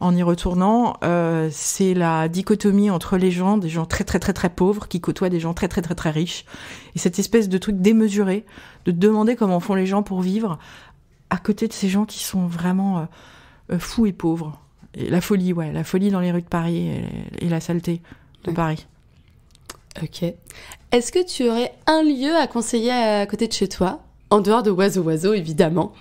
en y retournant, euh, c'est la dichotomie entre les gens, des gens très très très très pauvres qui côtoient des gens très très très très riches, et cette espèce de truc démesuré de demander comment font les gens pour vivre à côté de ces gens qui sont vraiment euh, euh, fous et pauvres. Et la folie, ouais, la folie dans les rues de Paris et, la saleté de Paris. Ok. Est-ce que tu aurais un lieu à conseiller à côté de chez toi, en dehors de Oiseau Oiseau évidemment,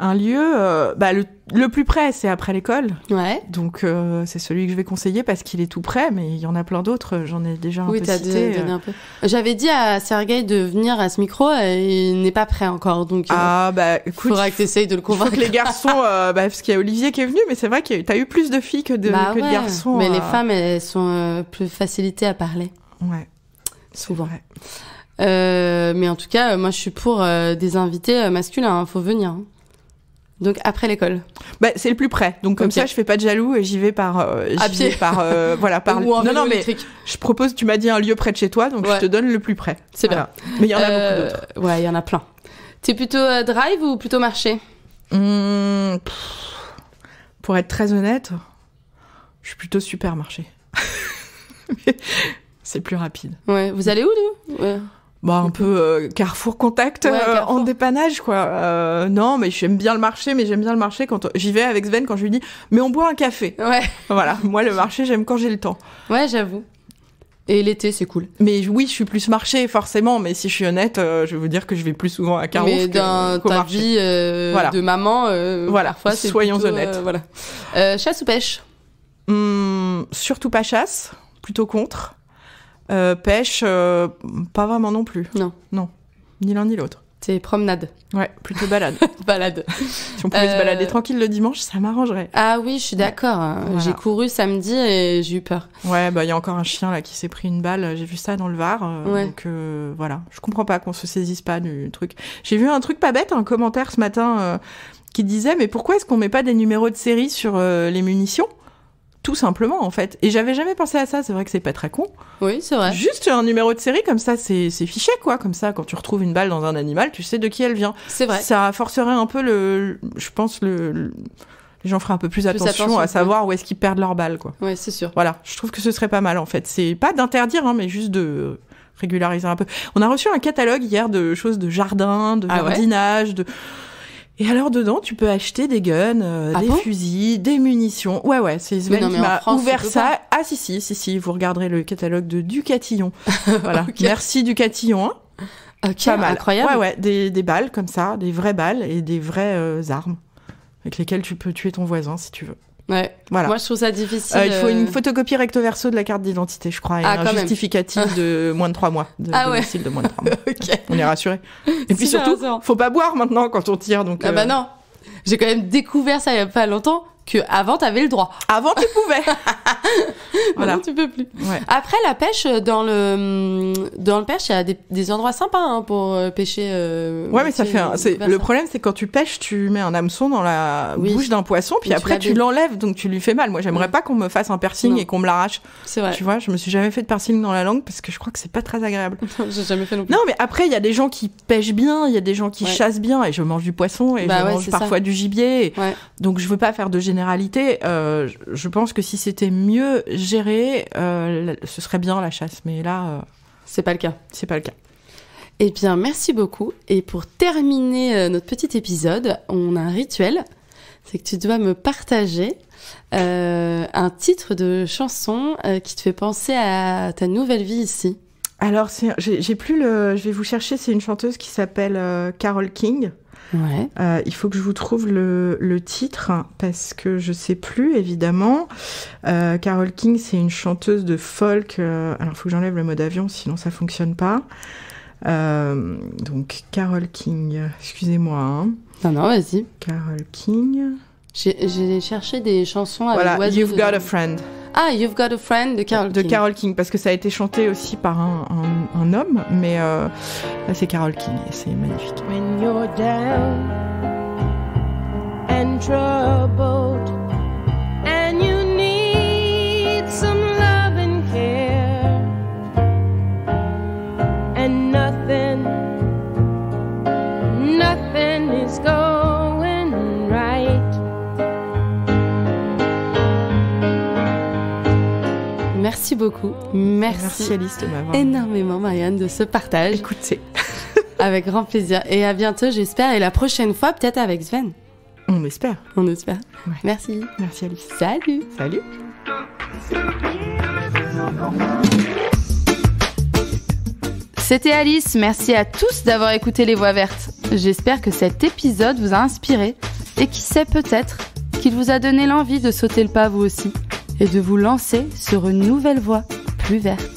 un lieu, euh, bah le, plus près, c'est après l'école. Ouais. Donc euh, c'est celui que je vais conseiller parce qu'il est tout près, mais il y en a plein d'autres. J'en ai déjà un oui, peu euh. J'avais dit à Sergueï de venir à ce micro, et il n'est pas prêt encore, donc. Ah bah écoute. Faudra que essayes de le convaincre. les garçons, bah, parce qu'il y a Olivier qui est venu, mais c'est vrai que as eu plus de filles que de, bah garçons. Mais les femmes, elles sont plus facilitées à parler. Ouais. Souvent. Vrai. mais en tout cas, moi, je suis pour des invités masculins. Il hein, faut venir. Hein. Donc après l'école. Bah, c'est le plus près. Donc comme ça, je fais pas de jaloux et j'y vais par euh, à pied. par euh, voilà par. non non mais je propose. Tu m'as dit un lieu près de chez toi, donc je te donne le plus près. C'est bien. Mais il y en a beaucoup euh, d'autres. Ouais, il y en a plein. T'es plutôt drive ou plutôt marché hmm, Pour être très honnête, je suis plutôt super marché. c'est plus rapide. Ouais. Vous allez où nous bah, un peu euh, carrefour contact euh, en dépannage quoi. Euh, non, mais j'aime bien le marché, mais j'aime bien le marché quand j'y vais avec Sven quand je lui dis mais on boit un café. Ouais. Voilà, moi le marché, j'aime quand j'ai le temps. Ouais, j'avoue. Et l'été, c'est cool. Mais oui, je suis plus marché, forcément. Mais si je suis honnête, je vais vous dire que je vais plus souvent à Carrefour mais dans voilà. de maman, voilà. parfois, Soyons honnêtes. voilà. chasse ou pêche hmm, Surtout pas chasse, plutôt contre. Euh, pêche, euh, pas vraiment non plus. Non. Non. Ni l'un ni l'autre. C'est promenade. Ouais, plutôt balade. balade. si on pouvait se euh, balader tranquille le dimanche, ça m'arrangerait. Ah oui, je suis d'accord. J'ai couru samedi et j'ai eu peur. Ouais, bah il y a encore un chien là qui s'est pris une balle. J'ai vu ça dans le Var. Donc voilà, je comprends pas qu'on se saisisse pas du truc. J'ai vu un truc pas bête, un commentaire ce matin qui disait mais pourquoi est-ce qu'on met pas des numéros de série sur les munitions tout simplement en fait. Et j'avais jamais pensé à ça, c'est vrai que c'est pas très con. Oui, c'est vrai. Juste un numéro de série comme ça, c'est c'est fiché quoi, comme ça quand tu retrouves une balle dans un animal, tu sais de qui elle vient. C'est vrai. Ça forcerait un peu le, je pense le, les gens feraient un peu plus, attention, à savoir où est-ce qu'ils perdent leur balle, quoi. Ouais, c'est sûr. Voilà, je trouve que ce serait pas mal en fait. C'est pas d'interdire hein, mais juste de régulariser un peu. On a reçu un catalogue hier de choses de jardin, de ah jardinage, de et alors dedans, tu peux acheter des guns, euh, ah des fusils, des munitions. Ouais ouais, c'est Sven qui m'a ouvert ça. Ah si si si si, vous regarderez le catalogue de Ducatillon. voilà. Merci Ducatillon. Hein. Ok, Incroyable. Ouais ouais, des, balles comme ça, des vraies balles et des vraies euh, armes avec lesquelles tu peux tuer ton voisin si tu veux. Ouais. Voilà. Moi, je trouve ça difficile. Euh, il faut une euh, photocopie recto verso de la carte d'identité, je crois, ah, un justificatif ah de moins de trois mois. ah ouais. On est rassuré. Et puis surtout, faut pas boire maintenant quand on tire. Donc, ah bah euh, non. J'ai quand même découvert ça il y a pas longtemps que avant avais le droit. Avant tu pouvais. voilà. tu peux plus. Après la pêche euh, dans le mm, dans le pêche il y a des, endroits sympas hein, pour euh, pêcher. Euh, ouais, mais ça fait le problème c'est quand tu pêches, tu mets un hameçon dans la bouche d'un poisson, puis après tu l'enlèves, donc tu lui fais mal. Moi, j'aimerais pas qu'on me fasse un piercing et qu'on me l'arrache. C'est vrai. Tu vois, je me suis jamais fait de piercing dans la langue parce que je crois que c'est pas très agréable. J'ai jamais fait non plus. mais après il y a des gens qui pêchent bien, il y a des gens qui chassent bien, et je mange du poisson et bah je mange parfois du gibier, donc je veux pas faire de génération généralité. Euh, je pense que si c'était mieux géré, euh, ce serait bien la chasse. Mais là, euh, c'est pas le cas. C'est pas le cas. Eh bien, merci beaucoup. Et pour terminer notre petit épisode, on a un rituel. C'est que tu dois me partager un titre de chanson qui te fait penser à ta nouvelle vie ici. Alors, j'ai plus le. Je vais vous chercher. C'est une chanteuse qui s'appelle Carole King. Euh, il faut que je vous trouve le, titre parce que je sais plus évidemment. Carol euh, Carole King, c'est une chanteuse de folk. Euh, alors, il faut que j'enlève le mot avion, sinon ça fonctionne pas. donc, Carole King, excusez-moi. Hein. Non, non, vas-y. Carole King. J'ai cherché des chansons avec voilà, You've Got a Friend. Ah, You've Got a Friend de Carole de King. King, parce que ça a été chanté aussi par un, homme, mais euh, c'est Carol King et c'est magnifique. When you're down and troubled. merci beaucoup. Merci, merci Alice Énormément, Marianne, de ce partage. Écoutez. avec grand plaisir. Et à bientôt, j'espère. Et la prochaine fois, peut-être avec Sven. On espère. On espère. Merci. Merci Alice. Salut. Salut. C'était Alice, merci à tous d'avoir écouté Les Voix Vertes. J'espère que cet épisode vous a inspiré et qui sait peut-être qu'il vous a donné l'envie de sauter le pas vous aussi et de vous lancer sur une nouvelle voie plus verte.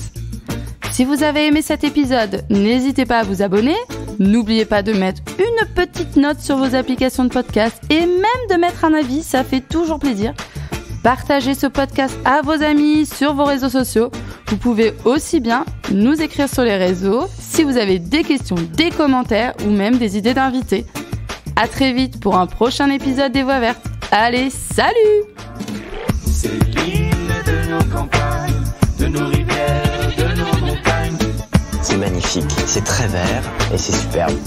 Si vous avez aimé cet épisode, n'hésitez pas à vous abonner, n'oubliez pas de mettre une petite note sur vos applications de podcast et même de mettre un avis, ça fait toujours plaisir. Partagez ce podcast à vos amis sur vos réseaux sociaux. Vous pouvez aussi bien nous écrire sur les réseaux si vous avez des questions, des commentaires ou même des idées d'invités. À très vite pour un prochain épisode des Voix Vertes. Allez, salut c'est l'île de nos campagnes, de nos rivières, de nos montagnes. C'est magnifique, c'est très vert et c'est superbe.